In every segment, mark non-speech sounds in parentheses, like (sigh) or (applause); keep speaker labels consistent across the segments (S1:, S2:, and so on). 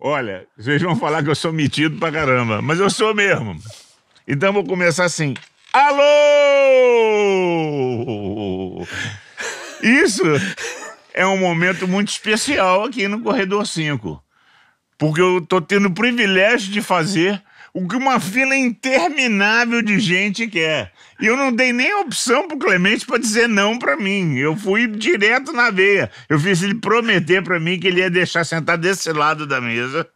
S1: Olha, vocês vão falar que eu sou metido pra caramba, mas eu sou mesmo. Então vou começar assim. Alô! Isso é um momento muito especial aqui no Corredor 5, porque eu tô tendo o privilégio de fazer o que uma fila interminável de gente quer. E eu não dei nem opção pro Clemente para dizer não para mim. Eu fui direto na veia. Eu fiz ele prometer para mim que ele ia deixar sentar desse lado da mesa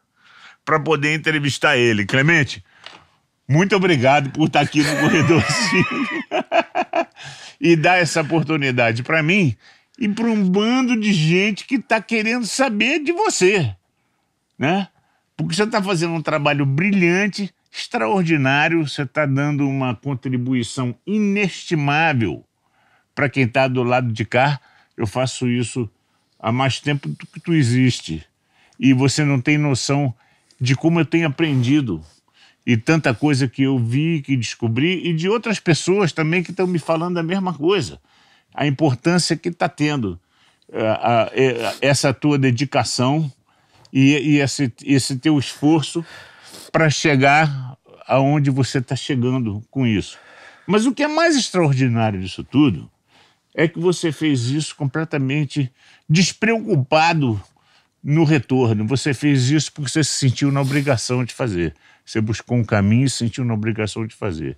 S1: para poder entrevistar ele. Clemente, muito obrigado por estar aqui no corredorzinho (laughs) e dar essa oportunidade para mim e para um bando de gente que está querendo saber de você, né? Porque você está fazendo um trabalho brilhante, extraordinário, você está dando uma contribuição inestimável para quem está do lado de cá. Eu faço isso há mais tempo do que tu existe. E você não tem noção de como eu tenho aprendido e tanta coisa que eu vi, que descobri, e de outras pessoas também que estão me falando a mesma coisa. A importância que está tendo eh, eh, essa tua dedicação e, e esse, esse teu esforço para chegar aonde você está chegando com isso. Mas o que é mais extraordinário disso tudo é que você fez isso completamente despreocupado no retorno. Você fez isso porque você se sentiu na obrigação de fazer. Você buscou um caminho e se sentiu na obrigação de fazer.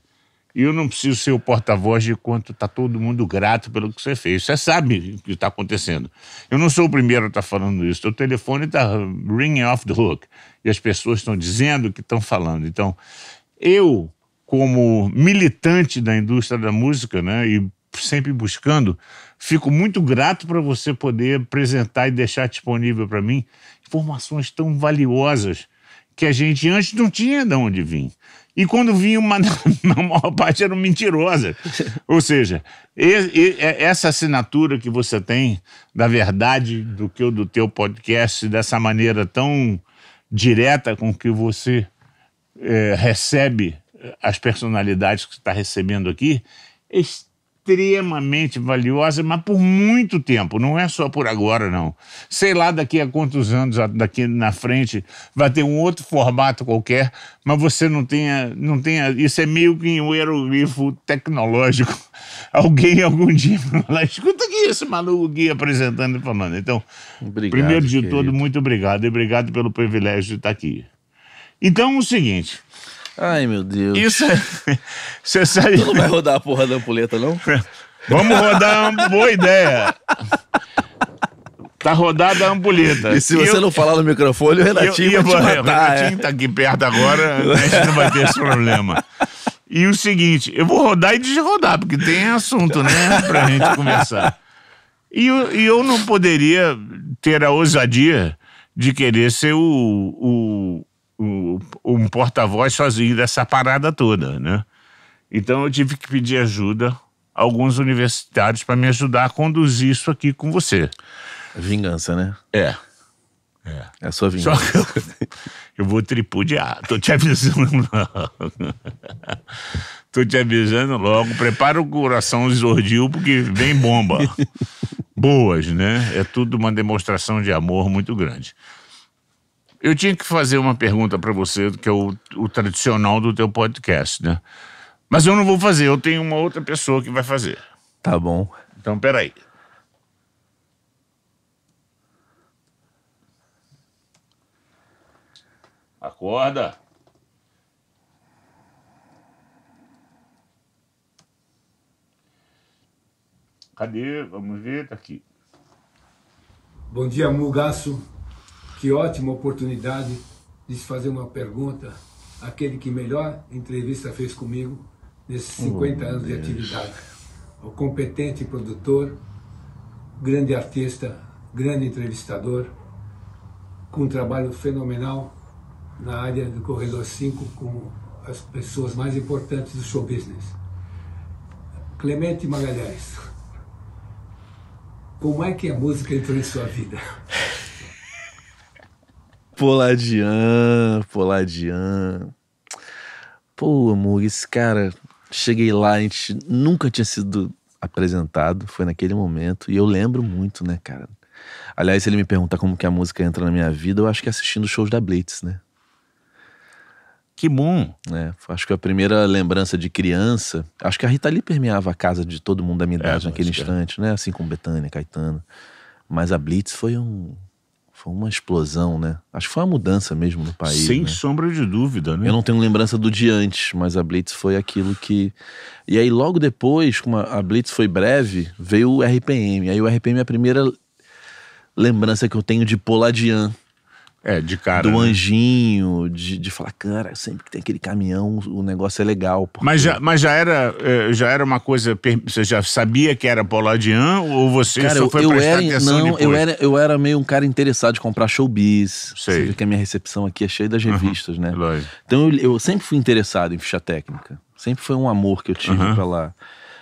S1: E eu não preciso ser o porta-voz de quanto está todo mundo grato pelo que você fez. Você sabe o que está acontecendo. Eu não sou o primeiro a estar tá falando isso. O telefone está ringing off the hook. E as pessoas estão dizendo o que estão falando. Então, eu, como militante da indústria da música, né, e sempre buscando, fico muito grato para você poder apresentar e deixar disponível para mim informações tão valiosas que a gente antes não tinha de onde vir. E quando vinha uma, (laughs) maior parte eram mentirosas. Ou seja, e, e, é, essa assinatura que você tem da verdade do que do teu podcast, dessa maneira tão direta com que você é, recebe as personalidades que está recebendo aqui, é extremamente valiosa, mas por muito tempo, não é só por agora, não. Sei lá daqui a quantos anos, daqui na frente, vai ter um outro formato qualquer, mas você não tenha. Não tenha isso é meio que um hieroglifo tecnológico. (laughs) Alguém algum dia lá, escuta aqui esse maluco aqui apresentando e falando. Então, obrigado, primeiro de querido. todo, muito obrigado e obrigado pelo privilégio de estar aqui. Então, é o seguinte. Ai, meu Deus. Isso (laughs) Você Tu não vai rodar a porra da ampuleta, não? Vamos rodar uma boa ideia. Tá rodada a ampulheta. E se você eu, não falar no microfone, o Renatinho eu, eu, vai te matar, O Renatinho é. tá aqui perto agora, a gente não vai ter esse problema. E o seguinte, eu vou rodar e desrodar, porque tem assunto, né, pra gente conversar. E, e eu não poderia ter a ousadia de querer ser o, o, o, um porta-voz sozinho dessa parada toda, né? Então eu tive que pedir ajuda a alguns universitários para me ajudar a conduzir isso aqui com você. Vingança, né? É. É. É a sua vingança. Só que eu, (laughs) eu vou tripudiar. Tô te avisando (laughs) logo. Tô te avisando logo. Prepara o coração esordil, porque vem bomba. (laughs) Boas, né? É tudo uma demonstração de amor muito grande. Eu tinha que fazer uma pergunta para você, que é o, o, tradicional do teu podcast, né? Mas eu não vou fazer, eu tenho uma outra pessoa que vai fazer. Tá bom. Então, peraí. Acorda. Cadê? Vamos ver, tá aqui. Bom dia,
S2: Mugaço. Que ótima oportunidade de se fazer uma pergunta àquele que melhor entrevista fez comigo nesses 50 oh, anos Deus. de atividade. O competente produtor, grande artista, grande entrevistador, com um trabalho fenomenal na área do Corredor 5 com as pessoas mais importantes do show business. Clemente Magalhães, como é que a música entrou em sua vida?
S3: Poladian, Poladian. Pô, amor, esse cara. Cheguei lá, a gente nunca tinha sido apresentado, foi naquele momento, e eu lembro muito, né, cara? Aliás, se ele me perguntar como que a música entra na minha vida, eu acho que é assistindo shows da Blitz, né? Que bom! É, acho que a primeira lembrança de criança, acho que a Rita Lee permeava a casa de todo mundo da minha é, idade é, naquele instante, é. né? Assim como Betânia, Caetano. Mas a Blitz foi um, foi uma explosão, né? Acho que foi uma mudança mesmo no país. Sem né?
S1: sombra de dúvida, né? Eu não
S3: tenho lembrança do dia antes, mas a Blitz foi aquilo que. E aí, logo depois, como a Blitz foi breve, veio o RPM. Aí o RPM é a primeira lembrança que eu tenho de Poladian é, de cara. Do né? anjinho, de, de falar, cara, sempre que tem aquele caminhão, o negócio é legal. Porque... Mas, já, mas
S1: já, era, é, já era uma coisa. Você já sabia que era Pauladian ou você cara, só foi eu, eu prestar era, atenção não, depois? Eu era,
S3: eu era meio um cara interessado em comprar showbiz. Sei. Você vê que a minha recepção aqui é cheia das revistas, uhum, né? Lógico. Então eu, eu, sempre fui interessado em ficha técnica. Sempre foi um amor que eu tive uhum. pela,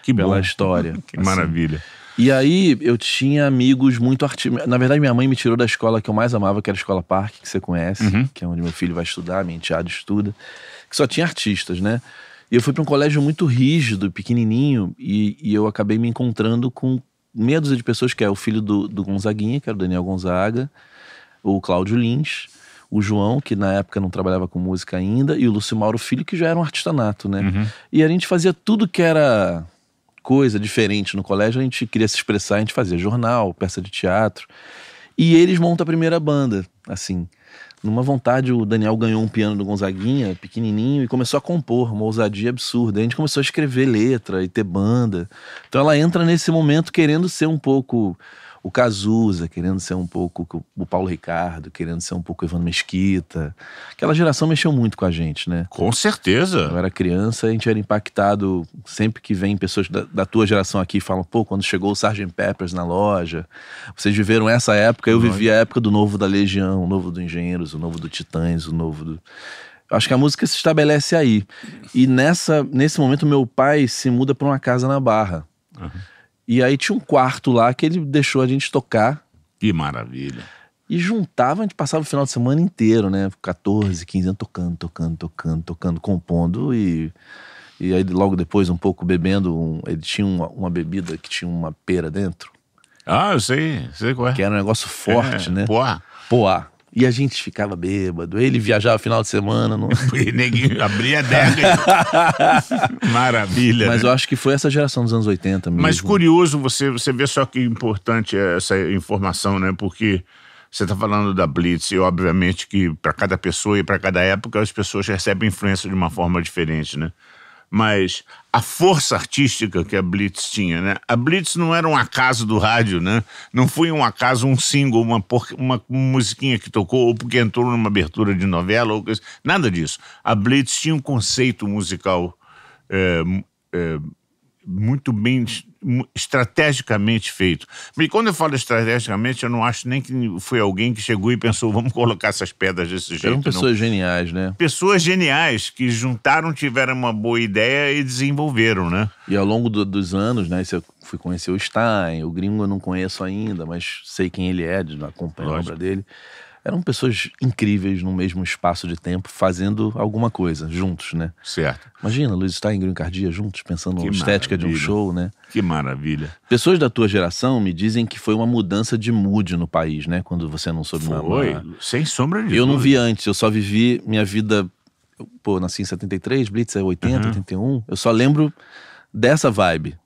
S3: que pela história. (laughs) que assim. maravilha. E aí eu tinha amigos muito artistas. Na verdade, minha mãe me tirou da escola que eu mais amava, que era a Escola Parque, que você conhece, uhum. que é onde meu filho vai estudar, minha enteada estuda, que só tinha artistas, né? E eu fui para um colégio muito rígido, pequenininho, e, e, eu acabei me encontrando com medo de pessoas, que é o filho do, do Gonzaguinha, que era o Daniel Gonzaga, o Cláudio Lins, o João, que na época não trabalhava com música ainda, e o Lúcio Mauro Filho, que já era um artista nato, né? Uhum. E a gente fazia tudo que era coisa diferente no colégio, a gente queria se expressar, a gente fazia jornal, peça de teatro. E eles montam a primeira banda, assim. Numa vontade, o Daniel ganhou um piano do Gonzaguinha, pequenininho, e começou a compor, uma ousadia absurda. a gente começou a escrever letra e ter banda. Então ela entra nesse momento querendo ser um pouco o Cazuza querendo ser um pouco o Paulo Ricardo, querendo ser um pouco o Evandro Mesquita. Aquela geração mexeu muito com a gente, né? Com certeza. Eu era criança, a gente era impactado sempre que vem pessoas da, da tua geração aqui falam, pô, quando chegou o Sgt. Peppers na loja, vocês viveram essa época, eu vivi a época do novo da Legião, o novo do Engenheiros, o novo do Titãs, o novo do acho que a música se estabelece aí. E nessa, nesse momento, meu pai se muda para uma casa na Barra. Uhum. E aí tinha um quarto lá que ele deixou a gente tocar. Que maravilha. E juntava, a gente passava o final de semana inteiro, né? 14, 15 anos tocando, tocando, tocando, tocando, compondo e. E aí logo depois, um pouco bebendo, um, ele tinha uma, uma bebida que tinha uma pera dentro.
S1: Ah, eu sei, sei qual é. Que era um negócio forte, é, né? Poá.
S3: Poá. E a gente ficava bêbado.
S1: Ele viajava final de semana. No... (laughs) Neguinho abria 10. (laughs) Maravilha. Mas né? eu
S3: acho que foi essa geração dos anos 80 mesmo. Mas
S1: curioso, você, você vê só que importante essa informação, né? Porque você está falando da Blitz, e obviamente que para cada pessoa e para cada época as pessoas recebem influência de uma forma diferente, né? mas a força artística que a Blitz tinha, né? A Blitz não era um acaso do rádio, né? Não foi um acaso um single, uma, uma musiquinha que tocou ou porque entrou numa abertura de novela, ou coisa, nada disso. A Blitz tinha um conceito musical é, é, muito bem estrategicamente feito. E quando eu falo estrategicamente, eu não acho nem que foi alguém que chegou e pensou, vamos colocar essas pedras desse jeito. São pessoas não. geniais, né? Pessoas geniais que juntaram, tiveram uma boa ideia e desenvolveram, né? E ao longo do, dos anos, né, eu fui conhecer o Stein, o gringo eu não conheço
S3: ainda, mas sei quem ele é, acompanho a obra dele eram pessoas incríveis no mesmo espaço de tempo, fazendo alguma coisa juntos, né? Certo. Imagina, Luiz Stein tá e Cardia juntos, pensando na estética de um show, né? Que maravilha. Pessoas da tua geração me dizem que foi uma mudança de mood no país, né? Quando você não soube foi, Foi, sem sombra de Eu não vi antes, eu só vivi minha vida... Pô, nasci em 73, Blitz é 80, uhum. 81. Eu só lembro
S1: dessa vibe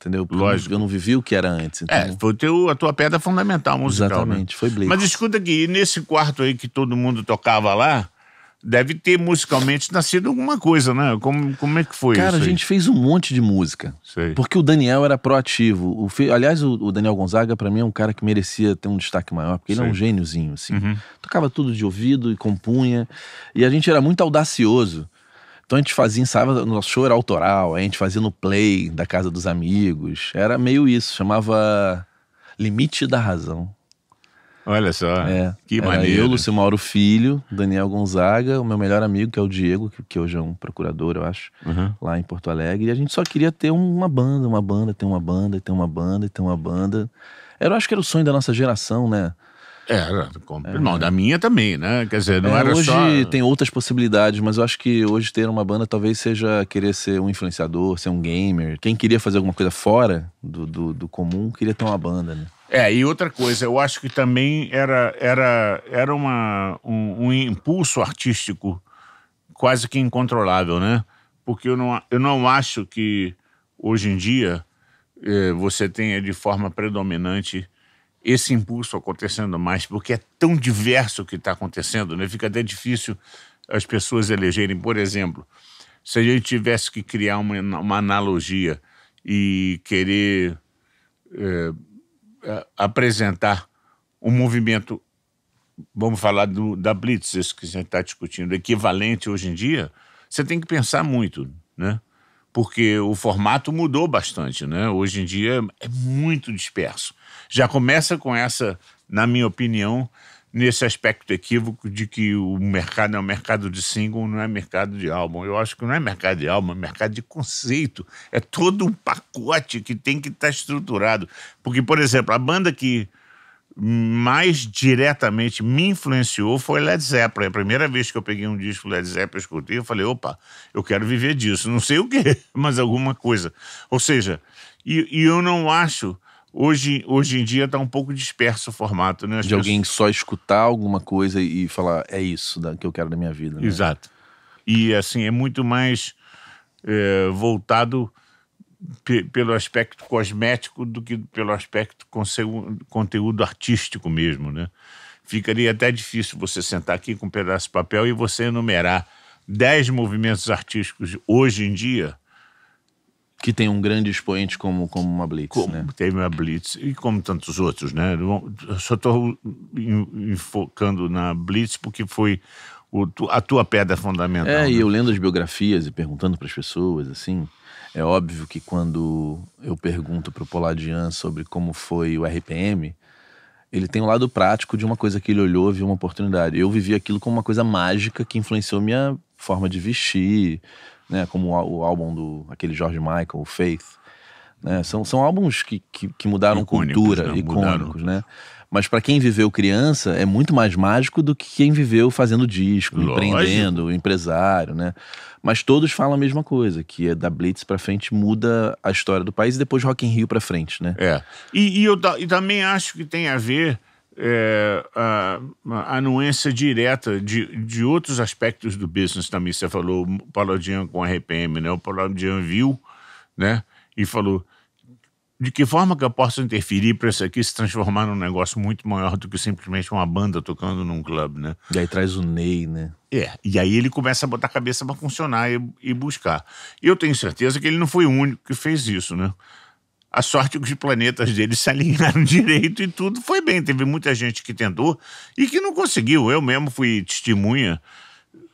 S1: Entendeu? Porque Lógico. Eu não vivi o que era antes. É, foi teu, a tua pedra fundamental musical. Né? Exatamente, né? foi Blake. Mas escuta aqui, nesse quarto aí que todo mundo tocava lá, deve ter musicalmente nascido alguma coisa, né? Como, como é que foi Cara, isso? Cara, a gente
S3: fez um monte de música. Sei. Porque o Daniel era proativo. O Aliás, o, o Daniel Gonzaga, para mim, é um cara que merecia ter um destaque maior, porque Sei. ele é um gêniozinho, assim. Uhum. Tocava tudo de ouvido e compunha. E a gente era muito audacioso. Então a gente fazia ensaiava no nosso show era autoral, a gente fazia no play da casa dos amigos. Era meio isso, chamava Limite da Razão. Olha só. É, que maneiro. Eu, Lúcio Mauro Filho, Daniel Gonzaga, o meu melhor amigo, que é o Diego, que, que hoje é um procurador, eu acho, uhum. lá em Porto Alegre. E a gente só queria ter uma banda, uma banda, ter uma banda, ter uma banda, ter uma banda. Eu acho que era o sonho da nossa geração, né? Era, irmão, é. é. da minha também,
S1: né? Quer dizer, não é, era
S3: hoje só. Hoje tem outras possibilidades, mas eu acho que hoje ter uma banda talvez seja querer ser um influenciador, ser um gamer. Quem queria fazer alguma coisa fora do, do, do comum queria ter uma banda, né?
S1: É, e outra coisa, eu acho que também era, era, era uma, um, um impulso artístico quase que incontrolável, né? Porque eu não, eu não acho que hoje em dia eh, você tenha de forma predominante esse impulso acontecendo mais, porque é tão diverso o que está acontecendo, né? Fica até difícil as pessoas elegerem, por exemplo, se a gente tivesse que criar uma, uma analogia e querer é, apresentar um movimento, vamos falar do, da Blitz, isso que a gente está discutindo, equivalente hoje em dia, você tem que pensar muito, né? porque o formato mudou bastante, né? Hoje em dia é muito disperso. Já começa com essa, na minha opinião, nesse aspecto equívoco de que o mercado é né, um mercado de single, não é mercado de álbum. Eu acho que não é mercado de álbum, é mercado de conceito. É todo um pacote que tem que estar tá estruturado. Porque, por exemplo, a banda que mais diretamente me influenciou foi Led Zeppelin. A primeira vez que eu peguei um disco Led Zeppelin, eu escutei, eu falei, opa, eu quero viver disso. Não sei o quê, (laughs) mas alguma coisa. Ou seja, e, e eu não acho... Hoje, hoje em dia está um pouco disperso o formato, né? As de pessoas... alguém
S3: só escutar alguma coisa e falar, é isso
S1: que eu quero da minha vida. Né? Exato. E assim, é muito mais é, voltado pelo aspecto cosmético do que pelo aspecto conteúdo artístico mesmo, né? Ficaria até difícil você sentar aqui com um pedaço de papel e você enumerar dez movimentos artísticos hoje em dia que tem um grande expoente como, como uma Blitz, como, né? Teve uma Blitz e como tantos outros, né? Eu só estou focando na Blitz porque foi o, a tua pedra fundamental. É, né? e eu né? lendo as biografias e perguntando para as pessoas, assim,
S3: é óbvio que quando eu pergunto para o Poladian sobre como foi o RPM, ele tem um lado prático de uma coisa que ele olhou, viu uma oportunidade. Eu vivi aquilo como uma coisa mágica que influenciou minha forma de vestir, né? Como o álbum do aquele George Michael, o Faith. Né? São, são álbuns que, que, que mudaram icônicos, cultura, né? icônicos, mudaram. né? Mas para quem viveu criança, é muito mais mágico do que quem viveu fazendo disco, Lógico. empreendendo, empresário, né? Mas todos falam a mesma coisa, que é da Blitz para
S1: frente muda a história do país e depois Rock in Rio para frente, né? É. E, e eu e também acho que tem a ver é, a, a, anuência direta de, de outros aspectos do business também. Você falou o Dian com a RPM, né? O Dian viu, né? E falou de que forma que eu posso interferir para isso aqui se transformar num negócio muito maior do que simplesmente uma banda tocando num clube, né? E aí traz o Ney, né? É, e aí ele começa a botar a cabeça para funcionar e, e buscar. E eu tenho certeza que ele não foi o único que fez isso, né? A sorte é que os planetas dele se alinharam (laughs) direito e tudo foi bem. Teve muita gente que tentou e que não conseguiu. Eu mesmo fui testemunha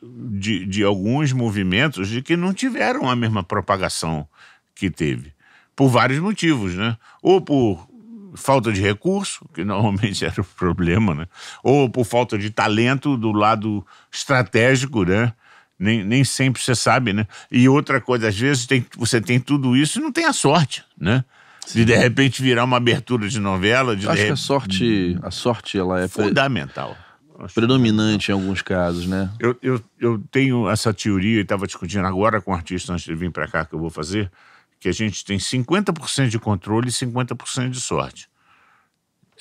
S1: de, de alguns movimentos de que não tiveram a mesma propagação que teve por vários motivos, né? Ou por falta de recurso, que normalmente (laughs) era o problema, né? Ou por falta de talento do lado estratégico, né? Nem, nem sempre você sabe, né? E outra coisa, às vezes tem, você tem tudo isso e não tem a sorte, né? Sim. De de repente virar uma abertura de novela. De Acho de... que a sorte, a sorte ela é fundamental. Pre... Predominante em alguns casos, né? Eu, eu, eu tenho essa teoria e estava discutindo agora com um artista antes de vir para cá que eu vou fazer que a gente tem 50% de controle e 50% de sorte.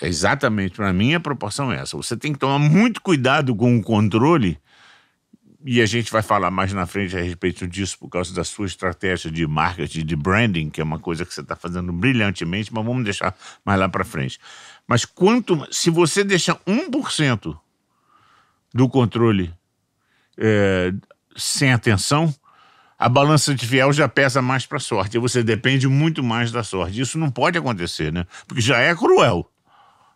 S1: É exatamente, para mim, a proporção é essa. Você tem que tomar muito cuidado com o controle, e a gente vai falar mais na frente a respeito disso por causa da sua estratégia de marketing, de branding, que é uma coisa que você está fazendo brilhantemente, mas vamos deixar mais lá para frente. Mas quanto, se você deixar 1% do controle é, sem atenção, a balança de fiel já pesa mais para sorte. E você depende muito mais da sorte. Isso não pode acontecer, né? Porque já é cruel.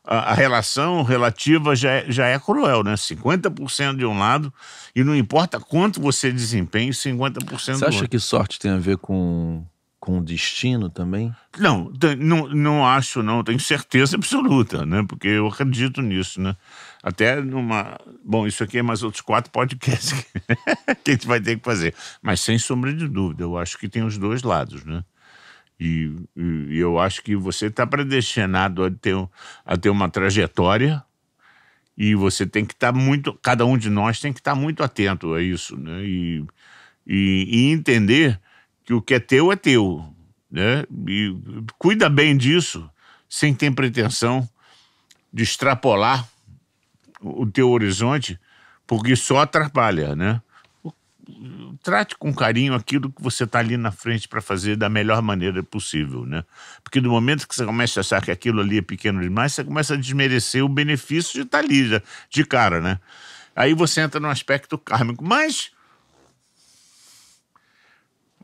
S1: A, a relação relativa já é, já é cruel, né? 50% de um lado e não importa quanto você desempenhe, 50% do outro. Você acha que
S3: sorte tem a ver com com o destino também?
S1: Não, não, não acho, não. Tenho certeza absoluta, né? Porque eu acredito nisso, né? até numa. Bom, isso aqui é mais outros quatro podcasts (laughs) que a gente vai ter que fazer. Mas sem sombra de dúvida, eu acho que tem os dois lados, né? E, e eu acho que você está predestinado a ter, a ter uma trajetória e você tem que estar tá muito. Cada um de nós tem que estar tá muito atento a isso, né? E, e, e entender que o que é teu é teu, né? E cuida bem disso, sem ter pretensão de extrapolar o teu horizonte, porque só atrapalha, né? Trate com carinho aquilo que você está ali na frente para fazer da melhor maneira possível, né? Porque no momento que você começa a achar que aquilo ali é pequeno demais, você começa a desmerecer o benefício de estar tá ali, de cara, né? Aí você entra no aspecto kármico. Mas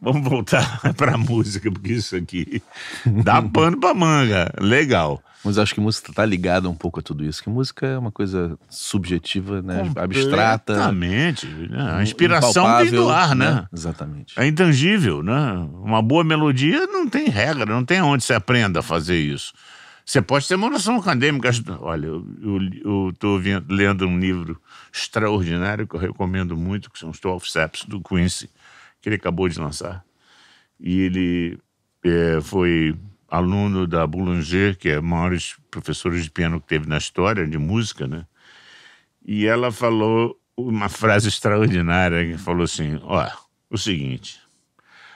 S1: Vamos voltar (laughs) pra música, porque isso aqui dá pano pra manga. Legal. Mas acho que música tá
S3: ligada um pouco a tudo isso, que música é uma coisa subjetiva, né? Abstrata. Exatamente. A inspiração vem do ar, né? né? Exatamente.
S1: É intangível, né? Uma boa melodia não tem regra, não tem onde você aprenda a fazer isso. Você pode ter uma noção acadêmica. Olha, eu estou lendo um livro extraordinário que eu recomendo muito, que são os 12 Steps do Quincy que ele acabou de lançar. E ele é, foi aluno da Boulanger, que é a maior professores de piano que teve na história de música, né? E ela falou uma frase extraordinária que falou assim: ó, o seguinte,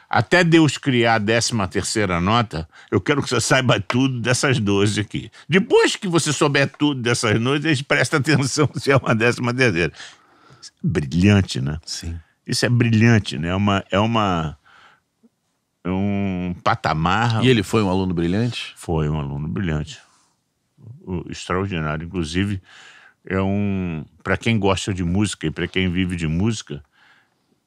S1: até Deus criar a décima terceira nota, eu quero que você saiba tudo dessas doze aqui. Depois que você souber tudo dessas 12, presta atenção (laughs) se é uma décima terceira. Brilhante, né? Sim. Isso é brilhante, né? É uma. É uma é um patamar. E ele foi um aluno brilhante? Foi um aluno brilhante. O, extraordinário. Inclusive, é um. Para quem gosta de música e para quem vive de música,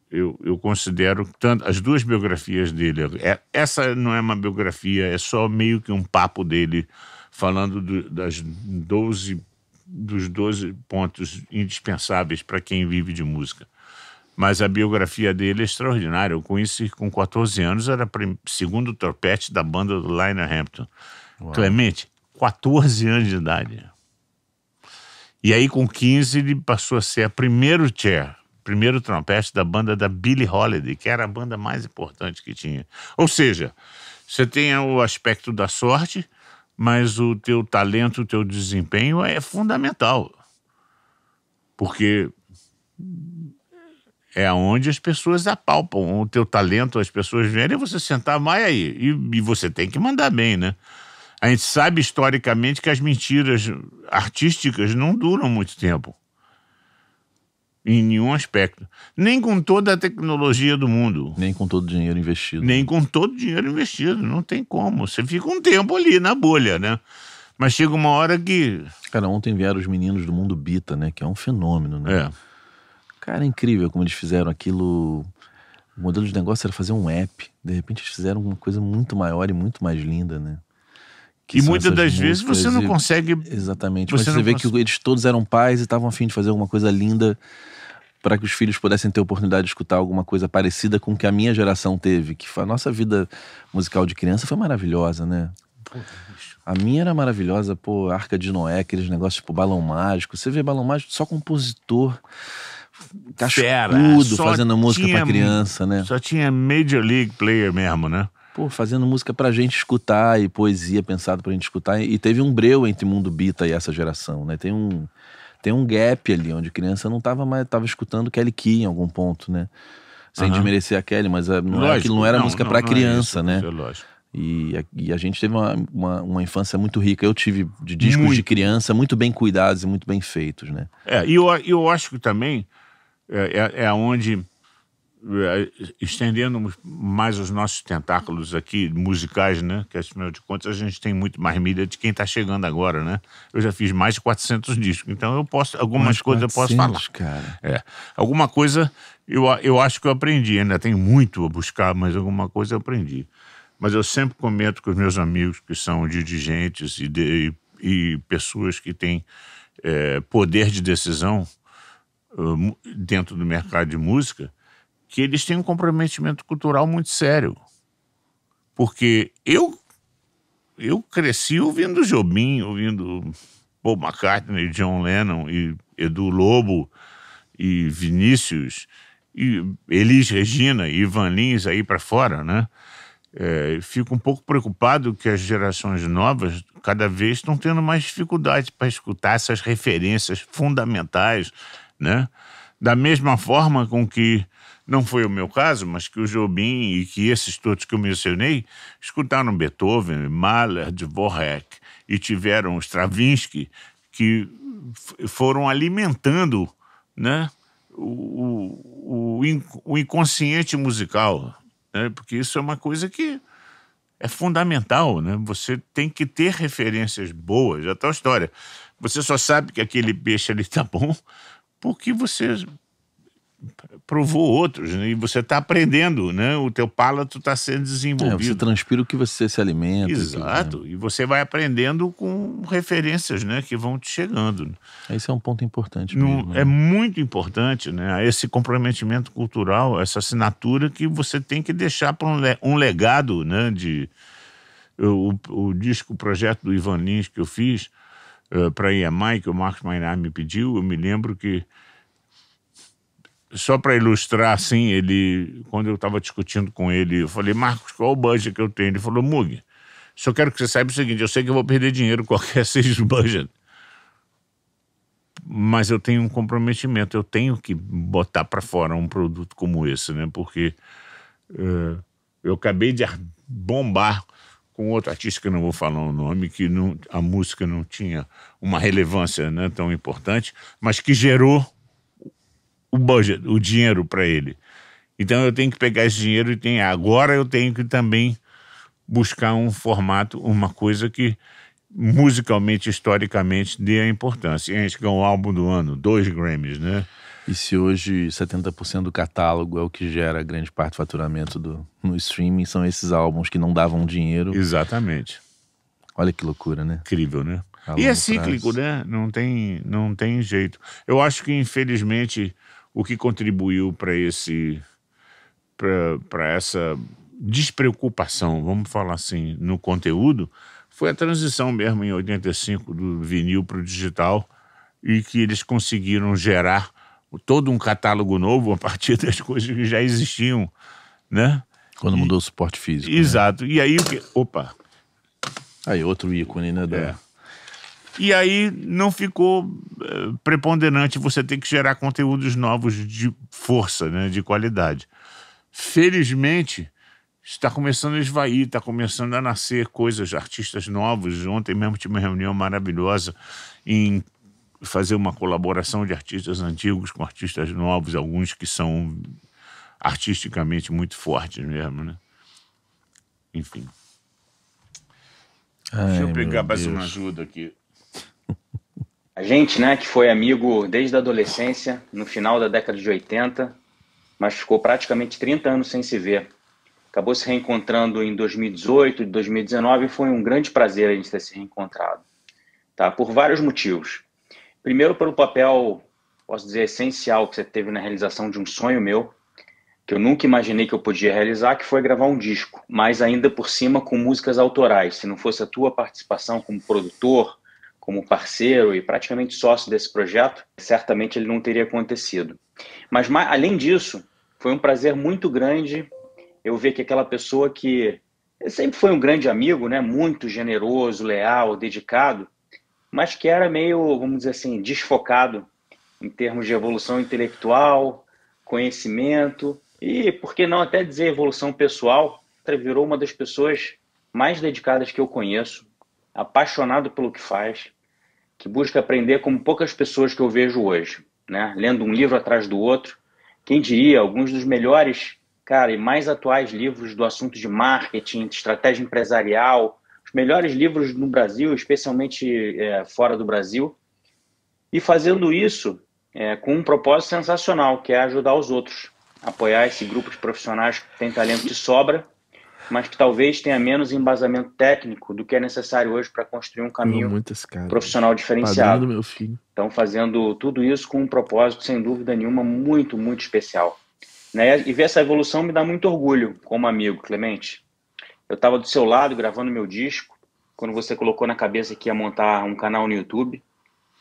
S1: eu, eu, considero tanto as duas biografias dele. É, essa não é uma biografia, é só meio que um papo dele falando do, das 12, dos 12 pontos indispensáveis para quem vive de música mas a biografia dele é extraordinária. Eu conheci com 14 anos, era segundo trompete da banda do Lionel Hampton. Uau. Clemente, 14 anos de idade. E aí, com 15, ele passou a ser a primeiro chair, primeiro trompete da banda da Billie Holiday, que era a banda mais importante que tinha. Ou seja, você tem o aspecto da sorte, mas o teu talento, o teu desempenho é fundamental. Porque é onde as pessoas apalpam o teu talento, as pessoas vêm e é você sentar, vai aí. E, e, você tem que mandar bem, né? A gente sabe historicamente que as mentiras artísticas não duram muito tempo. Em nenhum aspecto. Nem com toda a tecnologia do mundo. Nem com todo o dinheiro investido. Nem com todo o dinheiro investido. Não tem como. Você fica um tempo ali na bolha, né? Mas chega uma hora que. Cara, ontem vieram os meninos do mundo Bita, né? Que é um fenômeno, né? É Cara,
S3: é incrível como eles fizeram aquilo. O modelo de negócio era fazer um app. De repente eles fizeram uma coisa muito maior e muito mais linda, né? Que e muitas das vezes você não consegue. Exatamente. Você mas você vê que eles todos eram pais e estavam afim de fazer alguma coisa linda para que os filhos pudessem ter oportunidade de escutar alguma coisa parecida com o que a minha geração teve. Que a nossa vida musical de criança foi maravilhosa, né? Puta, a minha era maravilhosa, pô, Arca de Noé, aqueles negócios tipo balão mágico. Você vê balão mágico só compositor cachorro tudo é, fazendo música tinha, pra criança, né? Só tinha Major League Player mesmo, né? Pô, fazendo música pra gente escutar e poesia pensada pra gente escutar. E teve um breu entre Mundo Bita e essa geração, né? Tem um, tem um gap ali, onde criança não tava mais, tava escutando Kelly Key em algum ponto, né? Sem uhum. desmerecer a Kelly, mas eh, não, lógico, era, não era não, música não, pra não criança, é isso, né? Lógico. E a, e a, gente teve uma, uma, uma, infância muito rica. Eu tive de discos muito. de criança muito bem cuidados e muito bem feitos, né?
S1: É, e eu, eu acho que também é, é, é onde, é, estendendo mais os nossos tentáculos aqui, musicais, né? Que afinal de contas a gente tem muito mais mídia de quem está chegando agora, né? Eu já fiz mais de 400 discos, então eu posso, algumas mais coisas 400, eu posso falar. Cara. É, alguma coisa eu, eu acho que eu aprendi, ainda tem muito a buscar, mas alguma coisa eu aprendi. Mas eu sempre comento com os meus amigos que são dirigentes e, de, e pessoas que têm é, poder de decisão ah, dentro do mercado de música que eles têm um comprometimento cultural muito sério. Porque eu eu cresci ouvindo Jobim, ouvindo Paul McCartney, John Lennon e Edu Lobo e Vinícius e Elis Regina e Ivan Lins aí para fora, né? É, fico um pouco preocupado que as gerações novas cada vez estão tendo mais dificuldade para escutar essas referências fundamentais né? Da mesma forma com que, não foi o meu caso, mas que o Jobim e que esses todos que eu mencionei escutaram Beethoven, Mahler, Dvorak e tiveram Stravinsky, que foram alimentando né, o, o, o inconsciente musical, né? porque isso é uma coisa que é fundamental, né? Você tem que ter referências boas, é a tal história. Você só sabe que aquele peixe ali tá bom porque você provou outros né? e você está aprendendo, né? O teu palato está sendo desenvolvido. É, você transpira o que você se alimenta. Exato. Aqui, né? E você vai aprendendo com referências, né? Que vão te chegando. Esse é um ponto importante. Mesmo, no, né? É muito importante, né? Esse comprometimento cultural, essa assinatura que você tem que deixar para um, um legado, né? De o, o disco, o projeto do Ivan Lins que eu fiz eh, para ir a que o Marcos Mainar me pediu, eu me lembro que, só para ilustrar assim, ele, quando eu estava discutindo com ele, eu falei, Marcos, qual o budget que eu tenho? Ele falou, Mug, só quero que você saiba o seguinte, eu sei que eu vou perder dinheiro qualquer seja o budget, mas eu tenho um comprometimento, eu tenho que botar para fora um produto como esse, né? Porque uh, eu acabei de bombar com outro artista que eu não vou falar o nome, que não, a música não tinha uma relevância né, tão importante, mas que gerou o budget, o dinheiro para ele. Então eu tenho que pegar esse dinheiro e tem, agora eu tenho que também buscar um formato, uma coisa que musicalmente, historicamente, dê a importância. E a gente ganhou o álbum do ano, dois Grammys, né? E se hoje
S3: 70% do catálogo é o que gera grande parte do faturamento do, no streaming, são esses álbuns que não davam dinheiro. Exatamente. Olha que loucura, né? Incrível, né? E é cíclico,
S1: prazo. né? Não tem, não tem jeito. Eu acho que, infelizmente, o que contribuiu para esse. para essa despreocupação, vamos falar assim, no conteúdo, foi a transição mesmo em 85 do vinil para o digital e que eles conseguiram gerar todo um catálogo novo a partir (laughs) das coisas que já existiam, né? Quando e, mudou o suporte físico. Né? Exato. Né? E aí o que. Opa! Aí, outro ícone, né? Da... É. E aí não ficou eh, preponderante você ter que gerar conteúdos novos de força, né? de qualidade. Felizmente, está começando a esvair, está começando a nascer coisas, artistas novos. Ontem mesmo tive uma reunião maravilhosa em fazer uma colaboração de artistas antigos com artistas novos, alguns que são artisticamente muito fortes mesmo, né? Enfim. Ai, Deixa eu pegar mais uma ajuda
S4: aqui. (laughs) A gente, né, que foi amigo desde a adolescência, no final da década de 80, mas ficou praticamente 30 anos sem se ver. Acabou se reencontrando em 2018, 2019, e foi um grande prazer a gente ter se reencontrado, tá? Por vários motivos. Primeiro, pelo papel, posso dizer, essencial que você teve na realização de um sonho meu, que eu nunca imaginei que eu podia realizar, que foi gravar um disco, mas ainda por cima com músicas autorais. Se não fosse a tua participação como produtor, como parceiro e praticamente sócio desse projeto, certamente ele não teria acontecido. Mas além disso, foi um prazer muito grande eu ver que aquela pessoa que sempre foi um grande amigo, né, muito generoso, leal, dedicado, mas que era meio, vamos dizer assim, desfocado em termos de evolução intelectual, conhecimento e, por que não até dizer, evolução pessoal. Virou uma das pessoas mais dedicadas que eu conheço, apaixonado pelo que faz, que busca aprender como poucas pessoas que eu vejo hoje, né? lendo um livro atrás do outro. Quem diria, alguns dos melhores, cara, e mais atuais livros do assunto de marketing, de estratégia empresarial, melhores livros no Brasil, especialmente é, fora do Brasil, e fazendo isso é, com um propósito sensacional, que é ajudar os outros, apoiar esse grupo de profissionais que tem talento de sobra, mas que talvez tenha menos embasamento técnico do que é necessário hoje para construir um caminho profissional diferenciado. Meu filho. Então, fazendo tudo isso com um propósito, sem dúvida nenhuma, muito, muito especial. Né? E ver essa evolução me dá muito orgulho como amigo, Clemente. Eu estava do seu lado gravando meu disco, quando você colocou na cabeça que ia montar um canal no YouTube,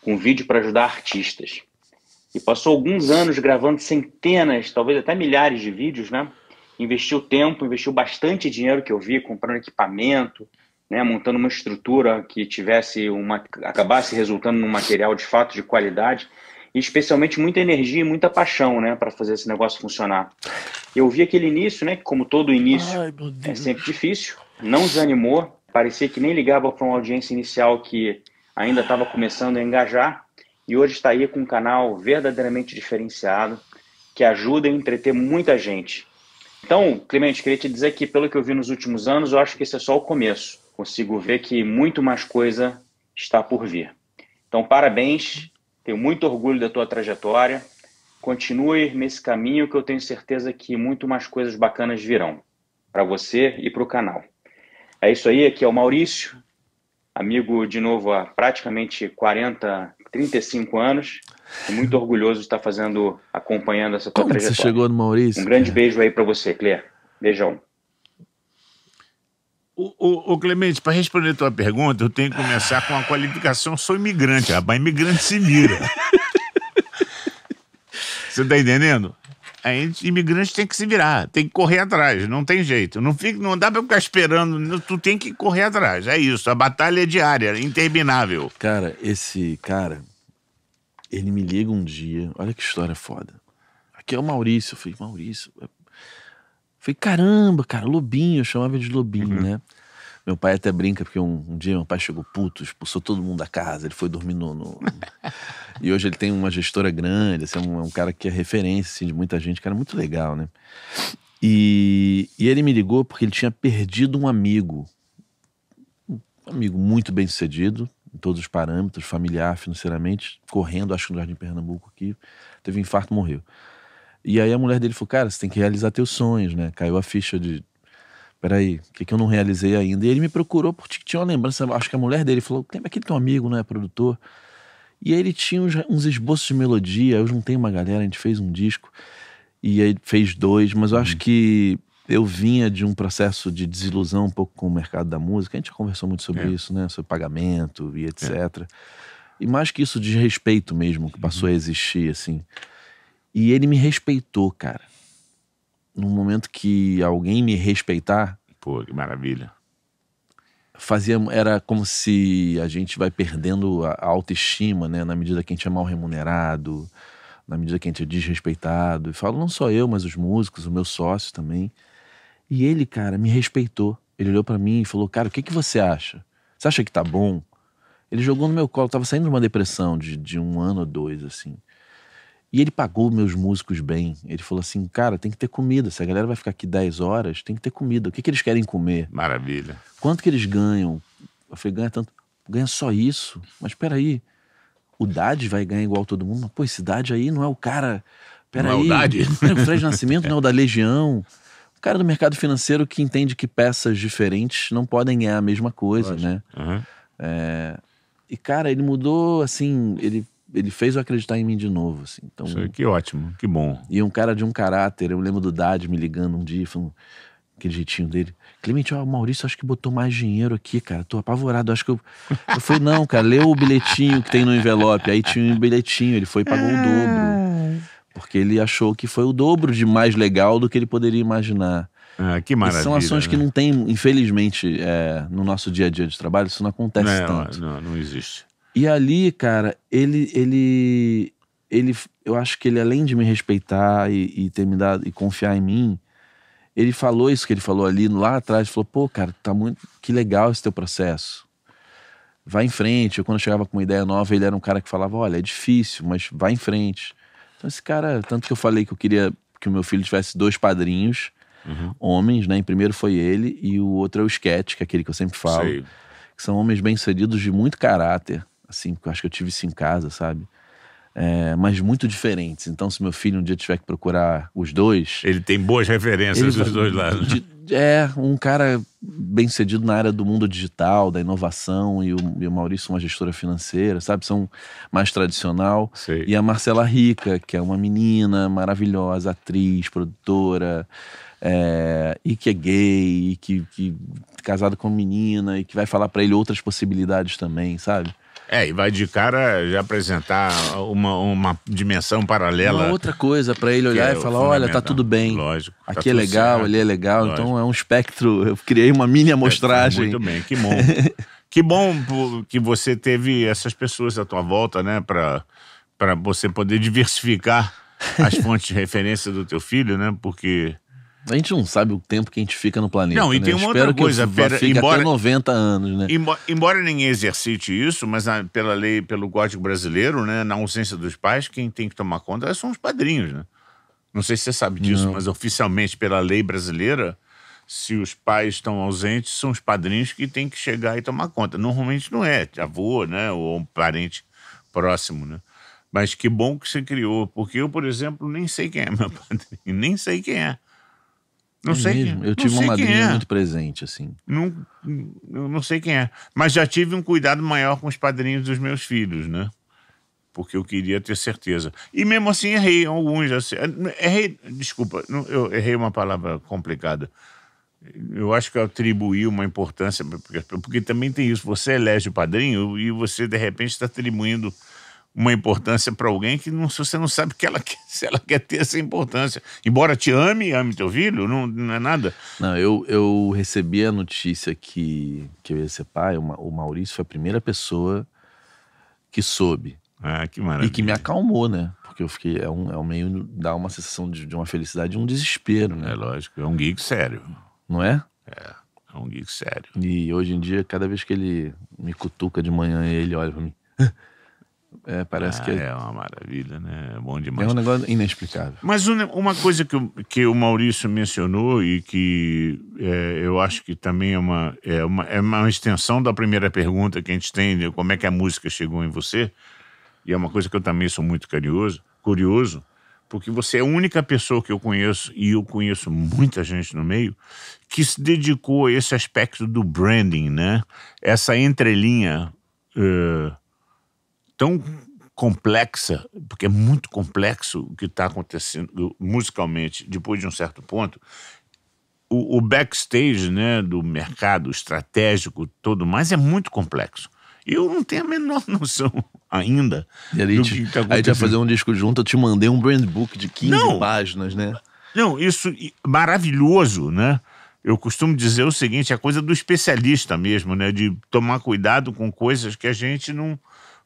S4: com um vídeo para ajudar artistas. E passou alguns anos gravando centenas, talvez até milhares de vídeos, né? Investiu tempo, investiu bastante dinheiro que eu vi, comprando equipamento, né, montando uma estrutura que tivesse uma acabasse resultando num material de fato de qualidade e especialmente muita energia e muita paixão, né, para fazer esse negócio funcionar. Eu vi aquele início, né? como todo início Ai, é sempre difícil. Não desanimou. Parecia que nem ligava para uma audiência inicial que ainda estava começando a engajar. E hoje está aí com um canal verdadeiramente diferenciado que ajuda a entreter muita gente. Então, Clemente, queria te dizer que, pelo que eu vi nos últimos anos, eu acho que esse é só o começo. Consigo ver que muito mais coisa está por vir. Então, parabéns, tenho muito orgulho da tua trajetória. Continue nesse caminho que eu tenho certeza que muito mais coisas bacanas virão para você e para o canal. É isso aí, aqui é o Maurício, amigo de novo há praticamente 40, 35 anos. Muito orgulhoso de estar fazendo, acompanhando essa tua Como trajetória. Você chegou no Maurício. Um grande é. beijo aí para você, Clé. Beijão.
S1: O, o, o, Clemente, para responder a tua pergunta, eu tenho que começar com a qualificação. Eu sou imigrante, rapaz. Imigrante se mira. (laughs) Você tá entendendo? A gente, imigrante tem que se virar, tem que correr atrás, não tem jeito. Não, fica, não dá pra ficar esperando, tu tem que correr atrás. É isso, a batalha é diária, é interminável. Cara, esse cara, ele me liga um dia, olha que história foda. Aqui é
S3: o Maurício. Eu falei, Maurício. Eu é- falei, caramba, cara, Lobinho, eu chamava de Lobinho, uhum. né? Meu pai até brinca, porque um, um, dia meu pai chegou puto, expulsou todo mundo da casa, ele foi dormir no. no... (laughs) e hoje ele tem uma gestora grande, assim, é um, é um cara que é referência assim, de muita gente, cara muito legal, né? E, e ele me ligou porque ele tinha perdido um amigo, um amigo muito bem sucedido, em todos os parâmetros, familiar, financeiramente, correndo, acho que no Jardim Pernambuco aqui, teve um infarto, morreu. E aí a mulher dele falou, cara, você tem que realizar teus sonhos, né? Caiu a ficha de peraí, o que, que eu não realizei ainda? E ele me procurou porque tinha uma lembrança, acho que a mulher dele falou, lembra aquele teu amigo, não é produtor? E aí ele tinha uns, uns esboços de melodia, eu juntei uma galera, a gente fez um disco, e aí fez dois, mas eu acho hum. que eu vinha de um processo de desilusão um pouco com o mercado da música, a gente conversou muito sobre é. isso, né, sobre pagamento e etc. É. E mais que isso, de respeito mesmo que passou uhum. a existir, assim. E ele me respeitou, cara no momento que alguém me respeitar. Pô, que maravilha. Fazia, era como se a gente vai perdendo a autoestima, né? Na medida que a gente é mal remunerado, na medida que a gente é desrespeitado. E falo não só eu, mas os músicos, o meu sócio também. E ele, cara, me respeitou. Ele olhou para mim e falou: Cara, o que, que você acha? Você acha que tá bom? Ele jogou no meu colo, eu tava saindo de uma depressão de, de um ano ou dois, assim. E ele pagou meus músicos bem. Ele falou assim: cara, tem que ter comida. Se a galera vai ficar aqui 10 horas, tem que ter comida. O que, que eles querem comer?
S1: Maravilha.
S3: Quanto que eles ganham? Eu falei: ganha tanto. Ganha só isso? Mas peraí. O Dade vai ganhar igual todo mundo? Mas, pô, esse Dade aí não é o cara. Peraí. Não é o Dade? É o Fred Nascimento não é o da Legião. O cara do mercado financeiro que entende que peças diferentes não podem ganhar a mesma coisa, Lógico. né? Uhum. É... E, cara, ele mudou, assim, ele ele fez eu acreditar em mim de novo. Assim. Então, que ótimo, que bom. E um cara de um caráter, eu lembro do Dad me ligando um dia, falando, aquele jeitinho dele. Clemente, ó, Maurício, acho que botou mais dinheiro aqui, cara. Tô apavorado, acho que eu. Eu falei, (laughs) não, cara, leu o bilhetinho que tem no envelope. Aí tinha um bilhetinho, ele foi e pagou o ah. dobro. Porque ele achou que foi o dobro de mais legal do que ele poderia imaginar. Ah, que maravilha. E são ações né? que não tem, infelizmente, é, no nosso dia a dia de trabalho, isso não acontece não, tanto.
S1: Não, não existe.
S3: E ali, cara, ele, ele, ele, eu acho que ele além de me respeitar e, e ter me dado e confiar em mim, ele falou isso que ele falou ali lá atrás, falou: "Pô, cara, tá muito que legal esse teu processo. Vai em frente". Eu quando eu chegava com uma ideia nova, ele era um cara que falava: "Olha, é difícil, mas vai em frente". Então esse cara, tanto que eu falei que eu queria que o meu filho tivesse dois padrinhos, uhum. homens, né? em primeiro foi ele e o outro é o Sketch, que é aquele que eu sempre falo. Sei. Que são homens bem-sucedidos de muito caráter assim, eu acho que eu tive isso em casa, sabe? É, mas muito diferentes. Então, se meu filho um dia tiver que procurar os dois. Ele tem boas referências dos dois lados. De, é, um cara bem cedido na área do mundo digital, da inovação, e o, e o Maurício, é uma gestora financeira, sabe? São mais tradicional. E a Marcela Rica, que é uma menina maravilhosa, atriz, produtora. É, e que é gay, e que, que casada com menina, e que vai falar para ele outras possibilidades também, sabe? É, e vai de
S1: cara já apresentar uma, uma dimensão paralela. Uma outra coisa para ele olhar é e falar: olha, tá tudo bem. Lógico. Tá Aqui tá é legal, certo. ali é legal. Lógico. Então é um espectro. Eu criei uma mini é, amostragem. É, muito bem, que bom. (laughs) que bom que você teve essas pessoas à tua volta, né? Para você poder diversificar as (laughs) fontes de referência do teu filho, né? Porque a gente não sabe o tempo que a gente fica no planeta. Não, e né? tem uma outra coisa. Que pera, fique embora, até
S3: 90 anos, né?
S1: Embora, embora ninguém exercite isso, mas na, pela lei, pelo código brasileiro, né, na ausência dos pais, quem tem que tomar conta são os padrinhos, né? Não sei se você sabe disso, não. mas oficialmente pela lei brasileira, se os pais estão ausentes, são os padrinhos que têm que chegar e tomar conta. Normalmente não é avô, né, ou um parente próximo, né? Mas que bom que você criou, porque eu, por exemplo, nem sei quem é meu (laughs) padrinho, nem sei quem é. Não é sei. É. Mesmo? Quem, eu tive uma madrinha é. muito presente, assim. Não, eu não sei quem é. Mas já tive um cuidado maior com os padrinhos dos meus filhos, né? Porque eu queria ter certeza. E mesmo assim errei alguns. Assim, errei, desculpa, eu errei uma palavra complicada. Eu acho que eu atribuí uma importância, porque, porque também tem isso. Você elege o padrinho e você, de repente, está atribuindo uma importância para alguém que não, você não sabe que ela (laughs) quer, se ela quer ter essa importância. Embora te ame, ame teu filho, não, não é nada. Não, eu, eu recebi a
S3: notícia que, que eu ia ser pai, o Maurício foi a primeira pessoa que soube. Ah, que maravilha. E que me acalmou, né? Porque eu fiquei. É um, é um meio. dá uma sensação de, de uma felicidade e um desespero, né? É lógico, é um geek sério. Não é? É, é um geek sério. E hoje em dia, cada vez que ele me cutuca de manhã, ele olha pra mim. (laughs)
S1: É, parece ah, que é, é... uma maravilha, né? É bom é demais. É um negócio inexplicável. Mas uma coisa que, que o Maurício mencionou e que é, eu acho que também é uma, é, uma, é uma extensão da primeira pergunta que a gente tem, de como é que a música chegou em você, e é uma coisa que eu também sou muito curioso, curioso porque você é a única pessoa que eu conheço, e eu conheço muita gente no meio, que se dedicou a esse aspecto do branding, né? Essa entrelinha... Uh, tão complexa, porque é muito complexo o que está acontecendo musicalmente depois de um certo ponto. O, o, backstage né, do mercado estratégico todo mais é muito complexo. Eu não tenho a menor (laughs) noção ainda. E aí, do que tá aí a gente vai fazer um disco junto, eu te mandei um brand book de 15 não, páginas, né? Não, isso maravilhoso, né? Eu costumo dizer o seguinte, é coisa do especialista mesmo, né? De tomar cuidado com coisas que a gente não,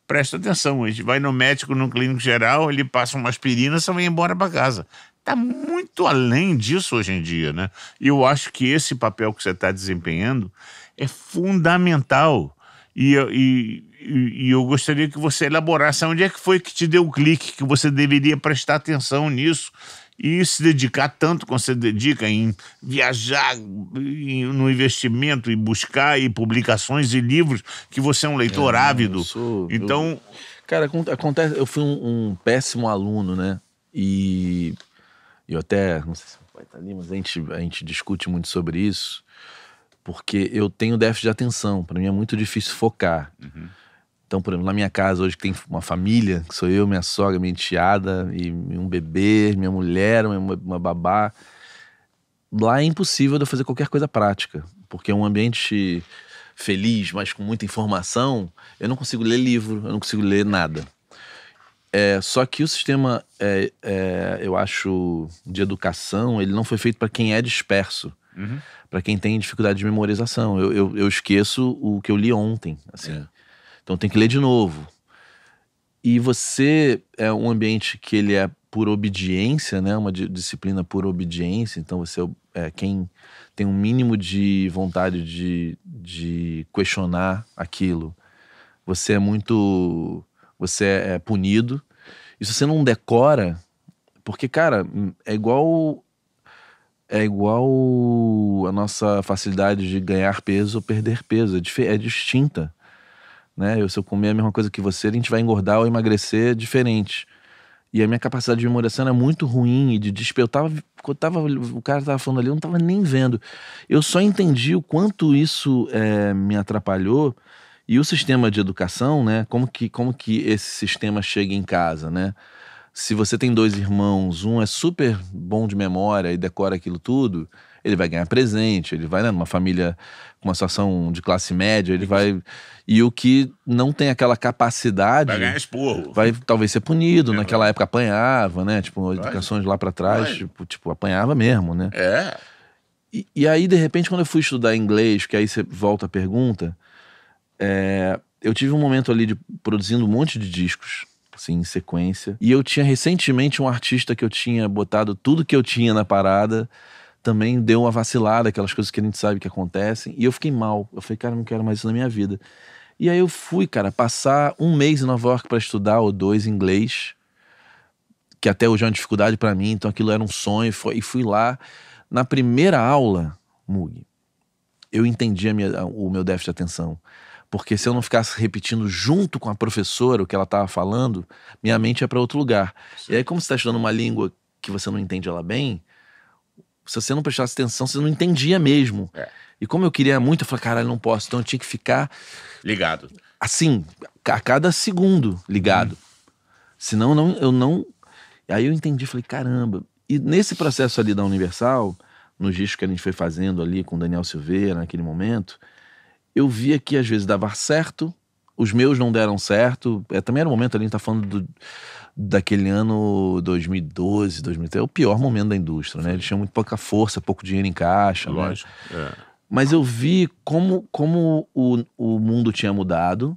S1: presta atenção, a gente vai no médico, no clínico geral, ele passa uma aspirina, você vai embora para casa. Está muito além disso hoje em dia, né? E eu acho que esse papel que você está desempenhando é fundamental. E, e, e, eu gostaria que você elaborasse onde é que foi que te deu o clique, que você deveria prestar atenção nisso e se dedicar tanto como se dedica em viajar em, no investimento e buscar e publicações e livros que você é um leitor é, ávido. Eu sou, então, eu, cara, acontece. Eu fui um, um, péssimo aluno, né? E
S3: eu até não sei se meu pai tá ali, mas a gente a gente discute muito sobre isso porque eu tenho déficit de atenção. Para mim é muito difícil focar. Uhum. Então, por exemplo, na minha casa hoje que tem uma família, que sou eu, minha sogra, minha enteada e um bebê, minha mulher, uma, uma babá, lá é impossível de eu fazer qualquer coisa prática, porque é um ambiente feliz, mas com muita informação, eu não consigo ler livro, eu não consigo ler nada. É, só que o sistema, é, é, eu acho, de educação, ele não foi feito para quem é disperso. Uhum. Para quem tem dificuldade de memorização. Eu, eu, eu, esqueço o que eu li ontem. Assim. É. Então tem que ler de novo. E você é um ambiente que ele é por obediência, né? Uma disciplina por obediência. Então você é, é quem tem um mínimo de vontade de, de questionar aquilo. Você é muito, você é, é punido. E se você não decora, porque cara, é igual é igual a nossa facilidade de ganhar peso ou perder peso, é, é distinta. Né? Eu, se eu comer a mesma coisa que você, a gente vai engordar ou emagrecer diferente. E a minha capacidade de memorização é muito ruim e de despertar. Eu tava, o cara estava falando ali, eu não estava nem vendo. Eu só entendi o quanto isso é, me atrapalhou e o sistema de educação, né? Como que, como que esse sistema chega em casa, né? Se você tem dois irmãos, um é super bom de memória e decora aquilo tudo, ele vai ganhar presente, ele vai né, numa família com uma situação de classe média, ele vai. E o que não tem aquela capacidade. Vai ganhar esporro. Vai talvez ser punido. É, Naquela época apanhava, né? Tipo, vai. educações lá para trás, tipo, tipo, apanhava mesmo, né? É. E, e, aí, de repente, quando eu fui estudar inglês, que aí você volta a pergunta, é, eu tive um momento ali de produzindo um monte de discos assim, em sequência. E eu tinha recentemente um artista que eu tinha botado tudo que eu tinha na parada também deu uma vacilada, aquelas coisas que a gente sabe que acontecem. E eu fiquei mal. Eu falei, cara, não quero mais isso na minha vida. E aí eu fui, cara, passar um mês em Nova York para estudar ou dois inglês, que até hoje é uma dificuldade para mim, então aquilo era um sonho. Foi, e fui lá. Na primeira aula, Mug, eu entendi minha, o meu déficit de atenção. Porque se eu não ficasse repetindo junto com a professora o que ela estava falando, minha mente ia para outro lugar. E aí, como você está estudando uma língua que você não entende ela bem, se você não prestasse atenção, você não entendia mesmo. É. E como eu queria muito, eu falei, caralho, não posso. Então eu tinha que ficar. Ligado. Assim, a cada segundo ligado. Hum. Senão não, eu não. Aí eu entendi, falei, caramba. E nesse processo ali da Universal, nos discos que a gente foi fazendo ali com o Daniel Silveira naquele momento, eu via que às vezes dava certo, os meus não deram certo. É, também era o um momento ali, a gente tá falando do, daquele ano 2012, 2013. É o pior momento da indústria, né? Eles tinham muito pouca força, pouco dinheiro em caixa. Né? Lógico. Né? É. Mas eu vi como, como o, o mundo tinha mudado,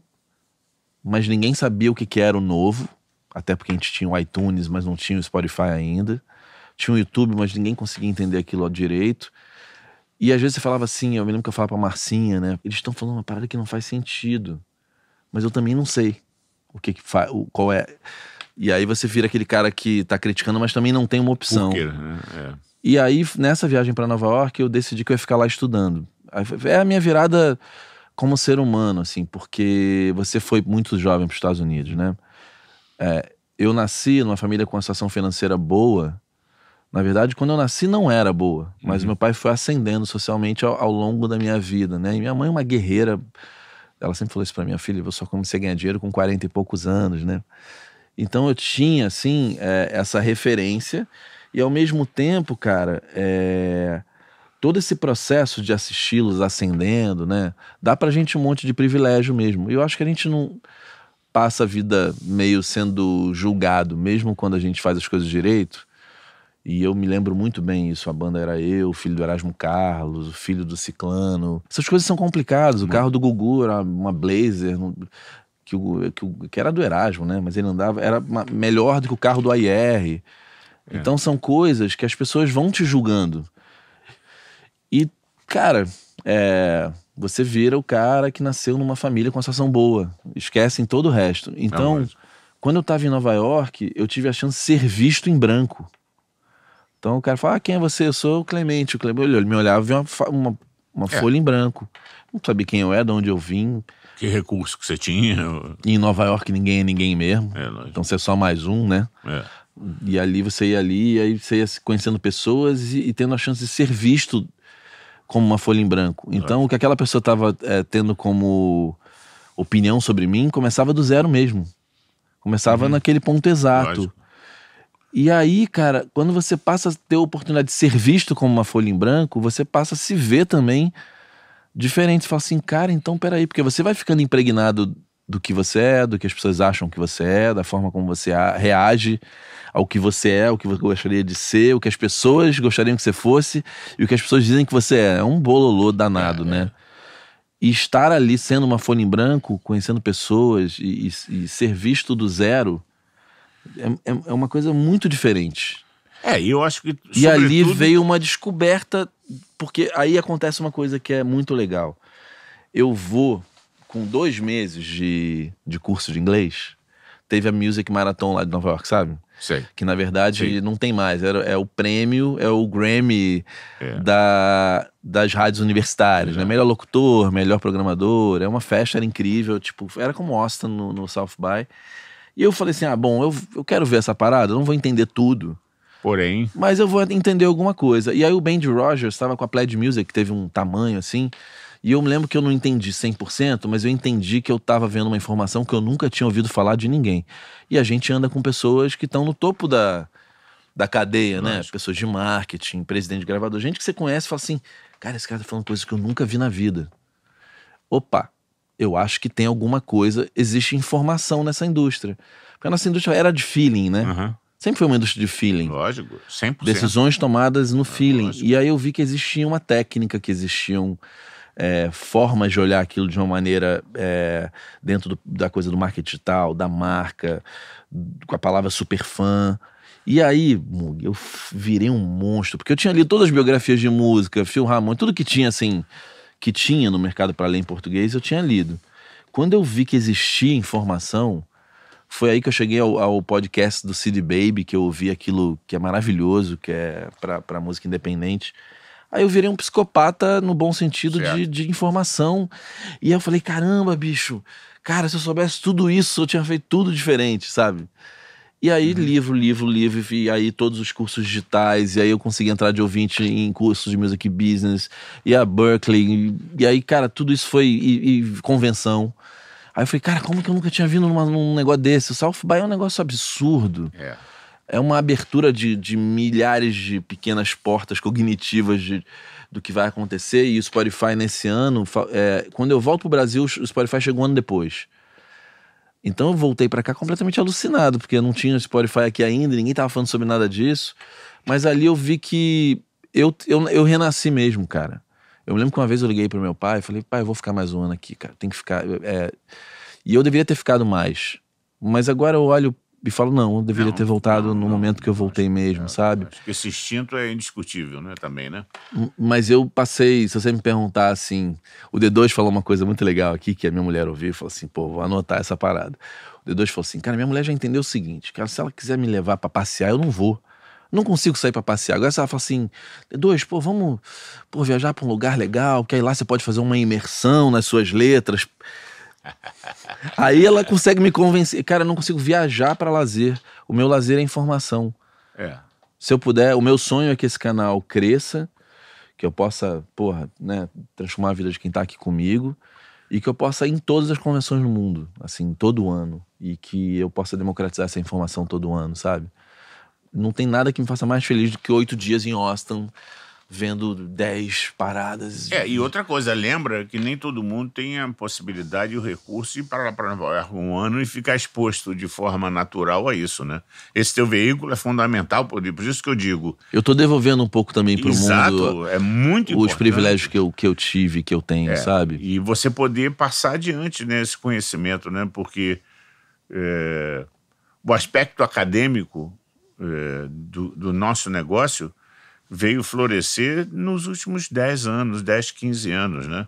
S3: mas ninguém sabia o que, que era o novo. Até porque a gente tinha o iTunes, mas não tinha o Spotify ainda. Tinha o YouTube, mas ninguém conseguia entender aquilo direito. E às vezes você falava assim, eu me lembro que eu falava pra Marcinha, né? Eles estão falando uma parada que não faz sentido mas eu também não sei o que, que faz, qual é. E aí você vira aquele cara que tá criticando, mas também não tem uma opção. Porque, né? É. E aí, nessa viagem para Nova York, eu decidi que eu ia ficar lá estudando. É a minha virada como ser humano, assim, porque você foi muito jovem para os Estados Unidos, né? É, eu nasci numa família com uma situação financeira boa. Na verdade, quando eu nasci não era boa, mas uhum. meu pai foi ascendendo socialmente ao, ao longo da minha vida, né? E minha mãe é uma guerreira ela sempre falou isso para minha filha: eu só comecei a ganhar dinheiro com 40 e poucos anos, né? Então eu tinha, assim, é, essa referência. E ao mesmo tempo, cara, é, todo esse processo de assisti-los ascendendo, né? Dá pra gente um monte de privilégio mesmo. E eu acho que a gente não passa a vida meio sendo julgado, mesmo quando a gente faz as coisas direito. E eu me lembro muito bem isso. A banda era eu, o filho do Erasmo Carlos, o filho do Ciclano. Essas coisas são complicadas. O uhum. carro do Gugu era uma Blazer. Que, que, que era do Erasmo, né? Mas ele andava, era uma, melhor do que o carro do AIR. É. Então são coisas que as pessoas vão te julgando. E, cara, é, você vira o cara que nasceu numa família com situação boa. Esquecem todo o resto. Então, Não, mas... quando eu estava em Nova York, eu tive a chance de ser visto em branco. Então o cara fala, ah, quem é você? Eu sou o Clemente. O Clemente ele me olhava e via uma, uma, uma é. folha em branco. Não sabia quem eu era, de onde eu vim. Que recurso que você tinha? Em Nova York ninguém é ninguém mesmo. É, então você é só mais um, né? É. E ali você ia ali, e aí você ia conhecendo pessoas e, e, tendo a chance de ser visto como uma folha em branco. Então o que aquela pessoa estava é, tendo como opinião sobre mim começava do zero mesmo. Começava uhum. naquele ponto exato. E aí, cara, quando você passa a ter a oportunidade de ser visto como uma folha em branco, você passa a se ver também diferente. Você fala assim, cara, então peraí, porque você vai ficando impregnado do que você é, do que as pessoas acham que você é, da forma como você reage ao que você é, o que você gostaria de ser, o que as pessoas gostariam que você fosse e o que as pessoas dizem que você é. É um bololô danado, é, né? É. E estar ali sendo uma folha em branco, conhecendo pessoas e, e, e ser visto do zero é, é, é uma coisa muito diferente. É,
S1: eu acho que. Sobretudo... E ali veio
S3: uma descoberta, porque aí acontece uma coisa que é muito legal. Eu vou, com dois meses de, de curso de inglês, teve a Music Marathon lá de Nova York, sabe? Sei. Que na verdade Sei. não tem mais, é, é o prêmio, é o Grammy é. Da, das rádios universitárias, né? É. Melhor locutor, melhor programador, é uma festa, era incrível, tipo, era como Austin no, no South By. E eu falei assim: ah, bom, eu, eu quero ver essa parada, eu não vou entender tudo. Porém. Mas eu vou entender alguma coisa. E aí o Band Rogers estava com a Pledge Music, que teve um tamanho assim. E eu me lembro que eu não entendi 100%, mas eu entendi que eu estava vendo uma informação que eu nunca tinha ouvido falar de ninguém. E a gente anda com pessoas que estão no topo da, da cadeia, Nossa. né? Pessoas de marketing, presidente de gravador, gente que você conhece e fala assim: cara, esse cara tá falando coisas que eu nunca vi na vida. Opa, eu acho que tem alguma coisa, existe informação nessa indústria. Porque a nossa indústria era de feeling, né? Uhum. Sempre foi uma indústria de feeling. Lógico, 100%. Decisões tomadas no é, feeling. Lógico. E aí eu vi que existia uma técnica, que existiam é, formas de olhar aquilo de uma maneira é, dentro do, da coisa do marketing digital, da marca, com a palavra superfã. E aí, eu virei um monstro, porque eu tinha lido todas as biografias de música, Phil Ramon, tudo que tinha assim que tinha no mercado para ler em português, eu tinha lido. Quando eu vi que existia informação, foi aí que eu cheguei ao, ao podcast do Cid Baby, que eu ouvi aquilo que é maravilhoso, que é para música independente. Aí eu virei um psicopata no bom sentido de, de, informação. E eu falei: caramba, bicho, cara, se eu soubesse tudo isso, eu tinha feito tudo diferente, sabe? E aí, uhum. livro, livro, livro, e aí todos os cursos digitais, e aí eu consegui entrar de ouvinte em cursos de music business, e a Berkeley, e, e aí, cara, tudo isso foi. E, e, convenção. Aí eu falei, cara, como que eu nunca tinha vindo numa, num negócio desse? O South by é um negócio absurdo. É. É uma abertura de, de milhares de pequenas portas cognitivas de do que vai acontecer e o Spotify nesse ano, é, quando eu volto pro Brasil, o Spotify chegou um ano depois. Então eu voltei para cá completamente alucinado, porque eu não tinha Spotify aqui ainda, ninguém tava falando sobre nada disso. Mas ali eu vi que eu, eu, eu renasci mesmo, cara. Eu me lembro que uma vez eu liguei pro meu pai e falei, pai, eu vou ficar mais um ano aqui, cara. Tem que ficar. É... é e eu deveria ter ficado mais. Mas agora eu olho e falo, não, eu deveria não, ter voltado não, no não, momento que eu voltei mesmo, é, sabe? Acho que esse instinto
S1: é indiscutível, né, também, né?
S3: Mas eu passei, se você me perguntar assim, o D2 falou uma coisa muito legal aqui, que a minha mulher ouviu, falou assim, pô, vou anotar essa parada. O D2 falou assim, cara, minha mulher já entendeu o seguinte, cara, se ela quiser me levar para passear, eu não vou. Não consigo sair para passear. Agora se ela fala assim, D2, pô, vamos pô, viajar para um lugar legal, que aí lá você pode fazer uma imersão nas suas letras. Aí ela consegue me convencer. Cara, eu não consigo viajar para lazer. O meu lazer é informação. É. Se eu puder, o meu sonho é que esse canal cresça, que eu possa, porra, né, transformar a vida de quem tá aqui comigo e que eu possa ir em todas as convenções do mundo, assim, todo ano, e que eu possa democratizar essa informação todo ano, sabe? Não tem nada que me faça mais feliz do que oito
S1: dias em Austin vendo 10
S3: paradas. É, e
S1: outra coisa, lembra que nem todo mundo tem a possibilidade e o recurso de ir para lá para Nova York um ano e ficar exposto de forma natural a isso, né? Esse teu veículo é fundamental, por isso que eu digo. Eu estou devolvendo um pouco também para o mundo. é muito Os importante. privilégios que eu, que eu tive, que eu tenho, é, sabe? E você poder passar adiante né, conhecimento, né? Porque é, o aspecto acadêmico é, do, do nosso negócio veio florescer nos últimos 10 anos, 10, 15 anos, né?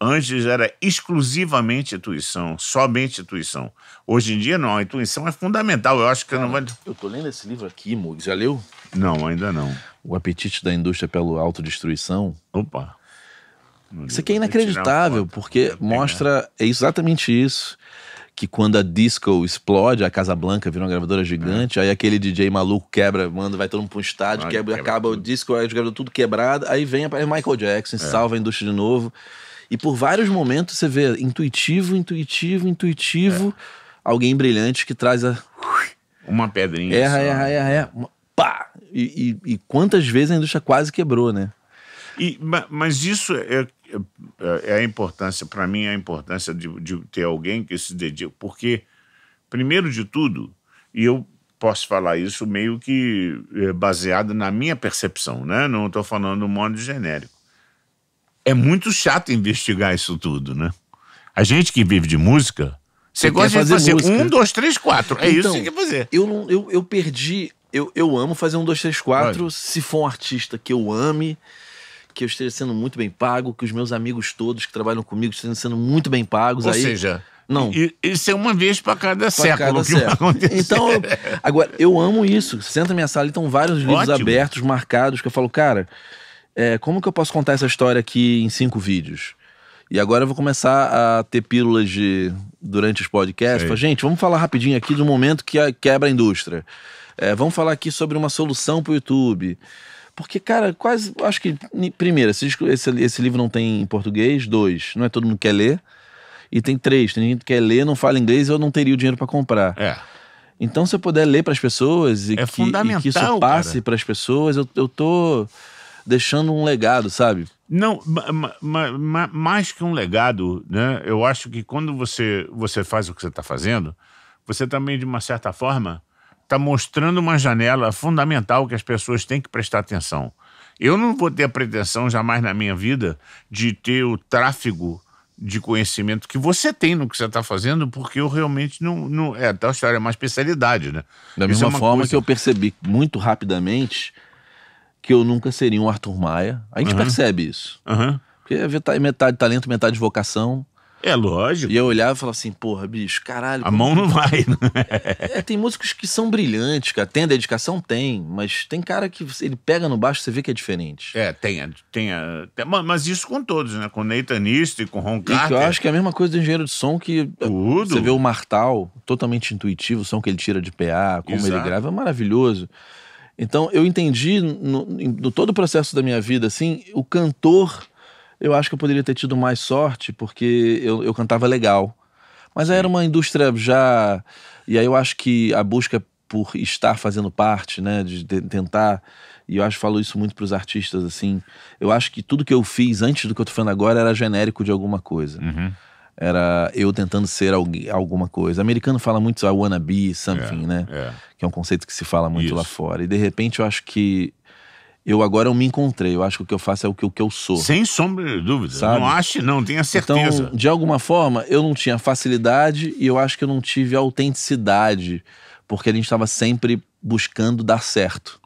S1: Antes era exclusivamente intuição, somente intuição. Hoje em dia, não, a intuição é fundamental. Eu acho que eu não vai. Eu tô lendo esse livro aqui, Mug. Já leu? Não, ainda não.
S3: O apetite da indústria pela autodestruição. Opa! Isso aqui é
S1: inacreditável,
S3: porque mostra exatamente isso que quando a disco explode, a Casa Blanca vira uma gravadora gigante, é. aí aquele DJ maluco quebra, manda, vai todo mundo pra um estádio, Ai, quebra, quebra, acaba tudo. o disco, aí gravador tudo quebrado, aí vem a é Michael Jackson, é. salva a indústria de novo. E por vários momentos você vê intuitivo, intuitivo, intuitivo, é. alguém brilhante que traz a. Uma pedrinha. Erra, erra, erra, erra. Pá! E, e, e quantas vezes a indústria quase quebrou, né?
S1: E, mas isso é é, é a importância, para mim, é a importância de, de, ter alguém que se dedique, porque, primeiro de tudo, e eu posso falar isso meio que é, baseado na minha percepção, né? Não estou falando um modo genérico. É muito chato investigar isso tudo, né? A gente que vive de música, você, gosta de fazer, um, dois, três,
S3: quatro. É então, isso que então, você quer fazer. Eu, eu, eu perdi. Eu, eu amo fazer um, dois, três, quatro. Se for um artista que eu ame que eu esteja sendo muito bem pago, que os meus amigos todos que trabalham comigo estejam sendo muito bem pagos. Ou aí, seja, não.
S1: Isso é uma vez para cada pra século cada século.
S3: Então, agora, eu amo isso. Senta na minha sala e estão vários livros Ótimo. abertos, marcados, que eu falo, cara, é, como que eu posso contar essa história aqui em cinco vídeos? E agora eu vou começar a ter pílulas de, durante os podcasts. Fala, gente, vamos falar rapidinho aqui do momento que a, quebra a indústria. É, vamos falar aqui sobre uma solução para o YouTube. Porque, cara, quase. Acho que, primeiro, esse, esse, livro não tem em português. Dois, não é todo mundo que quer ler. E tem três, tem gente que quer ler, não fala inglês, eu não teria o dinheiro para comprar. É. Então, se eu puder ler para as pessoas e, é que, e, que, isso passe para as pessoas, eu, eu
S1: tô deixando um legado, sabe? Não, ma, ma, ma, mais que um legado, né? Eu acho que quando você, você faz o que você está fazendo, você também, de uma certa forma, está mostrando uma janela fundamental que as pessoas têm que prestar atenção. Eu não vou ter a pretensão jamais na minha vida de ter o tráfego de conhecimento que você tem no que você está fazendo, porque eu realmente não. não é, tal tá, história, é uma especialidade, né? Da Isso é mesma é forma coisa... que eu percebi
S3: muito rapidamente que eu nunca seria um Arthur Maia. A gente uhum. percebe isso. Uhum. Porque é metade talento, metade vocação. É lógico. E eu olhava e falava assim, porra, bicho, caralho. A mão não tá? vai, né? É, é, tem músicos que são brilhantes, cara. Tem a dedicação? Tem. Mas tem cara que ele pega no
S1: baixo você vê que é diferente. É, tem. tem, tem mas isso com todos, né? Com Nathan e com Ron Carter. E eu acho
S3: que é a mesma coisa do engenheiro de som que é, Tudo. você vê o Martal, totalmente intuitivo, o som que ele tira de PA, como Exato. ele grava, é maravilhoso. Então eu entendi no, no todo o processo da minha vida, assim, o cantor eu acho que eu poderia ter tido mais sorte, porque eu, eu cantava legal. Mas era uma indústria já. E aí eu acho que a busca por estar fazendo parte, né, de tentar. E eu acho que falo isso muito para os artistas, assim. Eu acho que tudo que eu fiz antes do que eu tô falando agora era genérico de alguma coisa. Uhum. Era eu tentando ser alguém, alguma coisa. O americano fala muito I wanna be something, yeah, é, né? Yeah. É. Que é um conceito que se fala muito isso. lá fora. E de repente eu acho que eu agora eu me encontrei. Eu acho que o que eu faço é o que, o que eu sou. Sem sombra de dúvida. Sabe? Não acho,
S1: não, tenha então, certeza. Então,
S3: de alguma forma, eu não tinha facilidade e eu acho que eu não tive autenticidade, porque a gente estava sempre buscando dar certo.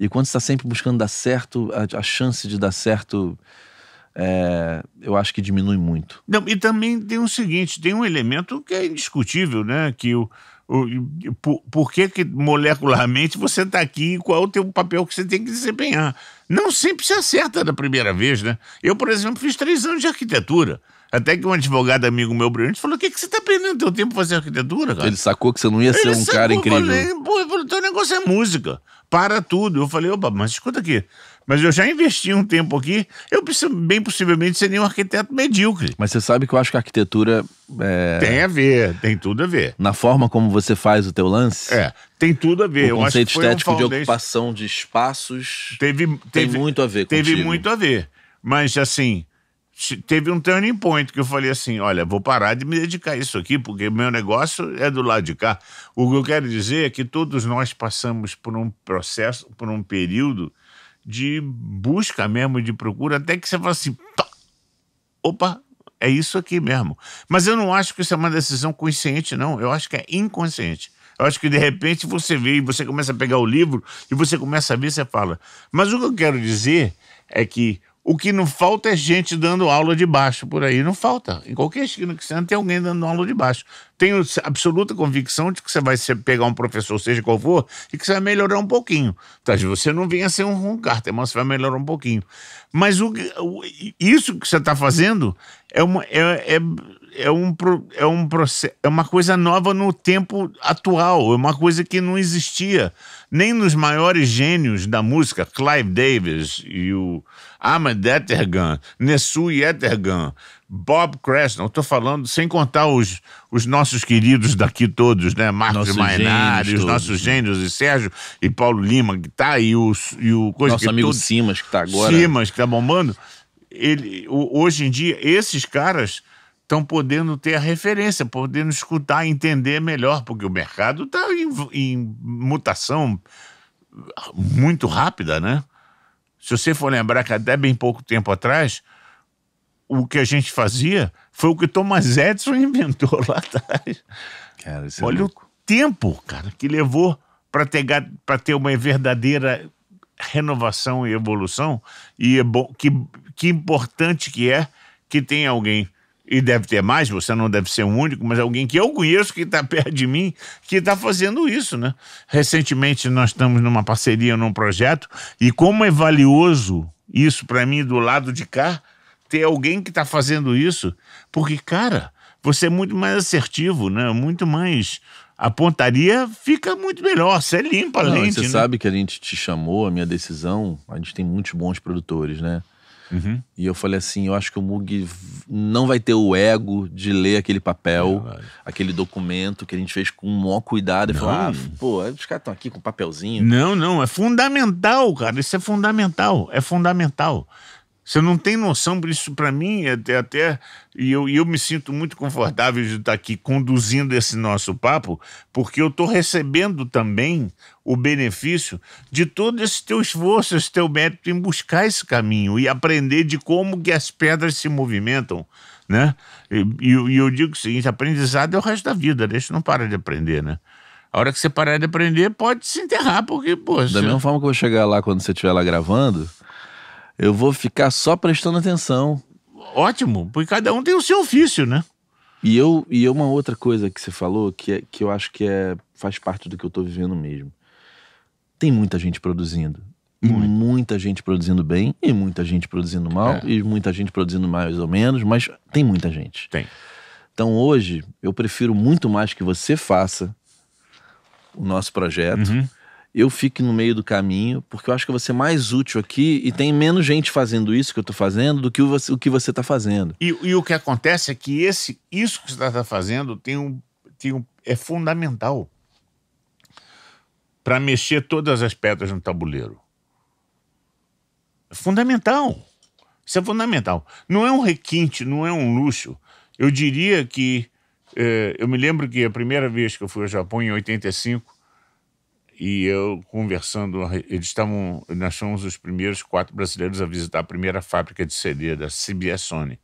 S3: E quando está sempre buscando dar certo, a, a chance de dar certo é, eu acho que diminui
S1: muito. Não, e também tem o seguinte: tem um elemento que é indiscutível, né? Que o, por, por que, que molecularmente você está aqui e qual é o teu papel que você tem que desempenhar? Não sempre se acerta da primeira vez, né? Eu, por exemplo, fiz três anos de arquitetura. Até que um advogado amigo meu brilhante falou: O que, que você está perdendo teu tempo fazer arquitetura, cara? Ele sacou que você não ia Ele ser um sacou, cara incrível. Eu Falei, Pô, teu negócio é música. Para tudo. Eu falei: Opa, mas escuta aqui mas eu já investi um tempo aqui, eu bem possivelmente seria um arquiteto medíocre. Mas você sabe que eu acho que a arquitetura. É... Tem a ver, tem tudo a ver.
S3: Na forma como você
S1: faz o teu lance? É, tem tudo a ver. O conceito estético um de ocupação
S3: de espaços
S1: teve, teve, tem muito a ver com Teve muito a ver. Mas assim, teve um turning point que eu falei assim: olha, vou parar de me dedicar a isso aqui, porque meu negócio é do lado de cá. O que eu quero dizer é que todos nós passamos por um processo, por um período de busca mesmo, de procura, até que você fala assim: tá, opa, é isso aqui mesmo. Mas eu não acho que isso é uma decisão consciente, não. Eu acho que é inconsciente. Eu acho que de repente você vê e você começa a pegar o livro e você começa a ver, você fala. Mas o que eu quero dizer é que o que não falta é gente dando aula de baixo por aí. Não falta. Em qualquer esquina que você anda, tem alguém dando aula de baixo. Tenho absoluta convicção de que você vai pegar um professor, seja qual for, e que você vai melhorar um pouquinho. Talvez tá, você não venha a ser um Ron Carter, mas você vai melhorar um pouquinho. Mas o, o, isso que você está fazendo é uma. É, é, é, um, é, um processo, é uma coisa nova no tempo atual, é uma coisa que não existia nem nos maiores gênios da música, Clive Davis e o Ahmed Ettergan, Nessu Ettergan, Bob Creston, estou falando sem contar os, os nossos queridos daqui todos, né? Marcos nossos Mainari, os nossos né? gênios, e Sérgio e Paulo Lima, que está e o, e o coisa Nosso que amigo todo, Simas, que está agora. Simas, que está bombando. Ele, hoje em dia, esses caras estão podendo ter a referência, podendo escutar e entender melhor, porque o mercado está em, em, mutação muito rápida, né? Se você for lembrar que até bem pouco tempo atrás, o que a gente fazia foi o que Thomas Edison (laughs) inventou lá atrás. Cara, é Olha é o tempo, cara, que levou para ter, ter uma verdadeira renovação e evolução. E é bom, que, que importante que é que tem alguém e deve ter mais, você não deve ser o único, mas alguém que eu conheço que está (laughs) perto de mim, que está fazendo isso, né? Recentemente nós estamos numa parceria, num projeto, e como é valioso isso para mim do lado de cá, ter alguém que está fazendo isso, porque, cara, você é muito mais assertivo, né? Muito mais. A pontaria fica muito melhor, você limpa a não, lente. Você né? sabe que a gente te chamou, a minha decisão,
S3: a gente tem muitos bons produtores, né? Uhum. E eu falei assim: eu acho que o Mug não vai ter o ego de ler aquele papel, é, aquele documento que a gente fez com o maior cuidado. E falou: ah, pô, os caras estão aqui com papelzinho. Não,
S1: não, é fundamental, cara. Isso é fundamental. É fundamental. Você não tem noção, isso para mim é até, até e eu, eu me sinto muito confortável de estar tá aqui conduzindo esse nosso papo, porque eu estou recebendo também o benefício de todo esse teu esforço, esse teu mérito em buscar esse caminho e aprender de como que as pedras se movimentam, né? E, e eu digo o seguinte, aprendizado é o resto da vida, Deixa não para de aprender, né? A hora que você parar de aprender, pode se enterrar, porque, pô... Da você... mesma
S3: forma que eu vou chegar lá quando você estiver lá gravando eu vou ficar só prestando atenção. Ótimo, porque cada um
S1: tem o seu ofício, né?
S3: E eu e uma outra coisa que você falou que, é, que eu acho que é, faz parte do que eu estou vivendo mesmo. Tem muita gente produzindo.
S5: Muito.
S1: Muita
S3: gente produzindo bem e muita gente produzindo mal é. e muita gente produzindo mais ou menos, mas tem muita gente. Tem. Então hoje eu prefiro muito mais que você faça o nosso projeto. Uhum eu fique no meio do caminho, porque eu acho que eu vou ser mais útil aqui e tem menos gente fazendo isso que eu estou fazendo do que o, o que você está fazendo.
S1: E, e, o que acontece é que esse, isso que você está tá fazendo tem um, tem um, é fundamental para mexer todas as pedras no tabuleiro. É fundamental. Isso é fundamental. Não é um requinte, não é um luxo. Eu diria que. Eh, eu me lembro que a primeira vez que eu fui ao Japão, em 85, e eu conversando, eles estavam, nós fomos os primeiros quatro brasileiros a visitar a primeira fábrica de CD da Sony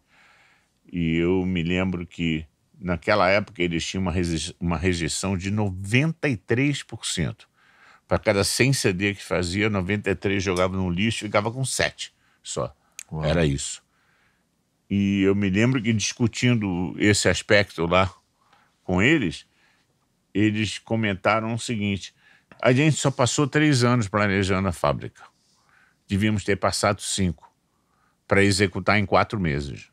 S1: E eu me lembro que naquela época eles tinham uma, uma rejeição de 93%. Para cada 100 CD que fazia, 93 jogava no lixo e ficava com 7 só. Uau. Era isso. E eu me lembro que discutindo esse aspecto lá com eles, eles comentaram o seguinte: a gente só passou três anos planejando a fábrica. Devíamos ter passado cinco para executar em quatro meses.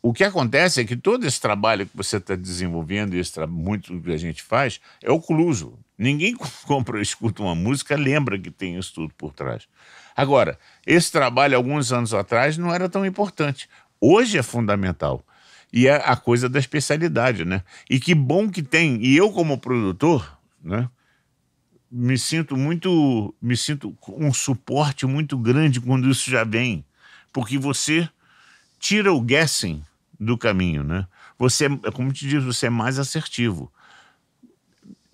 S1: O que acontece é que todo esse trabalho que você está desenvolvendo, esse muito que a gente faz, é ocluso. Ninguém (laughs) compra ou escuta uma música, lembra que tem isso tudo por trás. Agora, esse trabalho, alguns anos atrás, não era tão importante. Hoje é fundamental. E é a coisa da especialidade, né? E que bom que tem. E eu, como produtor, né? Me sinto muito, me sinto um suporte muito grande quando isso já vem, porque você tira o guessing do caminho, né? Você, é, como te diz, você é mais assertivo.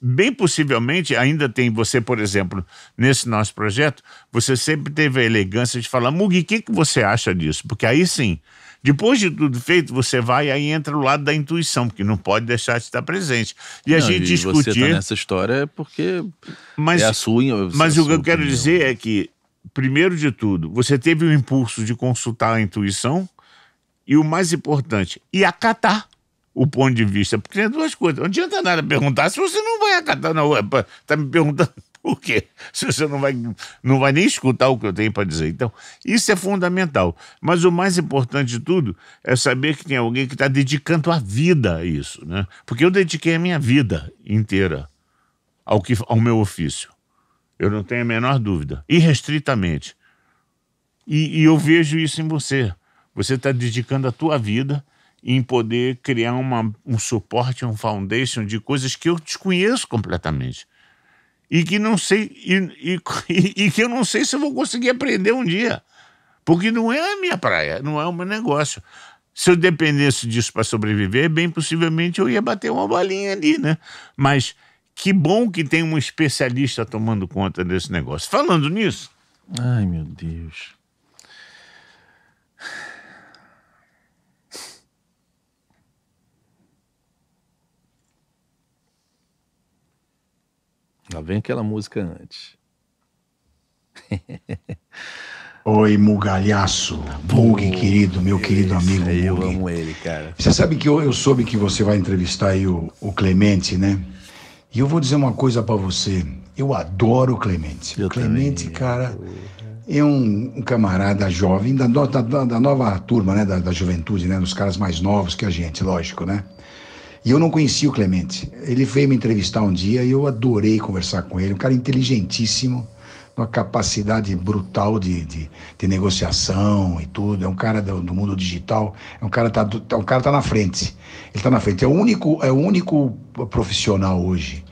S1: Bem possivelmente ainda tem você, por exemplo, nesse nosso projeto, você sempre teve a elegância de falar, Mugi, o que, que você acha disso? Porque aí sim, depois de tudo feito, você vai aí entra o lado da intuição, porque não pode deixar de estar presente. E não, a gente e discutir. Você tá nessa história porque mas, é a sua. É mas é o que eu quero dizer é que, primeiro de tudo, você teve o impulso de consultar a intuição e o mais importante, e acatar o ponto de vista. Porque tem duas coisas. Não adianta nada perguntar se você não vai acatar, não. está é, me perguntando por quê? Se você não vai, não vai nem escutar o que eu tenho para dizer. Então, isso é fundamental. Mas o mais importante de tudo é saber que tem alguém que está dedicando a vida a isso, né? Porque eu dediquei a minha vida inteira ao, que, ao meu ofício. Eu não tenho a menor dúvida. Irrestritamente. E, e eu vejo isso em você. Você está dedicando a tua vida em poder criar uma, um suporte, um foundation de coisas que eu desconheço completamente e que não sei e, e, (laughs) e, que eu não sei se eu vou conseguir aprender um dia, porque não é a minha praia, não é o meu negócio. Se eu dependesse disso para sobreviver, bem possivelmente eu ia bater uma bolinha ali, né? Mas que bom que tem um especialista tomando conta desse negócio. Falando nisso. Ai, meu Deus.
S3: Lá vem aquela música antes.
S2: (laughs) Oi, Mugalhaço. Bug, querido, meu querido Isso, amigo. Eu Bug. amo ele, cara. Você sabe que eu, eu, soube que você vai entrevistar aí o, o Clemente, né? E eu vou dizer uma coisa para você. Eu adoro o Clemente. o Clemente, também. cara, é um, um camarada jovem da, da, da, nova turma, né? Da, da juventude, né? Dos caras mais novos que a gente, lógico, né? E eu não conhecia o Clemente. Ele veio me entrevistar um dia e eu adorei conversar com ele. Um cara inteligentíssimo, uma capacidade brutal de, de, de negociação e tudo. É um cara do, do, mundo digital. É um cara tá, um tá, cara tá na frente. Ele tá na frente. É o único é o único profissional hoje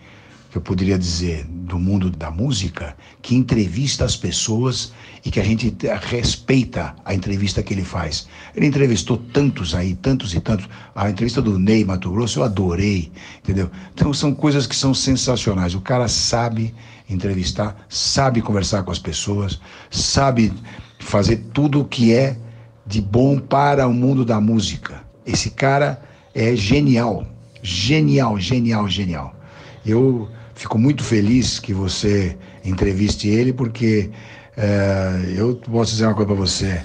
S2: que eu poderia dizer do mundo da música que entrevista as pessoas e que a gente respeita a entrevista que ele faz. Ele entrevistou tantos aí, tantos e tantos. A entrevista do Ney Mato Grosso eu adorei, entendeu? Então são coisas que são sensacionais. O cara sabe entrevistar, sabe conversar com as pessoas, sabe fazer tudo o que é de bom para o mundo da música. Esse cara é genial, genial, genial, genial. Eu fico muito feliz que você entreviste ele porque é, eu posso dizer uma coisa para você.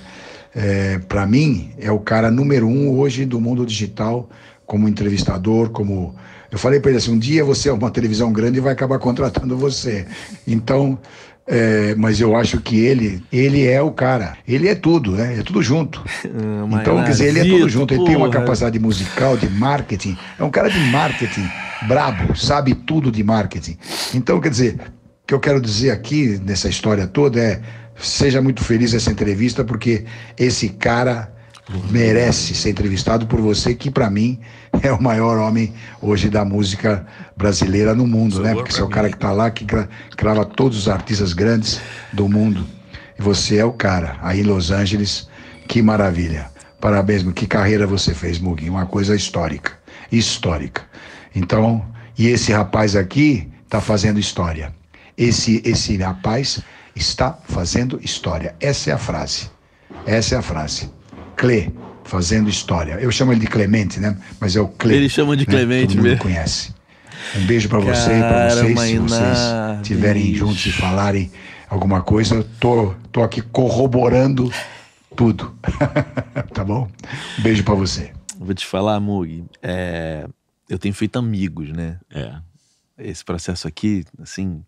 S2: É, para mim, é o cara número um hoje do mundo digital, como entrevistador, como. Eu falei para ele assim: um dia você é uma televisão grande e vai acabar contratando você. Então, é, mas eu acho que ele, ele é o cara. Ele é tudo, né? É tudo junto. (laughs) Ah, então, quer dizer, ele é tudo junto. Ele tem uma capacidade musical, de marketing. É um cara de marketing brabo, sabe tudo de marketing. Então, quer dizer, que eu quero dizer aqui nessa história toda é: seja muito feliz essa entrevista, porque esse cara merece ser entrevistado por você, que para mim é o maior homem hoje da música brasileira no mundo, Sou é né? Porque você é o cara que tá lá, que crava todos os artistas grandes do mundo. E você é o cara, aí em Los Angeles, que maravilha. Parabéns, que carreira você fez, Muguinho. uma coisa histórica, histórica. Então, e esse rapaz aqui tá fazendo história. Esse, esse rapaz está fazendo história. Essa é a frase. Essa é a frase. Cle, fazendo história. Eu chamo ele de Clemente, né? Mas é o Cle. Ele chama de né? Clemente Todo mundo mesmo. conhece. Um beijo para você e para vocês. Se vocês tiverem juntos e falarem alguma coisa, eu tô, tô aqui corroborando tudo. (laughs) tá bom? Um beijo para
S3: você. Vou te falar, Mug, é... eu tenho feito amigos, né? É. Esse processo aqui, assim,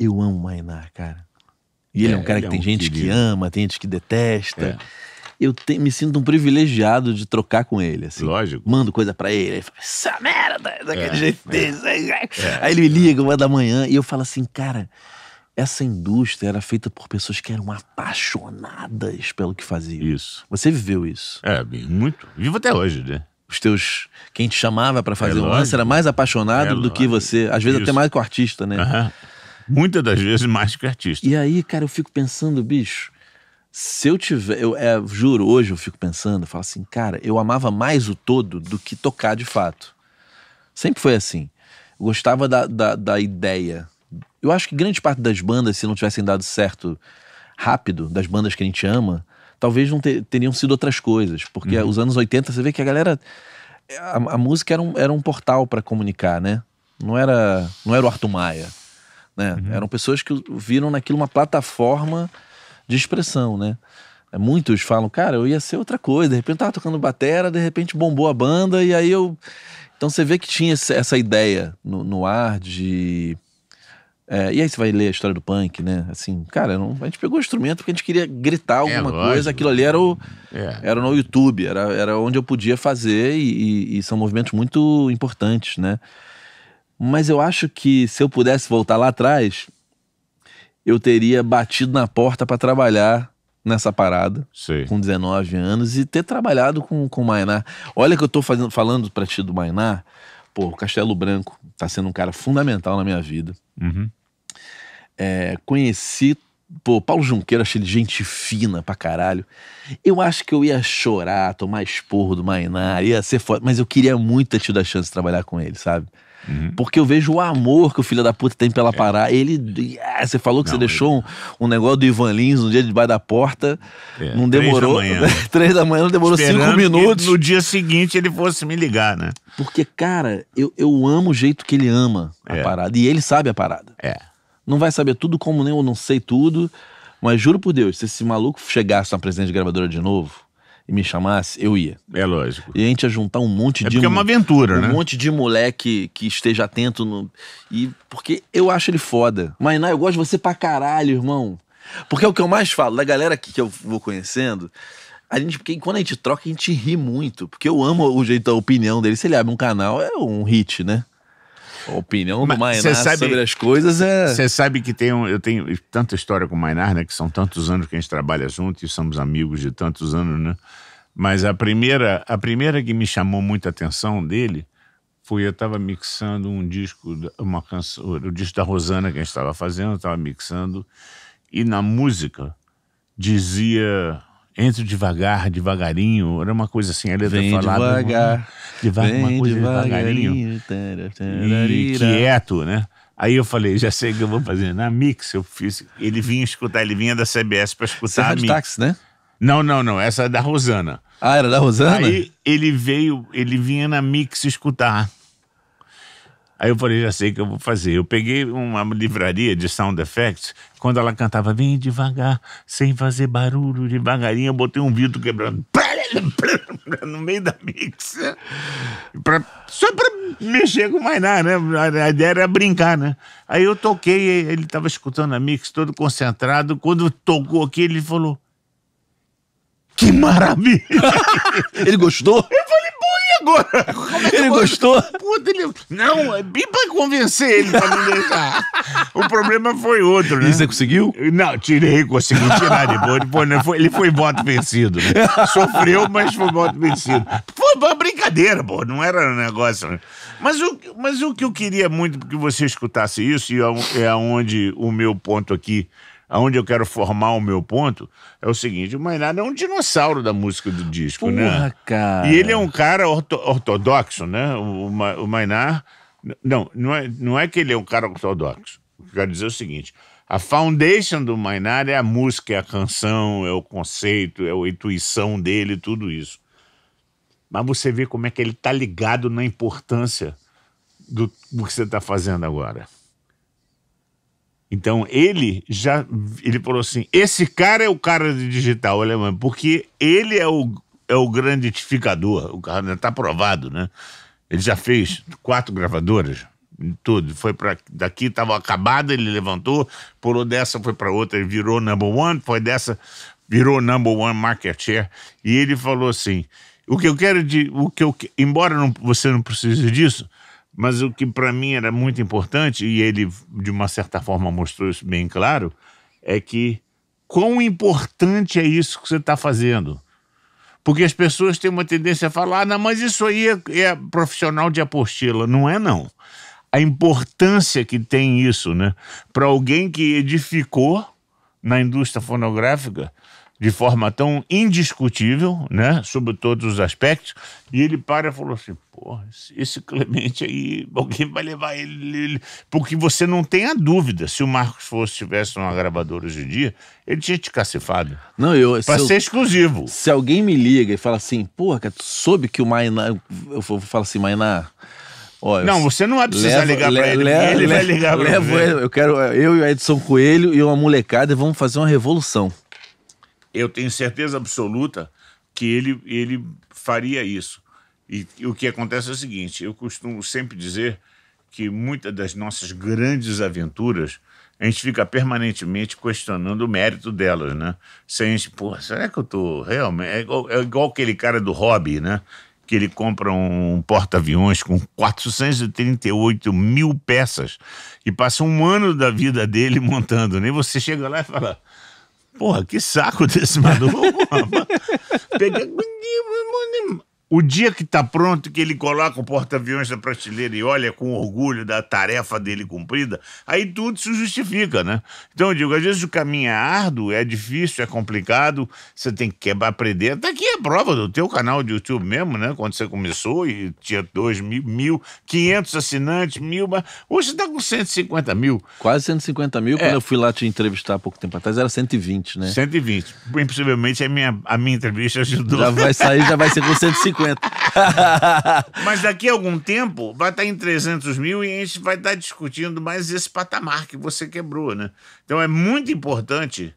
S3: eu amo o Mainar, cara.
S4: E ele é, é um cara que é tem um gente que
S3: ama, tem gente que detesta. É. Eu te, me sinto um privilegiado de trocar com ele, assim. Lógico. Mando coisa para ele, ele fala,
S6: essa merda, daquele é, jeito dele. Aí
S3: ele me liga uma da manhã e eu falo assim, cara, essa indústria era feita por pessoas que eram apaixonadas pelo que faziam. Isso. Você viveu isso? É, muito. Vivo até hoje, né? Os teus. Quem te chamava para fazer é um lance era mais apaixonado é do que você. Às vezes isso. até mais que o artista, né? Uhum. Muitas das vezes mais que artista. E aí, cara, eu fico pensando, bicho, se eu tiver. Eu é, juro, hoje eu fico pensando, eu falo assim, cara, eu amava mais o todo do que tocar de fato. Sempre foi assim. Eu gostava da, da, da ideia. Eu acho que grande parte das bandas, se não tivessem dado certo rápido, das bandas que a gente ama, talvez não ter, teriam sido outras coisas. Porque uhum. os anos 80, você vê que a galera. A, a música era um, era um portal para comunicar, né? Não era, não era o Arthur Maia. Né? Uhum. Eram pessoas que viram naquilo uma plataforma de expressão, né? É, muitos falam, cara, eu ia ser outra coisa. De repente eu tava tocando batera, de repente bombou a banda, e aí eu. Então você vê que tinha essa ideia no, no ar de. É, e aí você vai ler a história do punk, né? Assim, cara, não, a gente pegou o instrumento porque a gente queria gritar é alguma é, coisa. Aquilo ali era, o, é. era no YouTube, era, era onde eu podia fazer, e, e, e são movimentos muito importantes, né? Mas eu acho que se eu pudesse voltar lá atrás, eu teria batido na porta para trabalhar nessa parada Sim. com 19 anos e ter trabalhado com, com o Mainá. Olha que eu tô fazendo, falando pra ti do Mainá, pô, o Castelo Branco tá sendo um cara fundamental na minha vida. Uhum. É, conheci, pô, Paulo Junqueira, achei ele gente fina pra caralho. Eu acho que eu ia chorar, tomar esporro do Mainá, ia ser foda, mas eu queria muito ter tido a chance de trabalhar com ele, sabe? Uhum. Porque eu vejo o amor que o filho da puta tem pela é. Pará. Ele. você falou que não, você deixou um, um, negócio do Ivan Lins no dia de debaixo da porta. É. Não demorou. Três da manhã. (laughs) Três da manhã, não demorou Esperando cinco minutos. no dia seguinte ele fosse me ligar, né? Porque, cara, eu, eu amo o jeito que ele ama a é. parada. E ele sabe a parada. É. Não vai saber tudo como nem eu não sei tudo. Mas juro por Deus, se esse maluco chegasse na presidente de gravadora de novo, e me chamasse, eu ia. É lógico. E a gente ia juntar um monte é de. Porque um, é uma aventura, um né? Um monte de moleque que esteja atento. No, e porque eu acho ele foda. mas na eu gosto de você pra caralho, irmão. Porque é o que eu mais falo, da galera que, que eu vou conhecendo. A gente, porque quando a gente troca, a gente ri muito. Porque eu amo o jeito, a opinião dele. Se ele abre um canal, é um hit, né? A
S1: opinião do Mainar sabe, sobre as coisas é. Você sabe que tem um, eu tenho tanta história com o Mainar, né? Que são tantos anos que a gente trabalha junto e somos amigos de tantos anos, né? Mas a primeira, a primeira que me chamou muita atenção dele foi eu estava mixando um disco, uma canção, o disco da Rosana que a gente estava fazendo, estava mixando e na música dizia entre devagar, devagarinho, era uma coisa assim, a letra vem falada. Devagar, devagar, uma coisa devagarinho.
S3: devagarinho e quieto,
S1: né? Aí eu falei, já sei o que eu vou fazer. Na Mix, eu fiz. Ele vinha escutar, ele vinha da CBS para escutar Serra é a Mix. Táxi, né? Não, não, não. Essa é da Rosana. Ah, era da Rosana? Aí ele veio, ele vinha na Mix escutar. Aí eu falei, já sei o que eu vou fazer. Eu peguei uma livraria de sound effects, quando ela cantava bem devagar, sem fazer barulho, devagarinho, eu botei um vidro quebrando (laughs) no meio da mix. Pra, só pra mexer com mais nada, né? A ideia era brincar, né? Aí eu toquei, ele tava escutando a mix, todo concentrado. Quando tocou aqui, ele falou: Que maravilha! (laughs) ele gostou? Eu falei, bom, e agora? É ele gostou? Puta, ele... Não, é bem pra convencer ele pra me deixar. o problema foi outro, né? E você conseguiu? Não, tirei, consegui tirar depois. depois né, foi, ele foi voto vencido, né? (laughs) Sofreu, mas foi voto vencido. Foi uma brincadeira, pô, não era um negócio. Né? Mas, o, mas o que eu queria muito que você escutasse isso, e é, é onde o meu ponto aqui aonde eu quero formar o meu ponto, é o seguinte: o Maynard é um dinossauro da música do disco, né? Porra, né? Cara. E ele é um cara orto, ortodoxo, né? O, o Maynard. Não, não é, não é que ele é um cara ortodoxo. Eu quero dizer é o seguinte: a foundation do Maynard é a música, é a canção, é o conceito, é a intuição dele, tudo isso. Mas você vê como é que ele tá ligado na importância do, do que você está fazendo agora. Então ele já ele falou assim: esse cara é o cara de digital alemão, porque ele é o, é o grande edificador, o cara está né, provado, né? Ele já fez quatro gravadoras, tudo. Foi para daqui, estava acabada, ele levantou, pulou dessa, foi para outra, ele virou number one, foi dessa, virou number one market share. E ele falou assim: o que eu quero de, o que eu, embora não, você não precise disso, mas o que para mim era muito importante, e ele de uma certa forma mostrou isso bem claro, é que quão importante é isso que você está fazendo. Porque as pessoas têm uma tendência a falar, ah, não, mas isso aí é, é profissional de apostila. Não é, não. A importância que tem isso, né? Para alguém que edificou na indústria fonográfica, de forma tão indiscutível, né, sobre todos os aspectos, e ele para e falou assim: porra, esse Clemente aí, alguém vai levar ele, ele. Porque você não tem a dúvida, se o Marcos fosse tivesse uma gravadora hoje em dia, ele tinha te cacifado. Não, eu. Pra se ser eu,
S3: exclusivo. Se alguém me liga
S1: e fala assim, porra,
S3: cara, tu soube que o Mainá. Eu falo assim, Mainá. Olha, não, você não vai precisar leva, ligar le, pra ele. Le, ele le, vai ligar pra levo, Eu quero eu e o Edson Coelho e uma molecada e vamos fazer uma
S1: revolução eu tenho certeza absoluta que ele, ele faria isso. E, e, o que acontece é o seguinte: eu costumo sempre dizer que muitas das nossas grandes aventuras a gente fica permanentemente questionando o mérito delas, né? Se a gente, pô, será que eu tô realmente. É igual, é igual aquele cara do hobby, né? Que ele compra um, porta-aviões com 438 mil peças e passa um ano da vida dele montando. Nem né? você chega lá e fala Porra, que saco (laughs) desse maluco. Pegando. O dia que está pronto, que ele coloca o porta-aviões na prateleira e olha com orgulho da tarefa dele cumprida, aí tudo se justifica, né? Então eu digo, às vezes o caminho é árduo, é difícil, é complicado, você tem que quebrar, aprender. Daqui é a prova do teu canal de YouTube mesmo, né? Quando você começou e tinha 2 mil, mil assinantes, mil, mas hoje você está com 150 mil. Quase 150 mil. É. Quando eu fui lá te entrevistar há pouco tempo atrás, era 120, né? 120. Impossivelmente a minha, a minha entrevista ajudou. Já vai sair, já vai ser com 150. (laughs) 50. (laughs) Mas daqui a algum tempo vai estar tá em 300 mil e a gente vai estar tá discutindo mais esse patamar que você quebrou, né? Então é muito importante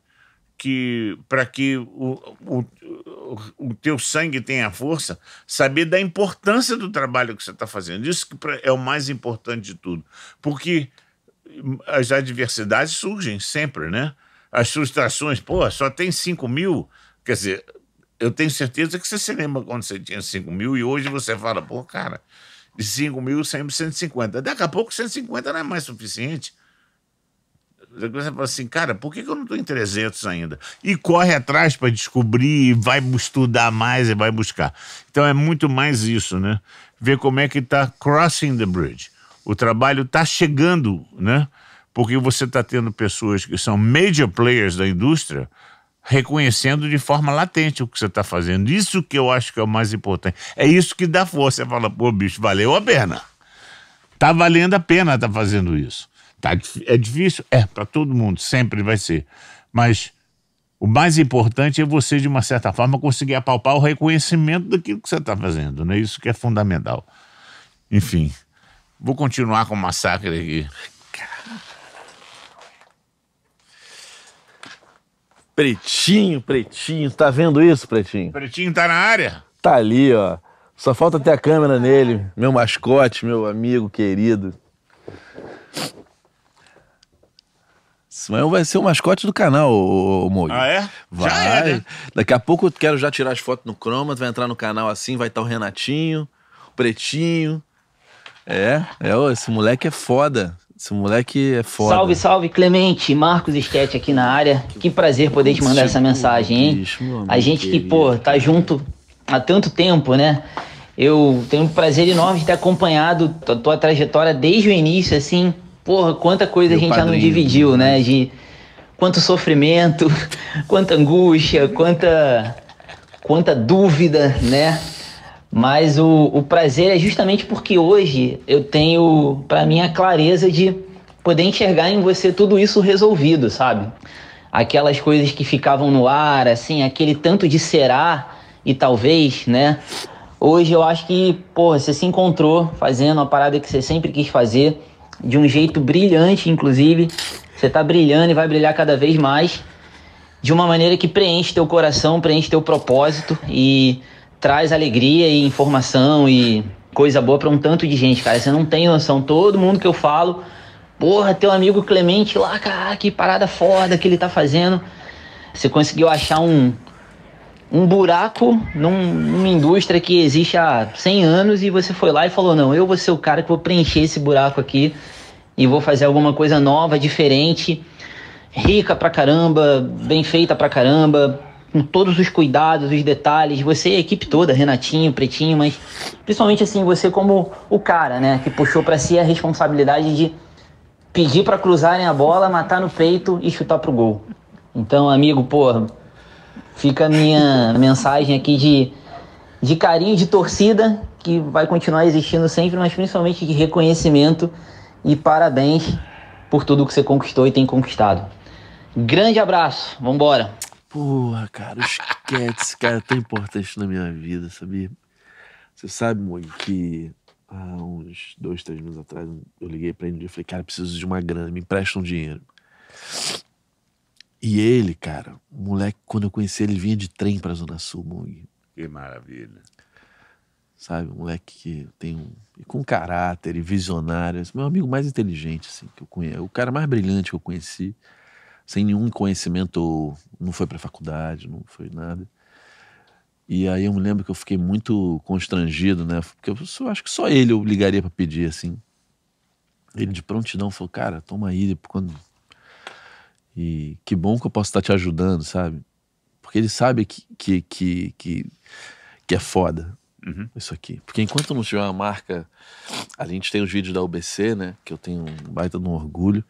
S1: que para que o, o, o teu sangue tenha força, saber da importância do trabalho que você está fazendo. Isso que é o mais importante de tudo. Porque as adversidades surgem sempre, né? As frustrações, pô, só tem 5 mil. Quer dizer, eu tenho certeza que você se lembra quando você tinha 5 mil e hoje você fala, pô, cara, de 5 mil sempre 150. Daqui a pouco 150 não é mais suficiente. Você fala assim, cara, por que eu não estou em 300 ainda? E corre atrás para descobrir, e vai estudar mais e vai buscar. Então é muito mais isso, né? Ver como é que está crossing the bridge. O trabalho está chegando, né? Porque você está tendo pessoas que são major players da indústria reconhecendo de forma latente o que você está fazendo. Isso que eu acho que é o mais importante. É isso que dá força. Você fala, pô, bicho, valeu a pena. Tá valendo a pena estar tá fazendo isso. Tá, é difícil? É, para todo mundo, sempre vai ser. Mas o mais importante é você, de uma certa forma, conseguir apalpar o reconhecimento daquilo que você está fazendo, né? Isso que é fundamental. Enfim, vou continuar com o massacre aqui.
S3: Pretinho, pretinho, tá vendo isso, pretinho? Pretinho tá na área? Tá ali, ó. Só falta ter a câmera nele, meu mascote, meu amigo querido. Simeão vai ser o mascote do canal, ô, ô, Mogi. Ah, é? Vai. Já é, né? Daqui a pouco eu quero já tirar as fotos no Chroma, vai entrar no canal assim, vai estar o Renatinho, o Pretinho. É, é, ó, esse moleque é foda. Esse moleque é foda. Salve,
S6: salve, Clemente, Marcos Esquete aqui na área. Que prazer poder te mandar essa mensagem, hein? a gente que, pô, tá junto há tanto tempo, né? Eu tenho um prazer enorme de ter acompanhado a tua trajetória desde o início, assim. Porra, quanta coisa Meu a gente padrinho, já não dividiu, né? né? De quanto sofrimento, (laughs) quanta angústia, quanta quanta dúvida, né? Mas o, o prazer é justamente porque hoje eu tenho, para mim, a clareza de poder enxergar em você tudo isso resolvido, sabe? Aquelas coisas que ficavam no ar, assim, aquele tanto de será e talvez, né? Hoje eu acho que, porra, você se encontrou fazendo a parada que você sempre quis fazer, de um jeito brilhante, inclusive. Você tá brilhando e vai brilhar cada vez mais, de uma maneira que preenche teu coração, preenche teu propósito e traz alegria e informação e coisa boa para um tanto de gente, cara. Você não tem noção. Todo mundo que eu falo, porra, teu amigo Clemente lá, cara, que parada foda que ele tá fazendo. Você conseguiu achar um, um buraco num, numa indústria que existe há 100 anos e você foi lá e falou: não, eu vou ser o cara que vou preencher esse buraco aqui e vou fazer alguma coisa nova, diferente, rica pra caramba, bem feita pra caramba, com todos os cuidados, os detalhes, você e a equipe toda, Renatinho, Pretinho, mas principalmente assim, você como o cara, né, que puxou para si a responsabilidade de pedir para cruzarem a bola, matar no peito e chutar pro gol. Então, amigo, pô, fica a minha (laughs) mensagem aqui de, de carinho, de torcida, que vai continuar existindo sempre, mas principalmente de reconhecimento e parabéns por tudo que você conquistou e tem conquistado. Grande abraço, vambora! Porra, cara,
S3: os (laughs) cats, cara, é tão importante na minha vida, sabia? Você sabe, Mogi, que há uns dois, três meses atrás eu liguei pra ele e falei, cara, preciso de uma grana, me empresta um dinheiro. E ele, cara, o moleque, quando eu conheci ele, vinha de trem pra Zona Sul, Mogi. Que maravilha. Sabe, um moleque que tem um. com caráter e visionário. meu amigo mais inteligente, assim, que eu conheço. O cara mais brilhante que eu conheci sem nenhum conhecimento, não foi para faculdade, não foi nada. E aí eu me lembro que eu fiquei muito constrangido, né? Porque eu acho que só ele eu ligaria para pedir, assim. Ele de prontidão falou, cara, toma aí, quando... E que bom que eu posso estar te ajudando, sabe? Porque ele sabe que, que, que, que, que é foda. Uhum. Isso aqui. Porque enquanto não tiver uma marca. A gente tem os vídeos da UBC, né? Que eu tenho um baita de um orgulho,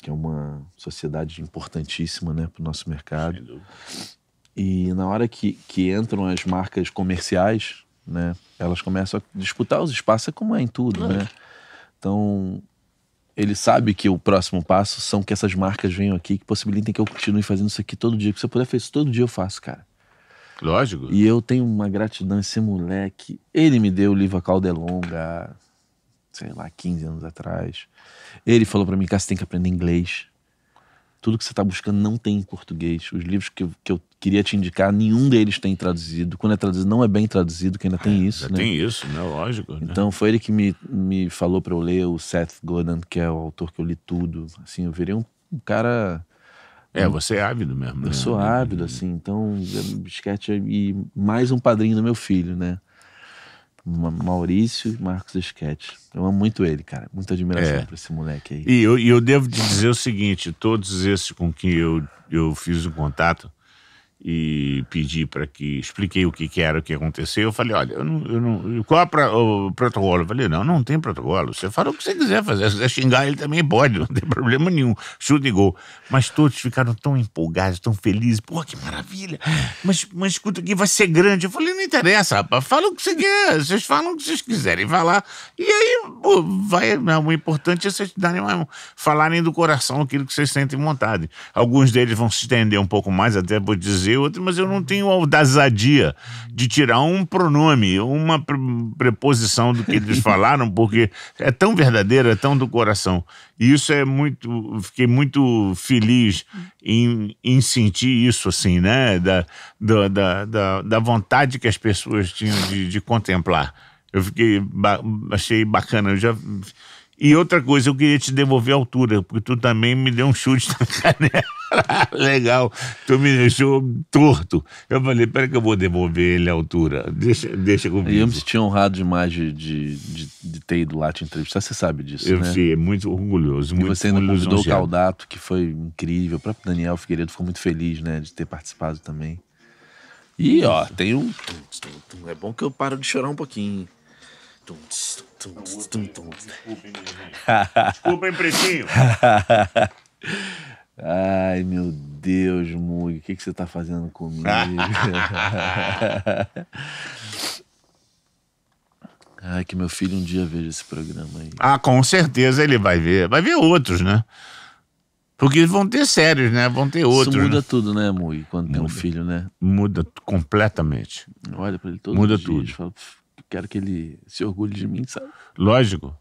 S3: que é uma sociedade importantíssima, né? Para o nosso mercado. E na hora que, que entram as marcas comerciais, né? Elas começam a disputar os espaços, é como é em tudo, né? Então, ele sabe que o próximo passo são que essas marcas venham aqui, que possibilitem que eu continue fazendo isso aqui todo dia. Que se eu puder fazer isso todo dia, eu faço, cara. Lógico. E eu tenho uma gratidão a esse moleque. Ele me deu o livro A Caldelonga, é sei lá, 15 anos atrás. Ele falou para mim, cara, você tem que aprender inglês. Tudo que você tá buscando não tem em português. Os livros que, eu, que eu queria te indicar, nenhum deles tem traduzido. Quando é traduzido, não é bem traduzido, que ainda tem é, isso, ainda né? Tem isso, né? Lógico. Né? Então foi ele que me, me falou para eu ler o Seth Godin, que é o autor que eu li tudo. Assim, eu virei um, um cara é, você é ávido mesmo. Né? Eu sou ávido, assim, então Esquete é, é, e mais um padrinho do meu filho, né? Maurício Marcos Esquete. Eu amo muito ele, cara. Muita admiração é. por esse moleque aí. E eu, eu devo te dizer
S1: o seguinte: todos esses com quem eu, eu fiz o um contato, e pedi para que expliquei o que, que, era o que aconteceu. Eu falei, olha, eu não, eu não, qual é o protocolo? Eu falei, não, não tem protocolo. Você fala o que você quiser fazer. Se quiser xingar ele também pode, (laughs) não tem problema nenhum. Chuta e gol. Mas todos ficaram tão empolgados, tão felizes. Pô, que maravilha. Mas, mas escuta aqui, vai ser grande. Eu falei, não interessa, rapaz. Fala o que você quer. Vocês falam o que vocês quiserem falar. E aí, pô, vai, né, o importante é vocês darem uma, falarem do coração aquilo que vocês sentem vontade. Alguns deles vão se estender um pouco mais, até vou dizer tirei outro, mas eu não tenho audazadia de tirar um pronome, uma preposição do que eles (laughs) falaram, porque é tão verdadeiro, é tão do coração. E isso é muito. Fiquei muito feliz em, em sentir isso, assim, né? Da, da, da, da vontade que as pessoas tinham de, de contemplar. Eu fiquei. achei bacana. Eu já e outra coisa, eu queria te devolver a altura, porque tu também me deu um chute na (laughs) canela. (laughs) Legal. Tu me deixou torto. Eu falei, peraí que eu vou devolver ele a altura. Deixa, deixa comigo. E eu me senti honrado demais de, de, de, de, ter ido lá te entrevistar. Você sabe disso, eu né? Eu sei, é muito orgulhoso. E muito você ainda convidou o
S3: Caldato, que foi incrível. O próprio Daniel Figueiredo ficou muito feliz, né? De ter participado também. E, ó, tem um... É bom que eu paro de chorar um pouquinho. Tum, tum, Tum, tum, tum. Desculpem, Desculpem, pretinho. (laughs) Ai, meu Deus, Mug, o que, que você tá fazendo comigo? (laughs)
S1: Ai, que meu filho um dia veja esse programa aí. Ah, com certeza ele vai ver. Vai ver outros, né? Porque vão ter sérios, né? Vão ter outros. Isso muda né? tudo, né, Mui? Quando muda. tem um filho, né? Muda completamente.
S3: Olha pra ele todo Muda tudo. Fala,
S1: quero que ele se orgulhe de mim, sabe? Lógico.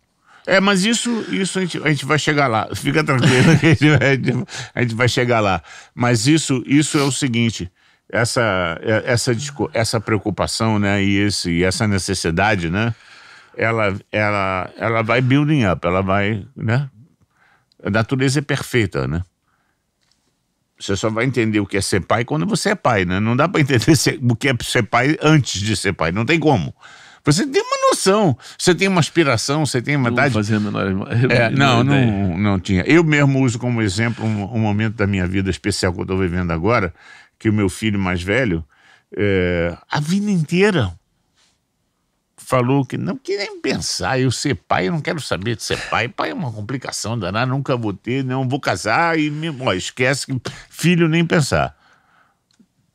S1: É, mas isso, isso a, gente, a gente vai chegar lá. (laughs) Fica tranquilo, a, gente vai, a gente vai chegar lá. Mas isso, isso é o seguinte: essa, é, essa, essa preocupação, né, e, esse, e essa necessidade, né, ela, ela, ela vai building up, ela vai, né? A natureza é perfeita, né? Você só vai entender o que é ser pai quando você é pai, né? Não dá para entender (laughs) o que é ser pai antes de ser pai, não tem como. Você tem uma noção, você tem uma aspiração, você tem uma vontade. Não menor, (laughs) é, não, não, não tinha. Eu mesmo uso como exemplo um, um, momento da minha vida especial que eu estou vivendo agora, que o meu filho mais velho, é, a vida inteira, falou que não queria nem pensar, eu ser pai, eu não quero saber de ser pai. Pai é uma complicação danada, nunca vou ter, não vou casar e me, ó, esquece que filho nem pensar.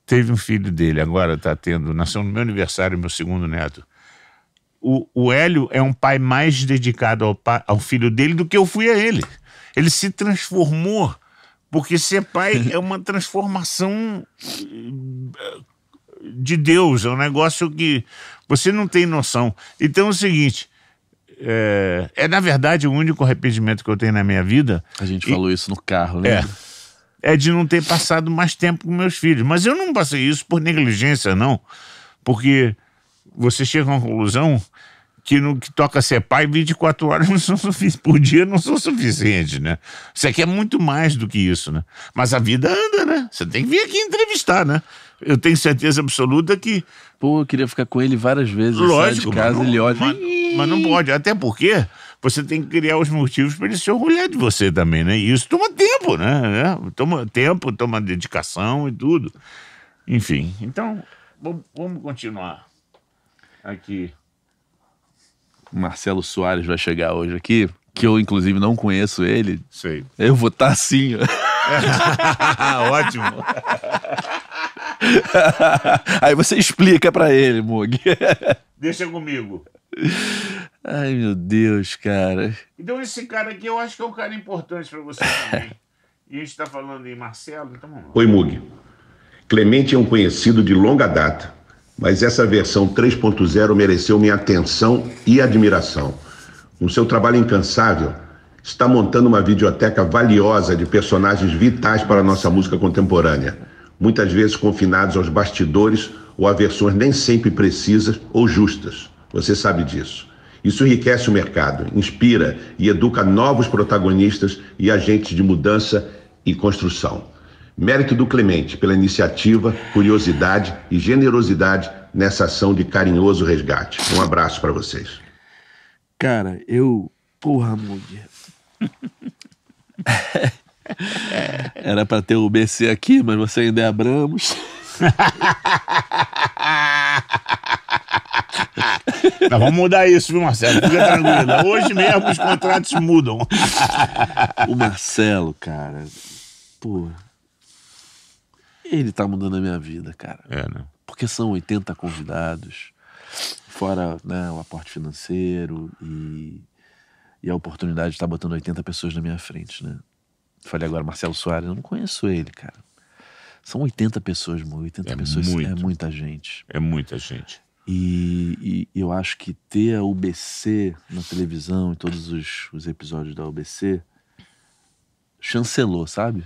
S1: Teve um filho dele, agora está tendo, nasceu no meu aniversário, meu segundo neto o, o Hélio é um pai mais dedicado ao, pai, ao filho dele do que eu fui a ele. Ele se transformou, porque ser pai (laughs) é uma transformação eh, de Deus, é um negócio que você não tem noção. Então é o seguinte. É, é na verdade o único arrependimento que eu tenho na minha vida. A gente e, falou isso no carro, né? É, é de não ter passado mais tempo com meus filhos. Mas eu não passei isso por negligência, não. Porque você chega a uma conclusão que no que toca ser pai, 24 horas não são por dia não são suficientes, né? Você quer é muito mais do que isso, né? Mas a vida anda, né? Você tem que vir aqui entrevistar, né? Eu tenho certeza absoluta que. Pô, eu queria ficar com ele várias vezes. Lógico, de casa, não, ele olha. Mas, mas, não pode, até porque você tem que criar os motivos para ele se orgulhar de você também, né? E isso toma tempo, né? É, toma tempo, toma dedicação e tudo. Enfim, então, vamos continuar aqui.
S3: Marcelo Soares vai chegar hoje aqui, que eu inclusive não conheço ele. Sei. Eu vou estar tá assim.
S5: (laughs) Ótimo. (laughs)
S3: Aí você explica para ele, Mug.
S1: Deixa comigo.
S3: Ai, meu Deus, cara.
S1: Então, esse cara aqui eu acho que é um cara importante para você também. e a gente está falando em Marcelo, então. Oi, Mug.
S7: Clemente é um conhecido de longa data mas essa versão 3.0 mereceu minha atenção e admiração. No seu trabalho incansável, está montando uma videoteca valiosa de personagens vitais para a nossa música contemporânea, muitas vezes confinados aos bastidores ou a versões nem sempre precisas ou justas. Você sabe disso. Isso enriquece o mercado, inspira e educa novos protagonistas e agentes de mudança e construção. Mérito do Clemente pela iniciativa, curiosidade e generosidade nessa ação de carinhoso resgate.
S3: Um abraço para vocês. Cara, eu. Porra, mulher. (laughs) Era para ter o BC aqui, mas você ainda é
S1: Abramos. Mas (laughs) vamos mudar isso, viu, Marcelo? Fica tranquilo. Hoje mesmo os contratos mudam. (laughs) O Marcelo, cara. Porra
S3: ele tá mudando a minha vida, cara. É, né? Porque são 80 convidados, fora né, o aporte financeiro e, e a oportunidade de estar tá botando 80 pessoas na minha frente, né? Falei agora, Marcelo Soares, eu não conheço ele, cara. São 80 pessoas, 80 é pessoas é muito, é
S1: muita gente. É muita gente.
S3: E, e, eu acho que ter a UBC na televisão e todos os, os episódios da UBC chancelou, sabe?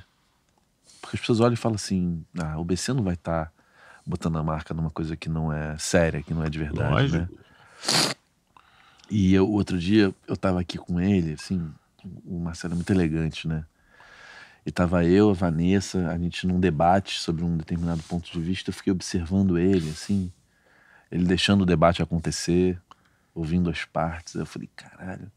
S3: Porque as pessoas olham e falam assim: ah, o BC não vai estar tá botando a marca numa coisa que não é séria, que não é de verdade, né? Lógico. né? E eu, outro dia eu tava aqui com ele, assim, o Marcelo é muito elegante, né? E tava eu, a Vanessa, a gente num debate sobre um determinado ponto de vista, eu fiquei observando ele, assim, ele deixando o debate acontecer, ouvindo as partes. Eu falei, caralho,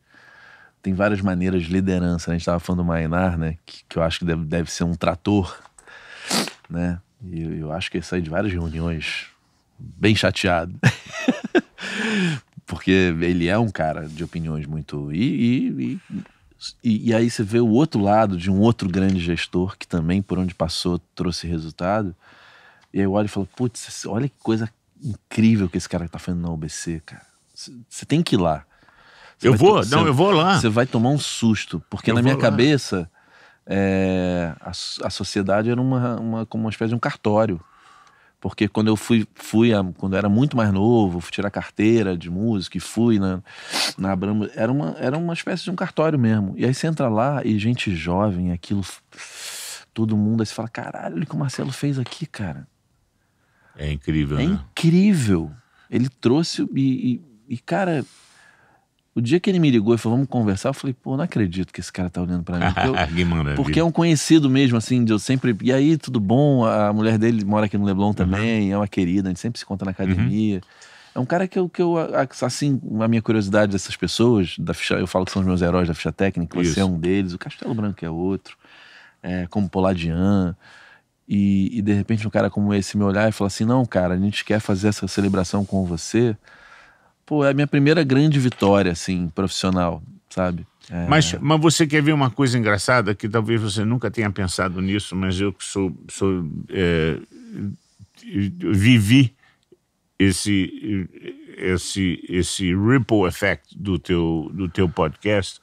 S3: tem várias maneiras de liderança. Né? A gente estava falando do Mainar, né? Que, que, eu acho que deve, deve ser um trator, né? E eu, eu acho que ele sai de várias reuniões bem chateado. (laughs) Porque ele é um cara de opiniões muito. E, e, e, e, aí você vê o outro lado de um outro grande gestor que também, por onde passou, trouxe resultado. E aí eu olho e falo, putz, olha que coisa incrível que esse cara tá fazendo na UBC, cara. Você tem que ir lá. Você eu vou, não, eu vou lá. Você vai tomar um susto, porque eu na minha lá. cabeça é, a, a, sociedade era uma, uma, como uma espécie de um cartório. Porque quando eu fui, fui a, quando eu era muito mais novo, fui tirar carteira de música e fui na, na Abramo, era uma, era uma espécie de um cartório mesmo. E aí você entra lá e gente jovem, aquilo. Todo mundo aí você fala: caralho, olha o que o Marcelo fez aqui, cara. É incrível, é né? incrível. Ele trouxe e, e, e cara, o dia que ele me ligou e falou, vamos conversar, eu falei, pô, não acredito que esse cara tá olhando pra mim. Porque, eu, (laughs) porque é um conhecido mesmo, assim, de eu sempre. E aí, tudo bom? A mulher dele mora aqui no Leblon também, uhum. é uma querida, a gente sempre se conta na uhum. academia. Uhum. É um cara que eu, que eu, assim, a minha curiosidade dessas pessoas, da ficha, eu falo que são os meus heróis da ficha técnica, você é Isso. é um deles, o Castelo Branco é outro, é, como Poladian. E, e de repente um cara como esse me olhar e falar assim: não, cara, a gente quer fazer essa celebração com você
S1: pô, é a minha primeira grande vitória, assim, profissional, sabe? É... Mas, mas você quer ver uma coisa engraçada que talvez você nunca tenha pensado nisso, mas eu que sou, sou é, vivi esse esse esse ripple effect do teu do teu podcast,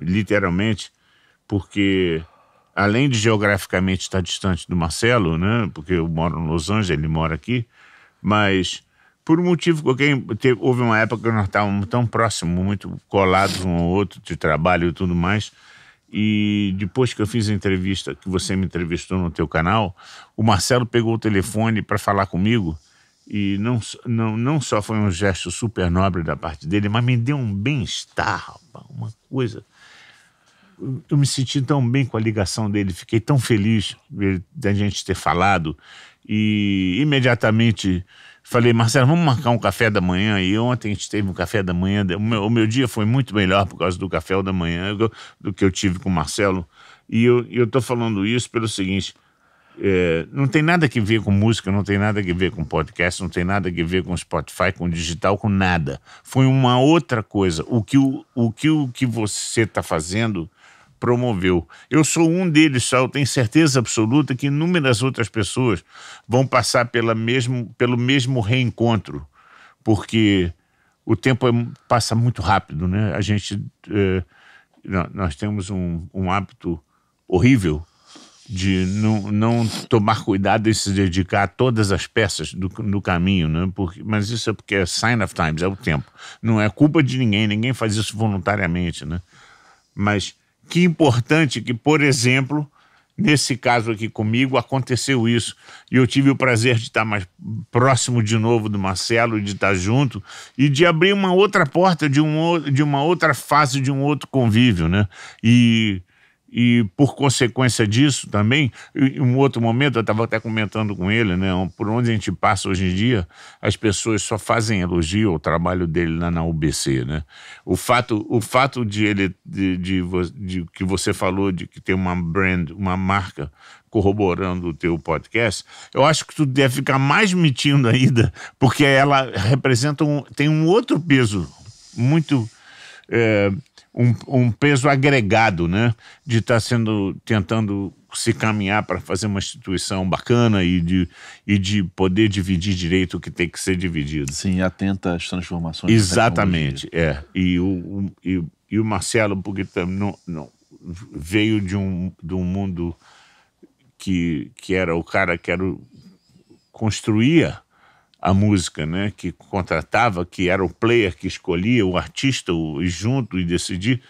S1: literalmente, porque além de geograficamente estar distante do Marcelo, né? Porque eu moro em Los Angeles, ele mora aqui, mas por um motivo qualquer, houve uma época que nós estávamos tão próximos, muito colados um ao outro, de trabalho e tudo mais, e depois que eu fiz a entrevista, que você me entrevistou no teu canal, o Marcelo pegou o telefone para falar comigo, e não, não, não só foi um gesto super nobre da parte dele, mas me deu um bem-estar, uma coisa eu me senti tão bem com a ligação dele, fiquei tão feliz da gente ter falado e imediatamente Falei, Marcelo, vamos marcar um café da manhã. E ontem a gente teve um café da manhã. O meu, o meu dia foi muito melhor por causa do café da manhã do que eu tive com o Marcelo. E eu, eu tô falando isso pelo seguinte: é, não tem nada que ver com música, não tem nada que ver com podcast, não tem nada que ver com Spotify, com digital, com nada. Foi uma outra coisa. O que, o, o, que, o que você está fazendo promoveu. Eu sou um deles só, eu tenho certeza absoluta que inúmeras outras pessoas vão passar pela mesmo, pelo mesmo reencontro, porque o tempo é, passa muito rápido, né? A gente. É, nós temos um, um hábito horrível de não, não tomar cuidado e se dedicar a todas as peças do, do caminho, né? Porque, mas isso é porque é sign of times, é o tempo. Não é culpa de ninguém, ninguém faz isso voluntariamente, né? Mas que importante que, por exemplo, nesse caso aqui comigo, aconteceu isso. E eu tive o prazer de estar mais próximo de novo do Marcelo, de estar junto e de abrir uma outra porta de, um, de uma outra fase, de um outro convívio, né? E e por consequência disso também, em um outro momento, eu estava até comentando com ele, né? Por onde a gente passa hoje em dia, as pessoas só fazem elogio ao trabalho dele na UBC, né? O fato, o fato de ele, de, de, de que você falou, de que tem uma brand, uma marca corroborando o teu podcast, eu acho que tu deve ficar mais mentindo ainda, porque ela representa um, tem um outro peso muito. É, um, um peso agregado, né? De estar tá sendo tentando se caminhar para fazer uma instituição bacana e de, e de poder dividir direito o que tem que ser dividido. Sim, atenta às transformações. Exatamente, é. E o, o, e, e o Marcelo porque não, não, veio de um, de um mundo que, que era o cara que era, construía a música, né? Que contratava, que era o player que escolhia, o artista, o, junto e decidir.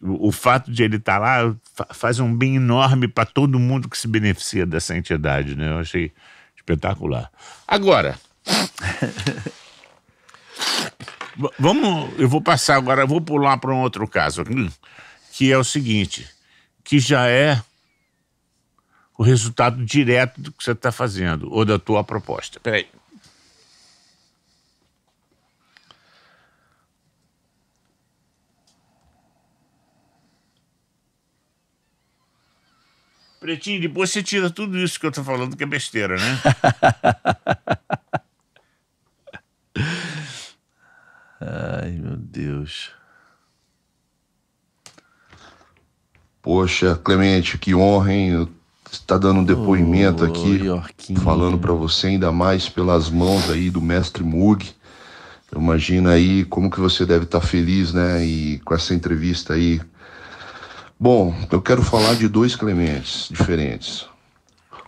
S1: O, o fato de ele estar tá lá faz um bem enorme para todo mundo que se beneficia dessa entidade, né? Eu achei espetacular. Agora. (laughs) vamos, eu vou passar agora, vou pular para um outro caso, que é o seguinte, que já é o resultado direto do que você está fazendo ou da tua proposta. Peraí. Pretinho, depois você tira tudo isso que eu tô falando que é besteira, né?
S3: (laughs) Ai, meu Deus.
S7: Poxa, Clemente, que honra, hein? Eu está dando um depoimento oh, aqui, Yorkinho. falando para você, ainda mais pelas mãos aí do mestre Mug. Então, imagina aí como que você deve estar tá feliz, né? E com essa entrevista aí. Bom, eu quero falar de dois Clementes diferentes.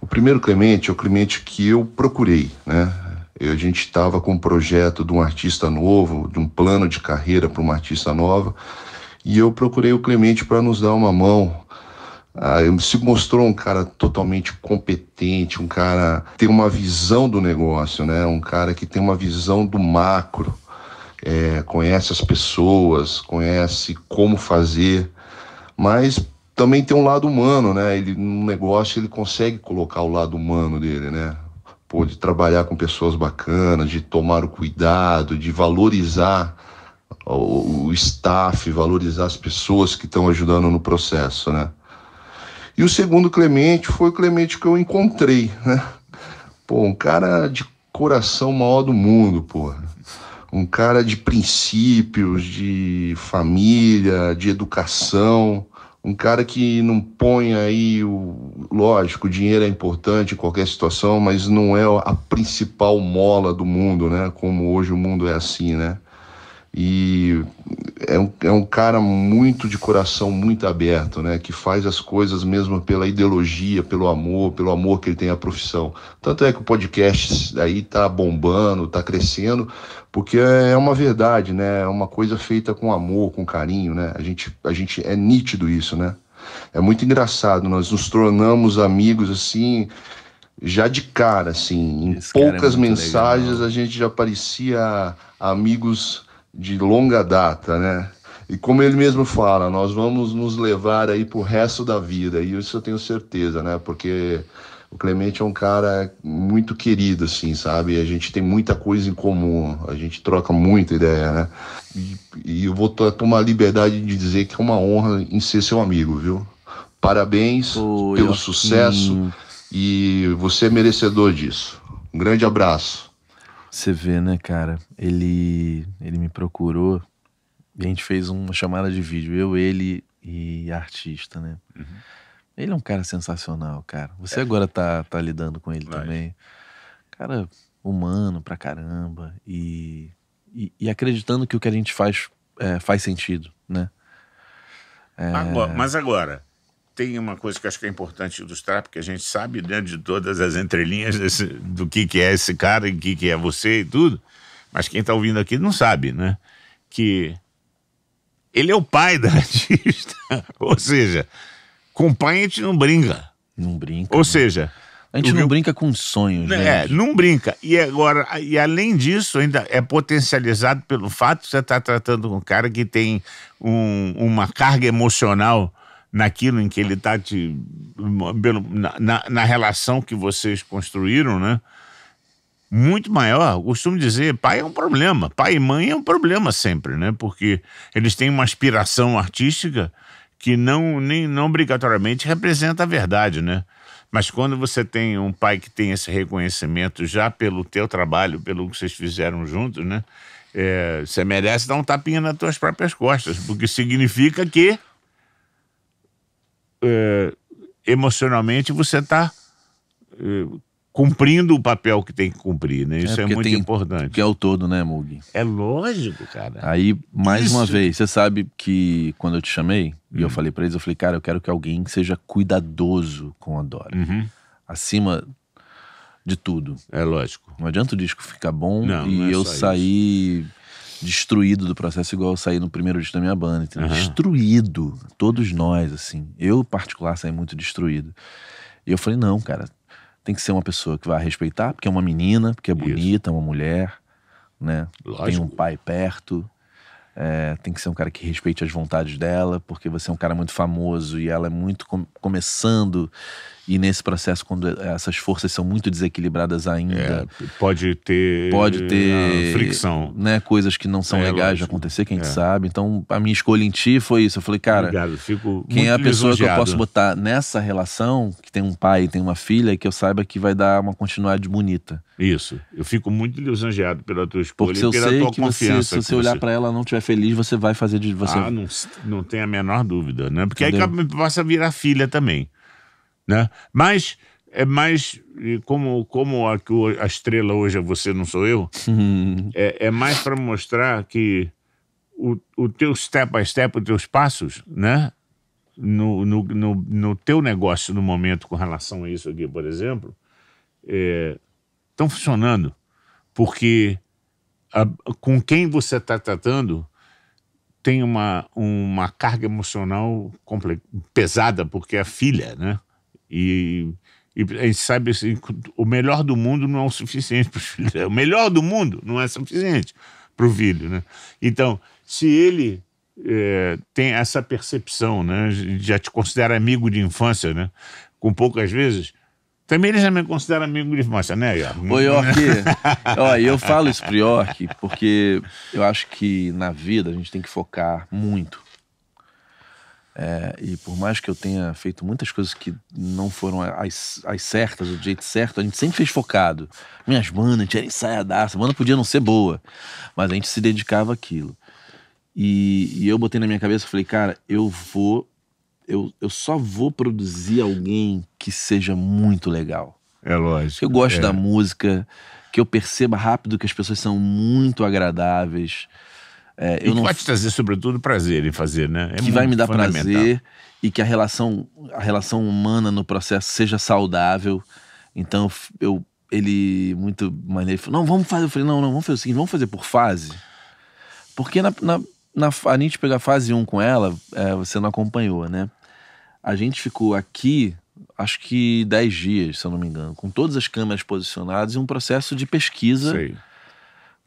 S7: O primeiro Clemente é o Clemente que eu procurei, né? Eu, a gente estava com um projeto de um artista novo, de um plano de carreira para uma artista nova, e eu procurei o Clemente para nos dar uma mão ah, se mostrou um cara totalmente competente, um cara que tem uma visão do negócio, né? Um cara que tem uma visão do macro, é, conhece as pessoas, conhece como fazer, mas também tem um lado humano, né? Ele no negócio ele consegue colocar o lado humano dele, né? Pô, de trabalhar com pessoas bacanas, de tomar o cuidado, de valorizar o, o staff, valorizar as pessoas que estão ajudando no processo, né? E o segundo Clemente foi o Clemente que eu encontrei, né? Pô, um cara de coração maior do mundo, porra. Um cara de princípios, de família, de educação. Um cara que não põe aí o. Lógico, o dinheiro é importante em qualquer situação, mas não é a principal mola do mundo, né? Como hoje o mundo é assim, né? e é um, é um cara muito de coração muito aberto, né? Que faz as coisas mesmo pela ideologia, pelo amor, pelo amor que ele tem à profissão. Tanto é que o podcast aí tá bombando, tá crescendo, porque é uma verdade, né? É uma coisa feita com amor, com carinho, né? A gente, a gente é nítido isso, né? É muito engraçado, nós nos tornamos amigos assim já de cara, assim, em Esse é poucas é mensagens legal. a gente já parecia amigos de longa data, né? E como ele mesmo fala, nós vamos nos levar aí pro resto da vida, e isso eu tenho certeza, né? Porque o Clemente é um cara muito querido, assim, sabe? A gente tem muita coisa em comum, a gente troca muita ideia, né? E, e eu vou tomar liberdade de dizer que é uma honra em ser seu amigo, viu? Parabéns Oi, pelo Joaquim. sucesso e você é merecedor disso. Um grande abraço.
S3: Você vê, né, cara? Ele, ele me procurou e a gente fez uma chamada de vídeo. Eu, ele e artista, né? Uhum. Ele é um cara sensacional, cara. Você é. agora tá, tá lidando com ele Vai. também. Cara, humano pra caramba. E, e, e, acreditando que o que a gente faz é, faz sentido, né? É... Agora, mas
S1: agora, tem uma coisa que acho que é importante ilustrar, porque a gente sabe dentro né, de todas as entrelinhas desse, do que, que é esse cara e o que, que é você e tudo, mas quem está ouvindo aqui não sabe, né? Que ele é o pai (laughs) da artista. Ou seja, com pai a gente não brinca. Não brinca. Ou né? seja. A gente não brinca com sonhos, né? É, não brinca. E agora, e além disso, ainda é potencializado pelo fato de você estar tá tratando com um cara que tem um, uma carga emocional naquilo em que ele está te. Na, na, relação que vocês construíram, né? Muito maior. Eu costumo dizer, pai é um problema, pai e mãe é um problema sempre, né? Porque eles têm uma aspiração artística que não, nem, não obrigatoriamente representa a verdade, né? Mas quando você tem um pai que tem esse reconhecimento já pelo teu trabalho, pelo que vocês fizeram juntos, né? É, você merece dar um tapinha nas tuas próprias costas, porque significa que é, emocionalmente você está é, eh, cumprindo o papel que tem que cumprir, né? Isso é, é muito tem, importante. Que é o todo, né, Mug? É lógico, cara. Aí, mais Isso. uma vez,
S3: você sabe que quando eu te chamei uhum. e eu hum. falei para eles, eu falei, cara, eu quero que alguém seja cuidadoso com a Dora. Uhum. Acima de tudo. É lógico. Não adianta o disco ficar bom não, e não é eu sair isso destruído do processo, igual eu saí no primeiro disco da minha banda. Uhum. Destruído. Todos nós, assim. Eu, particular, saí muito destruído. E eu falei, não, cara, tem que ser uma pessoa que vai respeitar, porque é uma menina, porque é bonita, é uma mulher, né? Lógico. Tem um pai perto. É, tem que ser um cara que respeite as vontades dela, porque você é um cara muito famoso e ela é muito com começando e nesse processo, quando essas forças são muito desequilibradas ainda. É, pode ter. Pode ah, ter. Fricção. Né, coisas que não são é, legais de acontecer, quem é. sabe. Então, a minha escolha em ti foi isso. Eu falei, cara, Obrigado, Fico quem é a pessoa que eu posso botar nessa relação, que tem um pai e tem uma filha, que eu saiba que vai dar uma continuidade bonita. Isso. Eu fico muito
S1: lisonjeado pela tua escolha Porque eu pela sei tua que Você, se eu você olhar para ela não estiver feliz, você vai fazer de você. Ah, não, não tem a menor dúvida, né? Porque Entendeu? aí passa a virar filha também. Né? Mas é mais como, como a, a estrela hoje é você, não sou eu, uhum. é, é mais para mostrar que o, o teu step by step, os teus passos, né? No, no, no, no teu negócio no momento com relação a isso aqui, por exemplo, estão é, funcionando. Porque a, com quem você está tratando tem uma, uma carga emocional pesada, porque é a filha, né? E, e a gente sabe assim, o melhor do mundo não é o suficiente para o filho. O melhor do mundo não é suficiente para o filho, né? Então, se ele é, tem essa percepção, né? Já te considera amigo de infância, né? Com poucas vezes. Também ele já me considera amigo de infância, né, Iorque? Ô, Iorque, (laughs) ó, eu falo
S3: isso pro Iorque porque eu acho que na vida a gente tem que focar muito é, e por mais que eu tenha feito muitas coisas que não foram as, as certas, do jeito certo, a gente sempre fez focado. Minhas bandas, a gente era ensaiadaça, a banda podia não ser boa, mas a gente se dedicava àquilo. E, e eu botei na minha cabeça, falei, cara, eu vou, eu, eu só vou produzir alguém que seja muito legal. É lógico. Eu gosto é. da música, que eu perceba rápido que as pessoas são muito agradáveis. É, eu e não... vai te trazer, sobretudo, prazer em fazer, né? É que vai me dar prazer e que a relação, a relação humana no processo seja saudável. Então, eu, ele, muito maneiro, falou: não, vamos fazer. Eu falei: não, não, vamos fazer o seguinte, vamos fazer por fase. Porque na, na, na a gente pegar fase 1 com ela, é, você não acompanhou, né? A gente ficou aqui, acho que 10 dias, se eu não me engano, com todas as câmeras posicionadas e um processo de pesquisa. Sei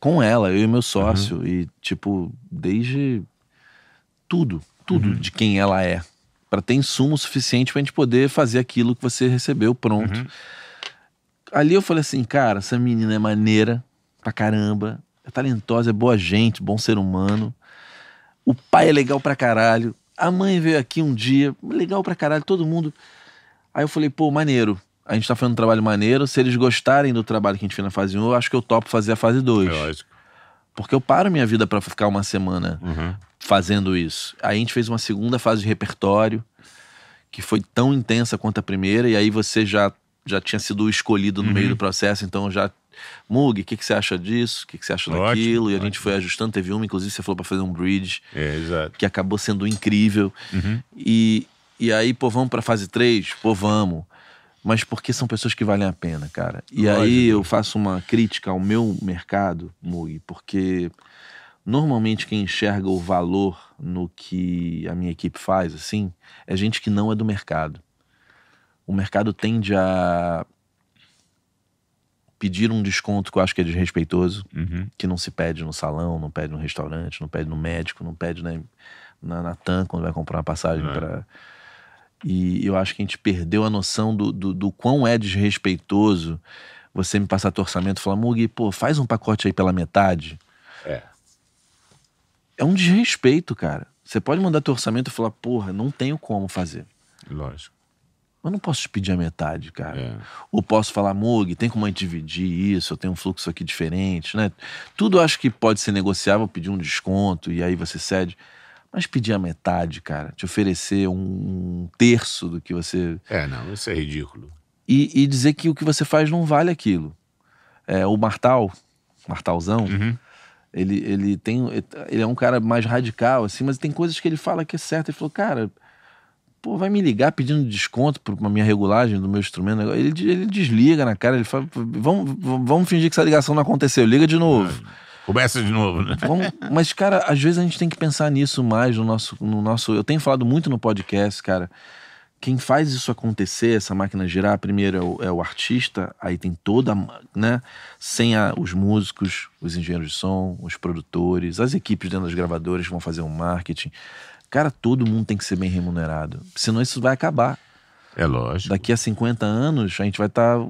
S3: com ela, eu e meu sócio. Uhum. E, tipo, desde tudo, tudo uhum. de quem ela é. para ter insumo suficiente pra gente poder fazer aquilo que você recebeu pronto. Uhum. Ali eu falei assim, cara, essa menina é maneira pra caramba, é talentosa, é boa gente, bom ser humano. O pai é legal pra caralho. A mãe veio aqui um dia, legal pra caralho, todo mundo. Aí eu falei, pô, maneiro a gente tá fazendo um trabalho maneiro. Se eles gostarem do trabalho que a gente fez na fase 1, eu acho que eu topo fazer a fase 2. É lógico. Porque eu paro minha vida para ficar uma semana uhum. fazendo isso. Aí a gente fez uma segunda fase de repertório, que foi tão intensa quanto a primeira, e aí você já, já tinha sido escolhido no uhum. meio do processo, então já. Mug, o que, que você acha disso? O que, que você acha ótimo, daquilo? E a ótimo. gente foi ajustando. Teve uma, inclusive, você falou para fazer um bridge, é, que acabou sendo incrível. Uhum. E, e aí, pô, vamos pra fase 3? Pô, vamos mas porque são pessoas que valem a pena, cara. E Lógico. aí eu faço uma crítica ao meu mercado, Mui, porque normalmente quem enxerga o valor no que a minha equipe faz, assim, é gente que não é do mercado. O mercado tende a pedir um desconto que eu acho que é desrespeitoso, uhum. que não se pede no salão, não pede no restaurante, não pede no médico, não pede na, né, na, na TAM quando vai comprar uma passagem uhum. É. para e eu acho que a gente perdeu a noção do, do, do quão é desrespeitoso você me passar teu orçamento e falar, Mugi, pô, faz um pacote aí pela metade. É. É um desrespeito, cara. Você pode mandar teu orçamento e falar, porra, não tenho como fazer. Lógico. Eu não posso te pedir a metade, cara. É. Ou posso falar, Mug, tem como a gente dividir isso? Eu tenho um fluxo aqui diferente, né? Tudo acho que pode ser negociável, pedir um desconto e aí você cede. Mas pedir a metade, cara, te oferecer um terço do que você. É, não, isso é ridículo. E, e dizer que o que você faz não vale aquilo. É, o Martal, Martalzão, uhum. ele, ele tem. Ele é um cara mais radical, assim, mas tem coisas que ele fala que é certo. Ele falou, cara, pô, vai me ligar pedindo desconto pra minha regulagem do meu instrumento. Ele, ele desliga na cara, ele fala, vamos, vamos fingir que essa ligação não aconteceu, liga de novo. Começa de novo, né? Vamos, mas, cara, às vezes a gente tem que pensar nisso mais no nosso, no nosso. Eu tenho falado muito no podcast, cara. Quem faz isso acontecer, essa máquina girar, primeiro é o, é o artista, aí tem toda, né? Sem a, os músicos, os engenheiros de som, os produtores, as equipes dentro das gravadoras que vão fazer o um marketing. Cara, todo mundo tem que ser bem remunerado, senão isso vai acabar. É lógico. Daqui a 50 anos, a gente vai estar tá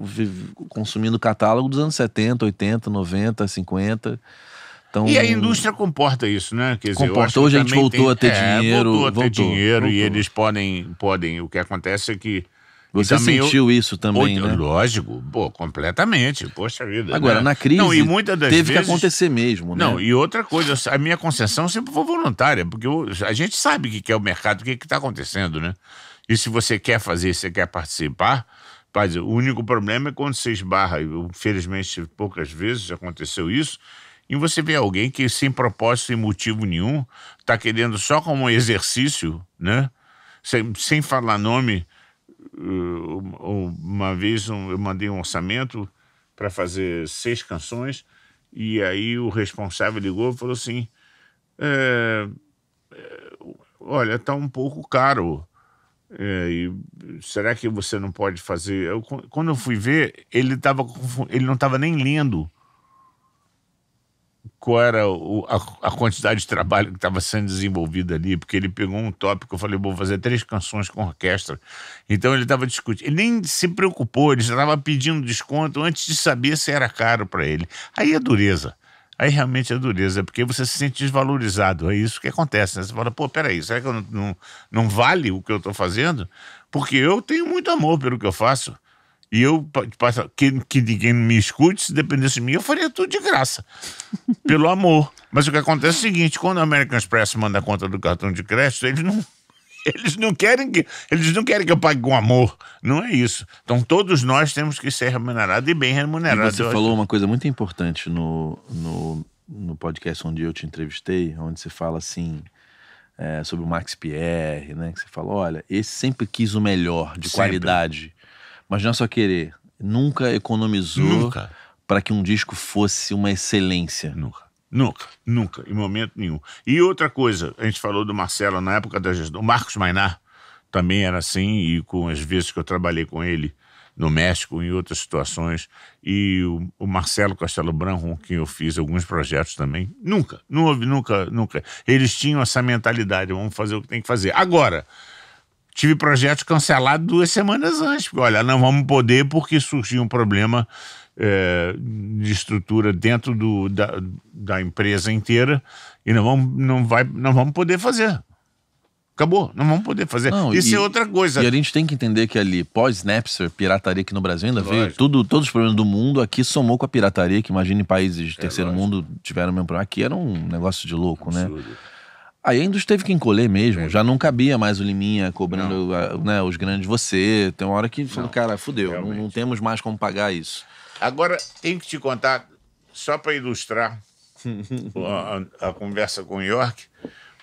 S3: consumindo catálogo dos anos 70, 80, 90, 50. Então, e a indústria
S1: comporta isso, né? Quer dizer, comporta. Hoje a gente voltou tem, a ter é, dinheiro. Voltou a voltou, ter dinheiro voltou. e eles podem, podem. O que acontece é que. Você sentiu eu, isso também, pô, né? Lógico, pô, completamente, poxa vida. Né? Agora, né? na crise, não, e muitas das teve vezes, que acontecer
S3: mesmo, né? Não, e
S1: outra coisa, a minha concessão sempre foi voluntária, porque a gente sabe o que, que é o mercado, o que está acontecendo, né? E se você quer fazer, você quer participar, o único problema é quando você esbarra, infelizmente poucas vezes aconteceu isso, e você vê alguém que sem propósito e motivo nenhum está querendo só como exercício, né? Sem, sem falar nome. Uh, uma vez eu mandei um orçamento para fazer seis canções e aí o responsável ligou e falou assim: é, é olha, está um pouco caro é, será que você não pode fazer? Eu, quando eu fui ver, ele, tava, ele não estava nem lendo qual era o, a, a, quantidade de trabalho que estava sendo desenvolvida ali, porque ele pegou um tópico, eu falei, vou fazer três canções com orquestra. Então ele estava discutindo, ele nem se preocupou, ele já estava pedindo desconto antes de saber se era caro para ele. Aí a é dureza aí realmente é dureza, é porque você se sente desvalorizado. É isso que acontece, né? Você fala, pô, peraí, será que eu não, não, não vale o que eu estou fazendo? Porque eu tenho muito amor pelo que eu faço. E eu, que, que ninguém me escute, se dependesse de mim, eu faria tudo de graça. (laughs) pelo amor. Mas o que acontece é o seguinte: quando o American Express manda a conta do cartão de crédito, eles não, eles não querem que eles não querem que eu pague com amor. Não é isso. Então todos nós temos que ser remunerados e bem remunerados. você falou
S3: uma coisa muito importante no, no, no podcast onde eu te entrevistei, onde você fala assim. É, sobre o Max Pierre, né? Que você fala, olha, esse sempre quis o melhor, de sempre. qualidade. Mas não é só querer. Nunca economizou
S1: para que um disco fosse uma excelência. Nunca. Nunca, nunca, em momento nenhum. E outra coisa, a gente falou do Marcelo na época da gestão, o Marcos Mainar também era assim, e com as vezes que eu trabalhei com ele no México, em outras situações, e o, o Marcelo Castelo Branco, com quem eu fiz alguns projetos também, nunca, não houve, nunca, nunca. Eles tinham essa mentalidade, vamos fazer o que tem que fazer. Agora, tive projetos cancelados duas semanas antes, porque, olha, não vamos poder porque surgiu um problema é, de estrutura dentro do, da, da, empresa inteira e não vamos, não, vai, não vamos poder fazer. Acabou, não vamos poder fazer. Não, Isso e, é outra
S3: coisa. E a gente tem que entender que ali, pós-Napster, pirataria aqui no Brasil ainda lógico. veio, tudo, todos os problemas do mundo aqui somou com a pirataria, que imagine países de é, terceiro mundo tiveram o mesmo problema. Aqui era um negócio de louco, né? Absurdo. né? Aí a indústria teve que encolher mesmo, é. já não cabia mais o Liminha cobrando a, né, os grandes você. Tem uma hora que falou, cara, fudeu, não, não temos mais como pagar isso.
S1: Agora, tenho que te contar, só para ilustrar (laughs) a, a, conversa com o York,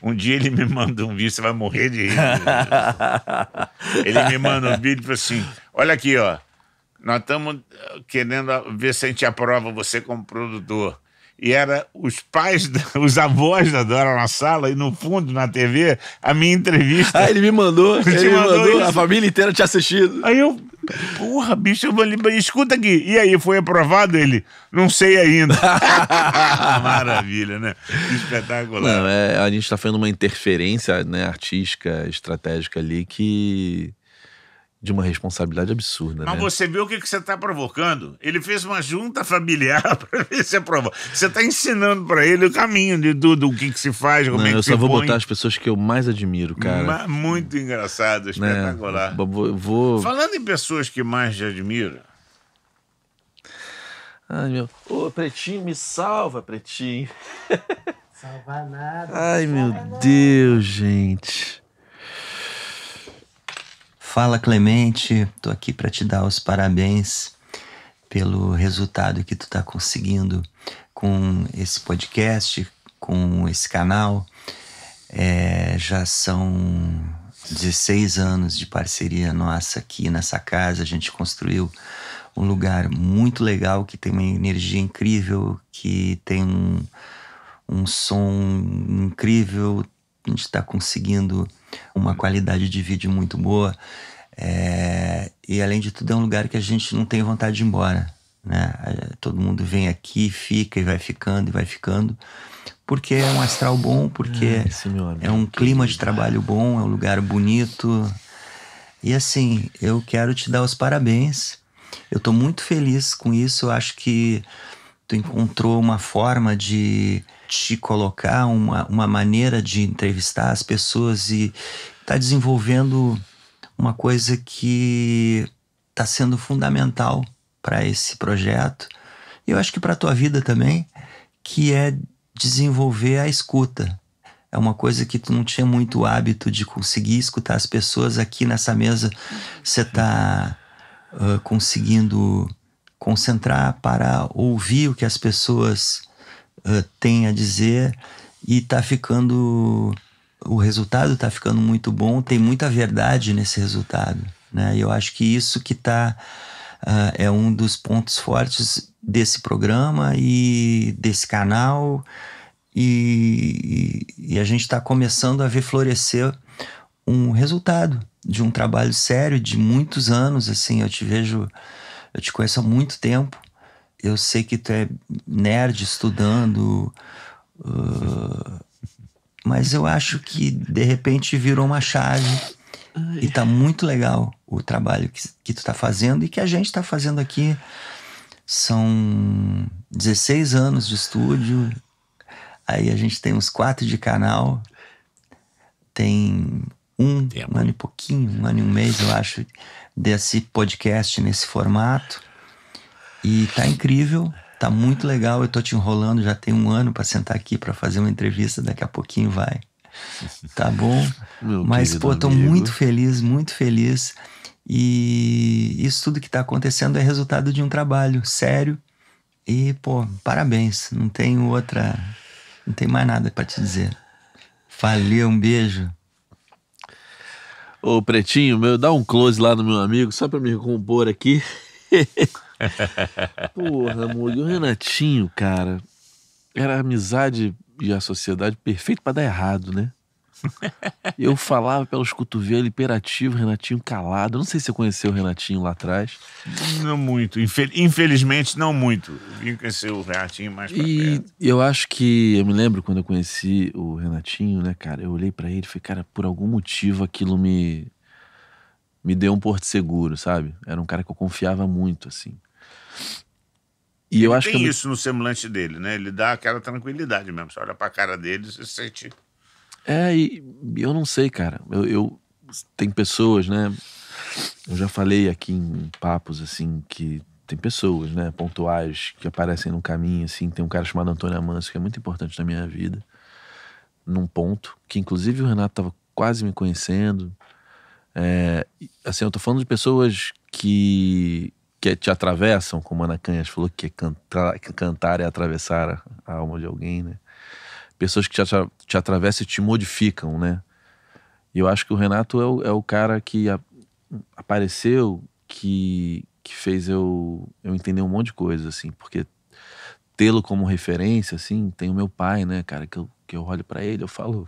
S1: um dia ele me manda um vídeo, você vai morrer de rir. (laughs) ele me manda um vídeo e assim: olha aqui, ó. Nós estamos eh, querendo ver se a gente aprova você como produtor e era os pais, (laughs) os avós da Dora na sala e no fundo na TV a minha entrevista. Ah, ele me mandou, ele, me mandou, mandou a família inteira tinha assistido. Aí eu Porra, bicho, eu vou ali. Escuta aqui. E aí, foi aprovado ele? Não sei ainda. (laughs) Maravilha, né? Espetacular. Não,
S3: é, a gente está fazendo uma interferência né, artística, estratégica ali que de uma responsabilidade absurda. Mas né?
S1: você viu o que, que você está provocando? Ele fez uma junta familiar (laughs) para ver se aprova. Você está ensinando para ele o caminho de tudo, o que, que se faz, como Não, é que Eu só vou põe. botar as pessoas
S3: que eu mais admiro, cara.
S1: muito engraçado, né? espetacular. Né? Vou, vou... Falando em pessoas que mais te admiram. Ai, meu.
S3: Ô, Pretinho, me salva, Pretinho. Salvar
S5: nada. Ai, meu Deus, gente. Fala Clemente, tô aqui para te dar os parabéns pelo resultado que tu tá conseguindo com esse podcast, com esse canal. É, já são 16 anos de parceria nossa aqui nessa casa. A gente construiu um lugar muito legal que tem uma energia incrível, que tem um, um som incrível. A gente está conseguindo uma qualidade de vídeo muito boa. É, e além de tudo, é um lugar que a gente não tem vontade de ir embora. Né? Todo mundo vem aqui, fica e vai ficando e vai ficando, porque é um astral bom, porque é, é um clima de trabalho bom, é um lugar bonito. E assim, eu quero te dar os parabéns. Eu estou muito feliz com isso. Eu acho que tu encontrou uma forma de te colocar uma, uma maneira de entrevistar as pessoas e está desenvolvendo uma coisa que está sendo fundamental para esse projeto e eu acho que para a tua vida também, que é desenvolver a escuta. É uma coisa que tu não tinha muito hábito de conseguir escutar as pessoas aqui nessa mesa. Você está uh, conseguindo concentrar para ouvir o que as pessoas uh, tem a dizer e tá ficando. O resultado tá ficando muito bom, tem muita verdade nesse resultado. Né? eu acho que isso que tá. Uh, é um dos pontos fortes desse programa e desse canal. E, e a gente está começando a ver florescer um resultado de um trabalho sério de muitos anos. Assim, eu te vejo, eu te conheço há muito tempo eu sei que tu é nerd estudando, uh, mas eu acho que de repente virou uma chave e tá muito legal o trabalho que, que tu tá fazendo e que a gente tá fazendo aqui. São 16 anos de estúdio, aí a gente tem uns quatro de canal, tem um, um ano e pouquinho, um ano e um mês, eu acho, desse podcast nesse formato. E tá incrível, tá muito legal. Eu tô te enrolando, já tem um ano para sentar aqui para fazer uma entrevista, daqui a pouquinho vai. Tá bom? (laughs) Meu Mas, pô, tô amigo. muito feliz, muito feliz. E isso tudo que tá acontecendo é resultado de um trabalho sério. E, pô, parabéns. Não tem outra. Não tem mais nada para te dizer. Valeu, um beijo. Ô, Pretinho,
S3: meu, dá um close lá no meu amigo, só para me recompor aqui. (laughs) (laughs) Porra, amor, e o Renatinho, cara, era a amizade e a sociedade perfeito para dar errado, né? (laughs) Eu falava pelos cotovelos, imperativo, Renatinho calado. não sei se você conheceu o Renatinho lá atrás. Não muito. infelizmente, não muito.
S1: Vim conhecer o Renatinho mais pra E
S3: perto. eu acho que. Eu me lembro quando eu conheci o Renatinho, né, cara? Eu olhei para ele e falei, cara, por algum motivo aquilo me. me deu um porto seguro, sabe? Era um cara que eu confiava muito, assim. E eu acho é tem que tem isso
S1: no semblante dele, né? Ele dá aquela tranquilidade mesmo. Você olha pra cara dele, você sente.
S3: É, e eu não sei, cara. Eu, eu tem pessoas, né? Eu já falei aqui em papos assim que tem pessoas, né, pontuais que aparecem no caminho assim, tem um cara chamado Antônio Amancio que é muito importante na minha vida. Num ponto que inclusive o Renato tava quase me conhecendo. É, assim, eu tô falando de pessoas que que te atravessam, como Ana Canhas falou, que cantar, cantar é atravessar a alma de alguém, né? Pessoas que te, te atravessam e te modificam, né? E eu acho que o Renato é o, é o cara que a, apareceu, que, que fez eu, eu entender um monte de coisa, assim, porque tê-lo como referência, assim, tem o meu pai, né, cara, que eu, que eu olho para ele, eu falo,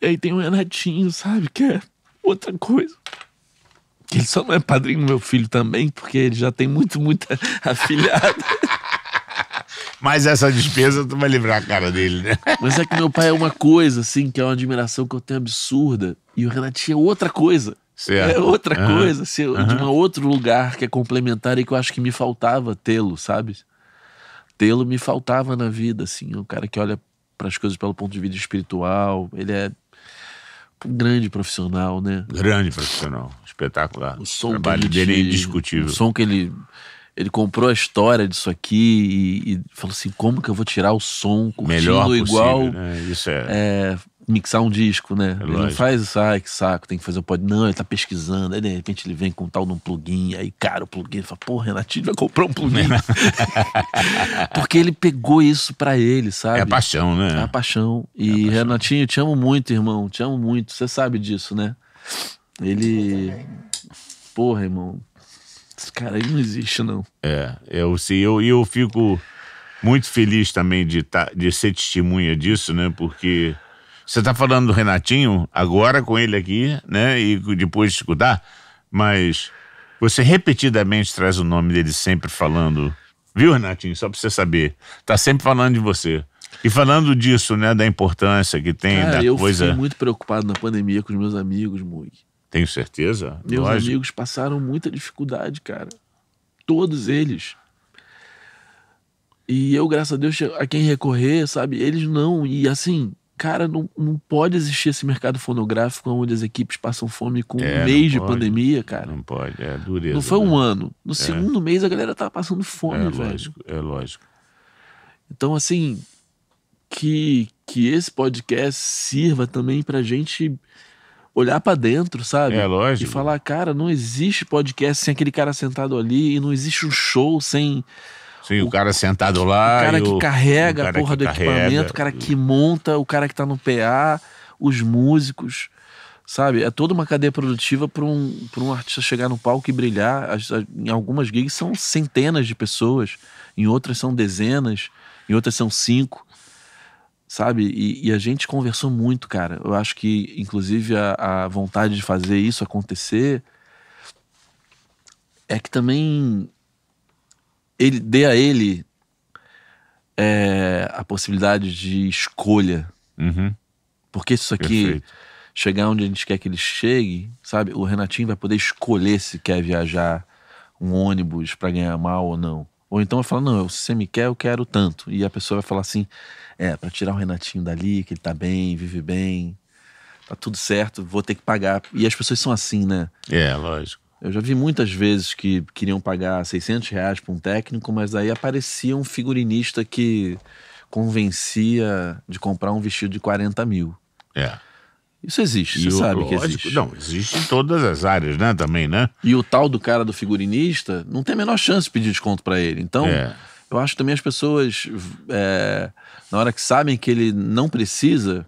S3: E aí tem o Renatinho, sabe? Que é outra coisa.
S1: Ele só não é padrinho do meu filho também, porque ele já tem muito, muita (laughs) afilhada. (laughs) Mas essa despesa tu vai livrar a cara dele, né? (laughs) Mas é que meu pai é uma coisa,
S3: assim, que é uma admiração que eu tenho absurda. E o Renatinho é outra coisa. Certo. É outra uhum. coisa, assim, uhum. de um outro lugar que é complementar e que eu acho que me faltava tê-lo, sabe? Tê-lo me faltava na vida, assim. É um cara que olha para as coisas pelo ponto de vista espiritual. Ele é grande profissional, né? Grande profissional, espetacular. O som trabalho que ele dele é indiscutível. O som que ele ele comprou a história disso aqui e, e, falou assim: como que eu vou tirar o som curtindo Melhor possível, igual. Né? Isso é. é mixar um disco, né? É ele lógico. não faz isso, ai, que saco, tem que fazer um pod. Não, ele tá pesquisando, aí de repente ele vem com tal de um plugin, aí, cara, o plugin, ele fala, pô, Renatinho vai comprar um plugin. (laughs) (laughs) Porque ele pegou isso para ele, sabe? É a paixão, né? É a paixão. E é a paixão. Renatinho, te amo muito, irmão, te amo muito, você sabe disso, né? Ele. Porra, irmão. Esse cara aí não existe, não.
S1: É, eu, sim, eu, eu fico muito feliz também de, tá, de ser testemunha disso, né? Porque você está falando do Renatinho, agora com ele aqui, né? E depois de escutar, mas você repetidamente traz o nome dele sempre falando. Viu, Renatinho? Só para você saber. Tá sempre falando de você. E falando disso, né, da importância que tem Cara, da eu coisa. Eu fiquei
S3: muito preocupado na pandemia com os meus amigos, Mug.
S1: Tenho certeza. Meus Lógico.
S3: amigos passaram muita dificuldade, cara. Todos eles. E eu, graças a Deus, a quem recorrer, sabe? Eles não. E assim, cara, não, não pode existir esse mercado fonográfico onde as equipes passam fome com é, um mês de
S1: pandemia, cara. Não pode, é dureza. Não foi um né? ano. No é. segundo
S3: mês a galera tava passando fome, é, velho. Lógico, é lógico. Então, assim, que, que esse podcast sirva também pra gente olhar para dentro, sabe? É lógico. E falar, cara, não existe podcast sem aquele cara sentado ali e não existe um show sem Sim, o, o cara
S1: sentado lá. O cara que o, carrega cara a porra do carrega. equipamento, o
S3: cara que monta, o cara que tá no PA, os músicos. Sabe? É toda uma cadeia produtiva para um, um artista chegar no palco e brilhar. As, as, em algumas gigs são centenas de pessoas, em outras são dezenas, em outras são cinco sabe? E, e, a gente conversou muito, cara. Eu acho que, inclusive, a, a, vontade de fazer isso acontecer é que também ele dê a ele é, a possibilidade de escolha. Uhum. Porque isso aqui, Perfeito. chegar onde a gente quer que ele chegue, sabe? O Renatinho vai poder escolher se quer viajar um ônibus para ganhar mal ou não. Ou então vai falar não, se você me quer, eu quero tanto. E a pessoa vai falar assim, é, para tirar o Renatinho dali, que ele tá bem, vive bem, tá tudo certo, vou ter que pagar. E as pessoas são assim, né? É, lógico. Eu já vi muitas vezes que queriam pagar 600 reais para um técnico, mas aí aparecia um figurinista que convencia de comprar um vestido de 40 mil.
S1: É. Isso existe, e você o, sabe lógico, que existe. Não, existe em todas as áreas, né, também,
S3: né? E o tal do cara do figurinista não tem a menor chance de pedir desconto para ele. Então, é. eu acho também as pessoas, é, na hora que sabem que ele não precisa,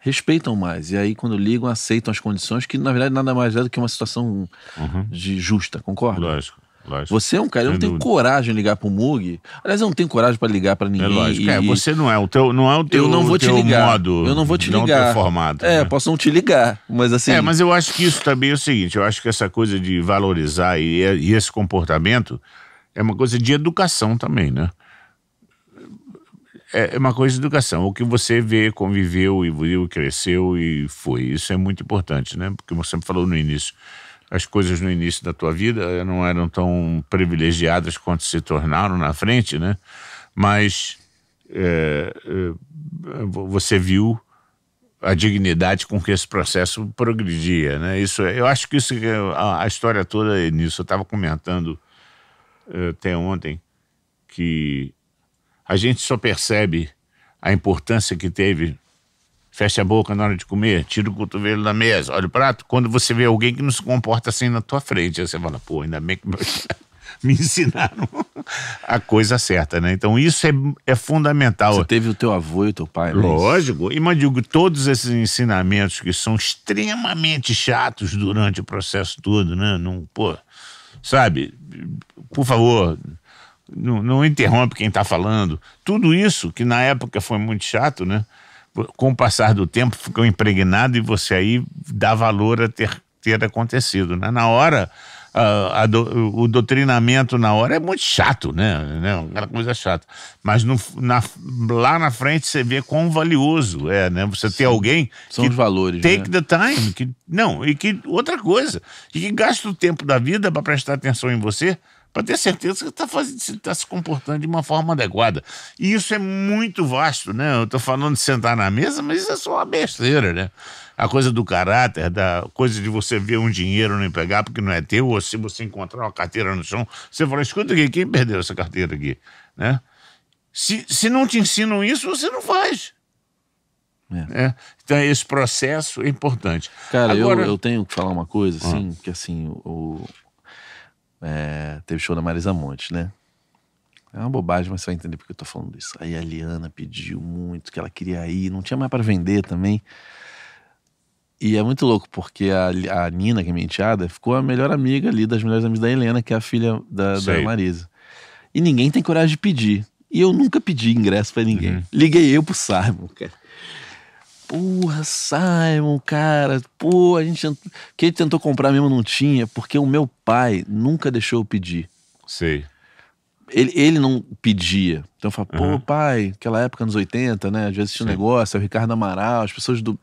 S3: respeitam mais. E aí, quando ligam, aceitam as condições, que na verdade nada mais é do que uma situação uhum. de justa, concorda? Lógico. Lógico. Você é um cara, eu não tenho coragem de ligar pro Mug. Aliás, eu não
S1: tenho coragem para ligar para ninguém. É lógico, e, é, você não é o teu, não é o teu, eu não vou te ligar. modo. Eu não vou te ligar. formato, é, né? posso não te ligar, mas assim. É, mas eu acho que isso também é o seguinte, eu acho que essa coisa de valorizar e, e esse comportamento é uma coisa de educação também, né? É, é uma coisa de educação. O que você vê, conviveu e viu, cresceu e foi. Isso é muito importante, né? Porque você falou no início, as coisas no início da tua vida eh, não eram tão privilegiadas quanto se tornaram na frente, né? Mas é, é, você viu a dignidade com que esse processo progredia, né? Isso, é, eu acho que isso, é a, a história toda é nisso. Eu estava comentando até ontem que a gente só percebe a importância que teve. Feche a boca na hora de comer, tira o cotovelo da mesa, olha o prato. Quando você vê alguém que não se comporta assim na tua frente, aí você fala, pô, ainda bem que (laughs) me ensinaram a coisa certa, né? Então isso é, é fundamental. Você teve o teu avô e o teu pai, né? Lógico. E, mas digo, todos esses ensinamentos que são extremamente chatos durante o processo todo, né? Não, pô, sabe? Por favor, não, não interrompe quem está falando. Tudo isso, que na época foi muito chato, né? Com o passar do tempo ficou impregnado e você aí dá valor a ter, ter acontecido. Né? Na hora, a, a do, o doutrinamento na hora é muito chato, né? né? Aquela coisa chata. Mas no, na, lá na frente você vê quão valioso é, né? Você Sim. ter alguém. São que os valores. Take né? the time. Que, não, e que outra coisa. E que gasta o tempo da vida para prestar atenção em você para ter certeza que está tá se comportando de uma forma adequada. E isso é muito vasto, né? Eu estou falando de sentar na mesa, mas isso é só uma besteira, né? A coisa do caráter, da coisa de você ver um dinheiro não pegar porque não é teu, ou se você encontrar uma carteira no chão, você fala, escuta aqui, quem perdeu essa carteira aqui? Né? Se, se não te ensinam isso, você não faz. É. É.
S3: Então, esse processo é importante. Cara, Agora... eu, eu tenho que falar uma coisa, assim, ah. que assim, o, é, teve show da Marisa Monte, né? É uma bobagem, mas você vai entender porque eu tô falando isso. Aí a Liana pediu muito, que ela queria ir, não tinha mais para vender também. E é muito louco, porque a, a, Nina, que é minha enteada, ficou a melhor amiga ali das melhores amigas da Helena, que é a filha da, da Marisa. E ninguém tem coragem de pedir. E eu nunca pedi ingresso para ninguém. Uhum. Liguei eu pro Simon, cara. Porra, Simon, cara, pô, a gente. Que ele tentou comprar mesmo não tinha, porque o meu pai nunca deixou eu pedir. Sei. Ele, ele não pedia. Então eu falo, uhum. pô, pai, aquela época nos 80, né? Já existia um negócio, é o Ricardo Amaral, as pessoas do.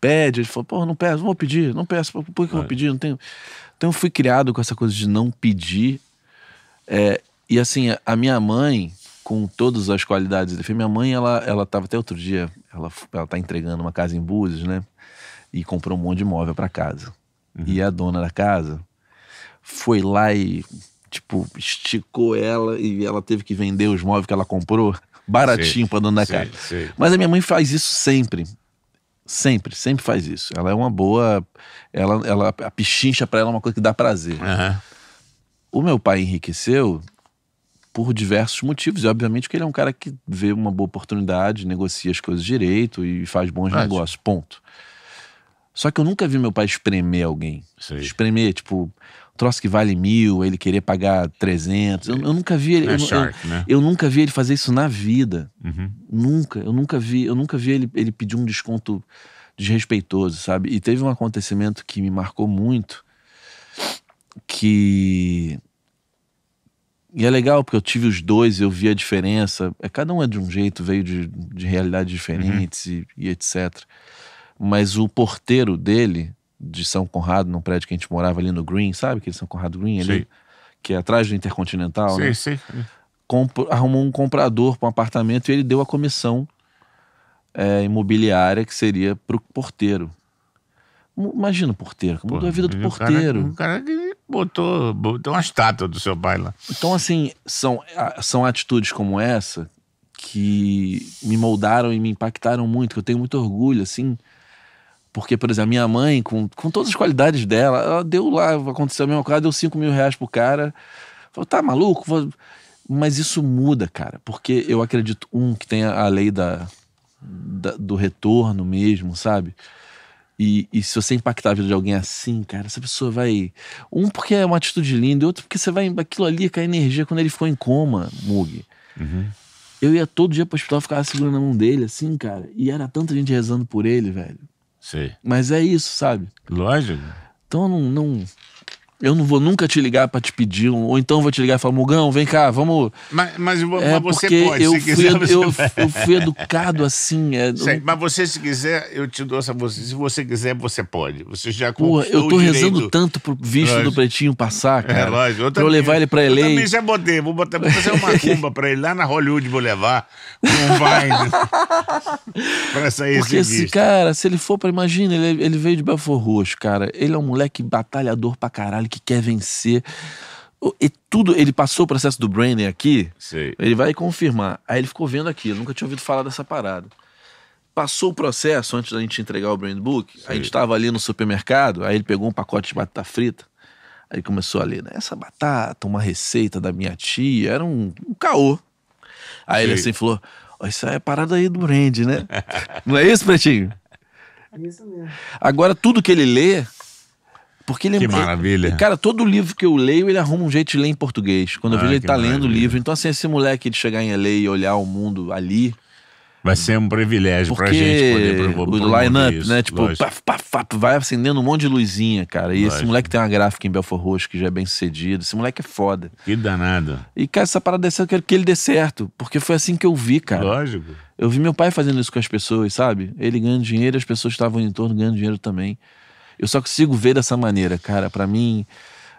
S3: Pede, ele falou, pô, não peço, vou pedir, não peço, por que eu vou é. pedir? Não tenho. Então eu fui criado com essa coisa de não pedir. É, e assim, a minha mãe, com todas as qualidades da Minha mãe, ela, ela tava até outro dia, ela, ela tá entregando uma casa em Búzios, né? E comprou um monte de imóvel para casa. Uhum. E a dona da casa foi lá e, tipo, esticou ela e ela teve que vender os móveis que ela comprou baratinho para dona da casa. Mas a minha mãe faz isso sempre. Sempre, sempre faz isso. Ela é uma boa. Ela, ela, a pichincha para ela é uma coisa que dá prazer. Uhum. O meu pai enriqueceu por diversos motivos. E obviamente que ele é um cara que vê uma boa oportunidade, negocia as coisas direito e faz bons Mas... negócios. Ponto. Só que eu nunca vi meu pai espremer alguém. Sei. Espremer, tipo, um troço que vale mil, ele querer pagar 300. Eu, eu nunca vi ele. É eu, shark, eu, né? eu, nunca vi ele fazer isso na vida. Uhum. Nunca. Eu nunca vi, eu nunca vi ele, ele pedir um desconto desrespeitoso, sabe? E teve um acontecimento que me marcou muito que e é legal, porque eu tive os dois, eu vi a diferença. É, cada um é de um jeito, veio de, de realidades diferentes uhum. e, e, etc. Mas o porteiro dele, de São Conrado, num prédio que a gente morava ali no Green, sabe é São Conrado Green ali? Sim. Que é atrás do Intercontinental, sim, né? Sim, Compr arrumou um comprador para um apartamento e ele deu a comissão é, imobiliária que seria para o porteiro. Imagina o porteiro, mudou Pô, a vida do porteiro. O cara, o cara
S1: botou, botou uma estátua do seu pai lá.
S3: Então, assim, são, são atitudes como essa que me moldaram e me impactaram muito, que eu tenho muito orgulho, assim. Porque, por exemplo, a minha mãe, com, com todas as qualidades dela, ela deu lá, aconteceu a mesma coisa, deu 5 mil reais pro cara. Falou, tá maluco? Mas isso muda, cara, porque eu acredito, um, que tem a lei da, da do retorno mesmo, sabe? E, e, se você impactar a vida de alguém assim, cara, essa pessoa vai. Um, porque é uma atitude linda, e outro, porque você vai. Aquilo ali com a energia quando ele ficou em coma, Mug. Uhum. Eu ia todo dia pro hospital, ficava segurando a mão dele, assim, cara. E era tanta gente rezando por ele, velho. Sei. Mas é isso, sabe? Lógico. Então não, não, eu não vou nunca te ligar para te pedir, um, ou então vou te ligar e falar, Mugão, vem cá, vamos.
S1: Mas, mas, é, mas você pode, eu se fui, quiser. Você... Eu, fui educado assim. É... Sei, mas você, se quiser, eu te dou essa. você. Se você quiser, você pode. Você já Porra, eu tô rezando direito. tanto pro visto lógico. do pretinho passar, é, cara. É lógico. Eu pra também, eu levar ele pra ele. Eu também já botei, vou botar, vou fazer uma cumba pra ele lá na Hollywood, vou levar. Um vai. (laughs) pra sair Porque esse, visto.
S3: cara, se ele for pra. Imagina, ele, ele veio de Belfort Roxo, cara. Ele é um moleque batalhador pra caralho que quer vencer. E tudo, ele passou o processo do Brenner aqui, ele vai confirmar. Aí ele ficou vendo aquilo, nunca tinha ouvido falar dessa parada. Passou o processo antes da gente entregar o Brand Book, a gente estava ali no supermercado, aí ele pegou um pacote de batata frita, aí começou a ler, né? Essa batata, uma receita da minha tia, era um, um caô. Aí ele assim falou: oh, Isso aí é parada aí do Brand, né? (laughs) Não é isso, Pretinho? É isso mesmo. Agora, tudo que ele lê, porque ele é que é, maravilha. Cara, todo livro que eu leio, ele arruma um jeito de ler em português. Quando eu ah, vejo ele tá maravilha. lendo o livro. Então, assim, esse moleque de chegar em LA e olhar o mundo ali. Vai
S1: ser um privilégio pra gente poder O line-up, né? Tipo, paf,
S3: paf, paf, vai acendendo um monte de luzinha, cara. E Lógico. esse moleque tem uma gráfica em Belfort Roxo que já é bem sucedido. Esse moleque é foda. Que danado. E, cara, essa parada dessa eu quero que ele dê certo. Porque foi assim que eu vi, cara. Lógico. Eu vi meu pai fazendo isso com as pessoas, sabe? Ele ganhando dinheiro, as pessoas estavam em torno ganhando dinheiro também. Eu só consigo ver dessa maneira, cara. Para mim,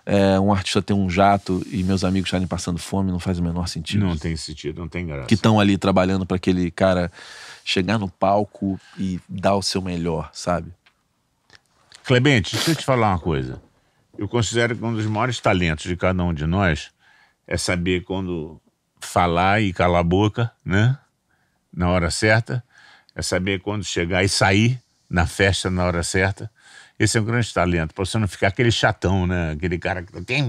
S3: é, um artista ter um jato e meus amigos estarem passando fome não faz o menor sentido. Não tem sentido, não tem graça. Que estão ali trabalhando para aquele cara chegar no palco e dar o seu melhor,
S1: sabe? Clemente, deixa eu te falar uma coisa. Eu considero que um dos maiores talentos de cada um de nós é saber quando falar e calar a boca, né? Na hora certa. É saber quando chegar e sair na festa na hora certa. Esse é um grande talento, para você não ficar aquele chatão, né? Aquele cara que tá tem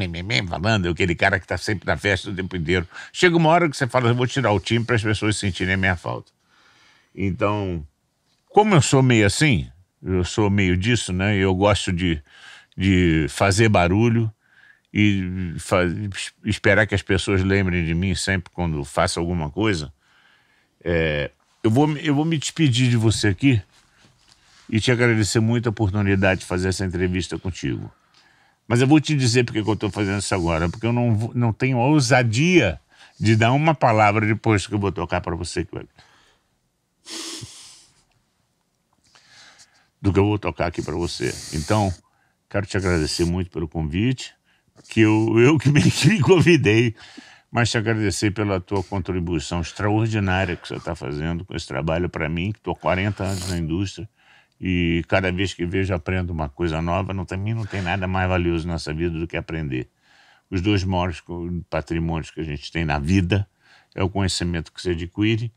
S1: falando, aquele cara que está sempre na festa o tempo inteiro. Chega uma hora que você fala, eu vou tirar o time para as pessoas sentirem a minha falta. Então, como eu sou meio assim, eu sou meio disso, né? Eu gosto de, de fazer barulho e faz, esperar que as pessoas lembrem de mim sempre quando faço alguma coisa. É, eu, vou, eu vou me despedir de você aqui e te agradecer muito a oportunidade de fazer essa entrevista contigo. Mas eu vou te dizer porque que eu estou fazendo isso agora, porque eu não, não tenho a ousadia de dar uma palavra depois que eu vou tocar para você, Do que eu vou tocar aqui para você. Então, quero te agradecer muito pelo convite, que eu, eu que me, (laughs) que me convidei, mas te agradecer pela tua contribuição extraordinária que você está fazendo com esse trabalho para mim, que estou 40 anos na indústria. E cada vez que vejo, aprendo uma coisa nova. Não, também não tem nada mais valioso na nossa vida do que aprender. Os dois maiores patrimônios que a gente tem na vida é o conhecimento que você adquire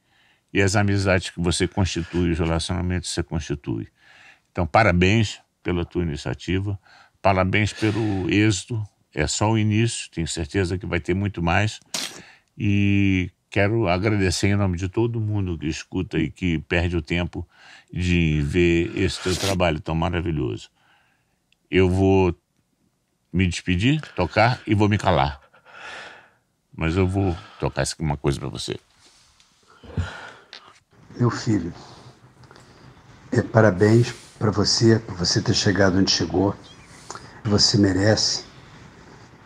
S1: e as amizades que você constitui, os relacionamentos que você constitui. Então, parabéns pela tua iniciativa, parabéns pelo êxito. É só o início, tenho certeza que vai ter muito mais. E quero agradecer em nome de todo mundo que escuta e que perde o tempo de ver esse teu trabalho tão maravilhoso. Eu vou me despedir, tocar e vou me calar. Mas eu vou tocar uma coisa para você.
S2: Meu filho, é, parabéns para você, por você ter chegado onde chegou. Você merece.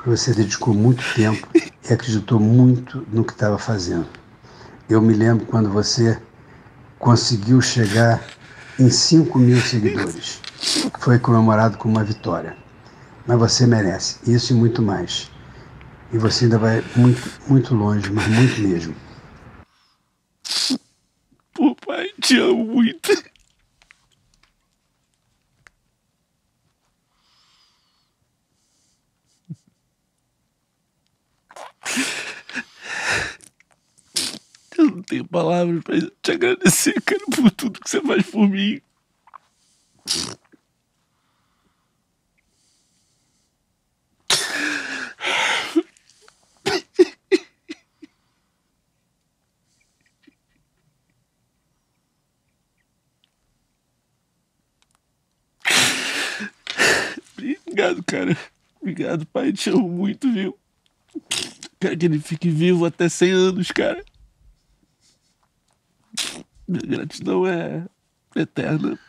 S2: Você dedicou muito tempo e acreditou muito no que estava fazendo. Eu me lembro quando você conseguiu chegar em 5 mil seguidores. Foi comemorado com uma vitória. Mas você merece isso e muito mais. E você ainda vai muito, muito longe, mas muito mesmo.
S7: Pô, pai, te amo muito.
S3: (laughs) Eu não tenho palavras para te agradecer, cara, por tudo que você faz por mim.
S4: (laughs)
S3: Obrigado, cara. Obrigado, pai. Te amo muito, viu? Quero que ele fique vivo até 100 anos, cara. Minha gratidão é eterna.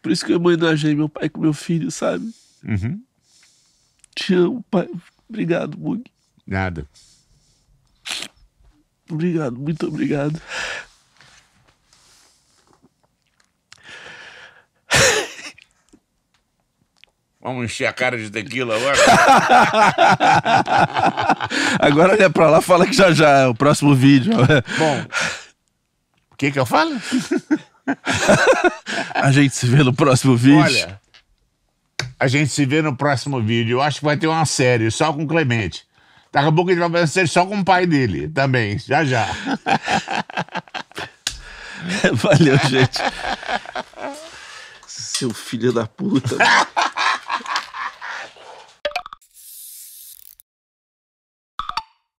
S3: Por isso que eu homenageei meu pai com meu filho, sabe? Uhum. Te amo, pai. Obrigado, Mug. Nada. Obrigado, muito obrigado.
S1: Vamos encher a cara de tequila agora?
S3: (laughs) agora olha pra lá, fala que já já é
S1: o próximo vídeo. Bom, o que que eu falo? (laughs) a gente se vê no próximo vídeo. Olha, a gente se vê no próximo vídeo. Eu acho que vai ter uma série só com Clemente. Daqui a pouco a gente vai fazer uma série só com o pai dele também, já já. (laughs) Valeu, gente.
S3: Seu filho da puta.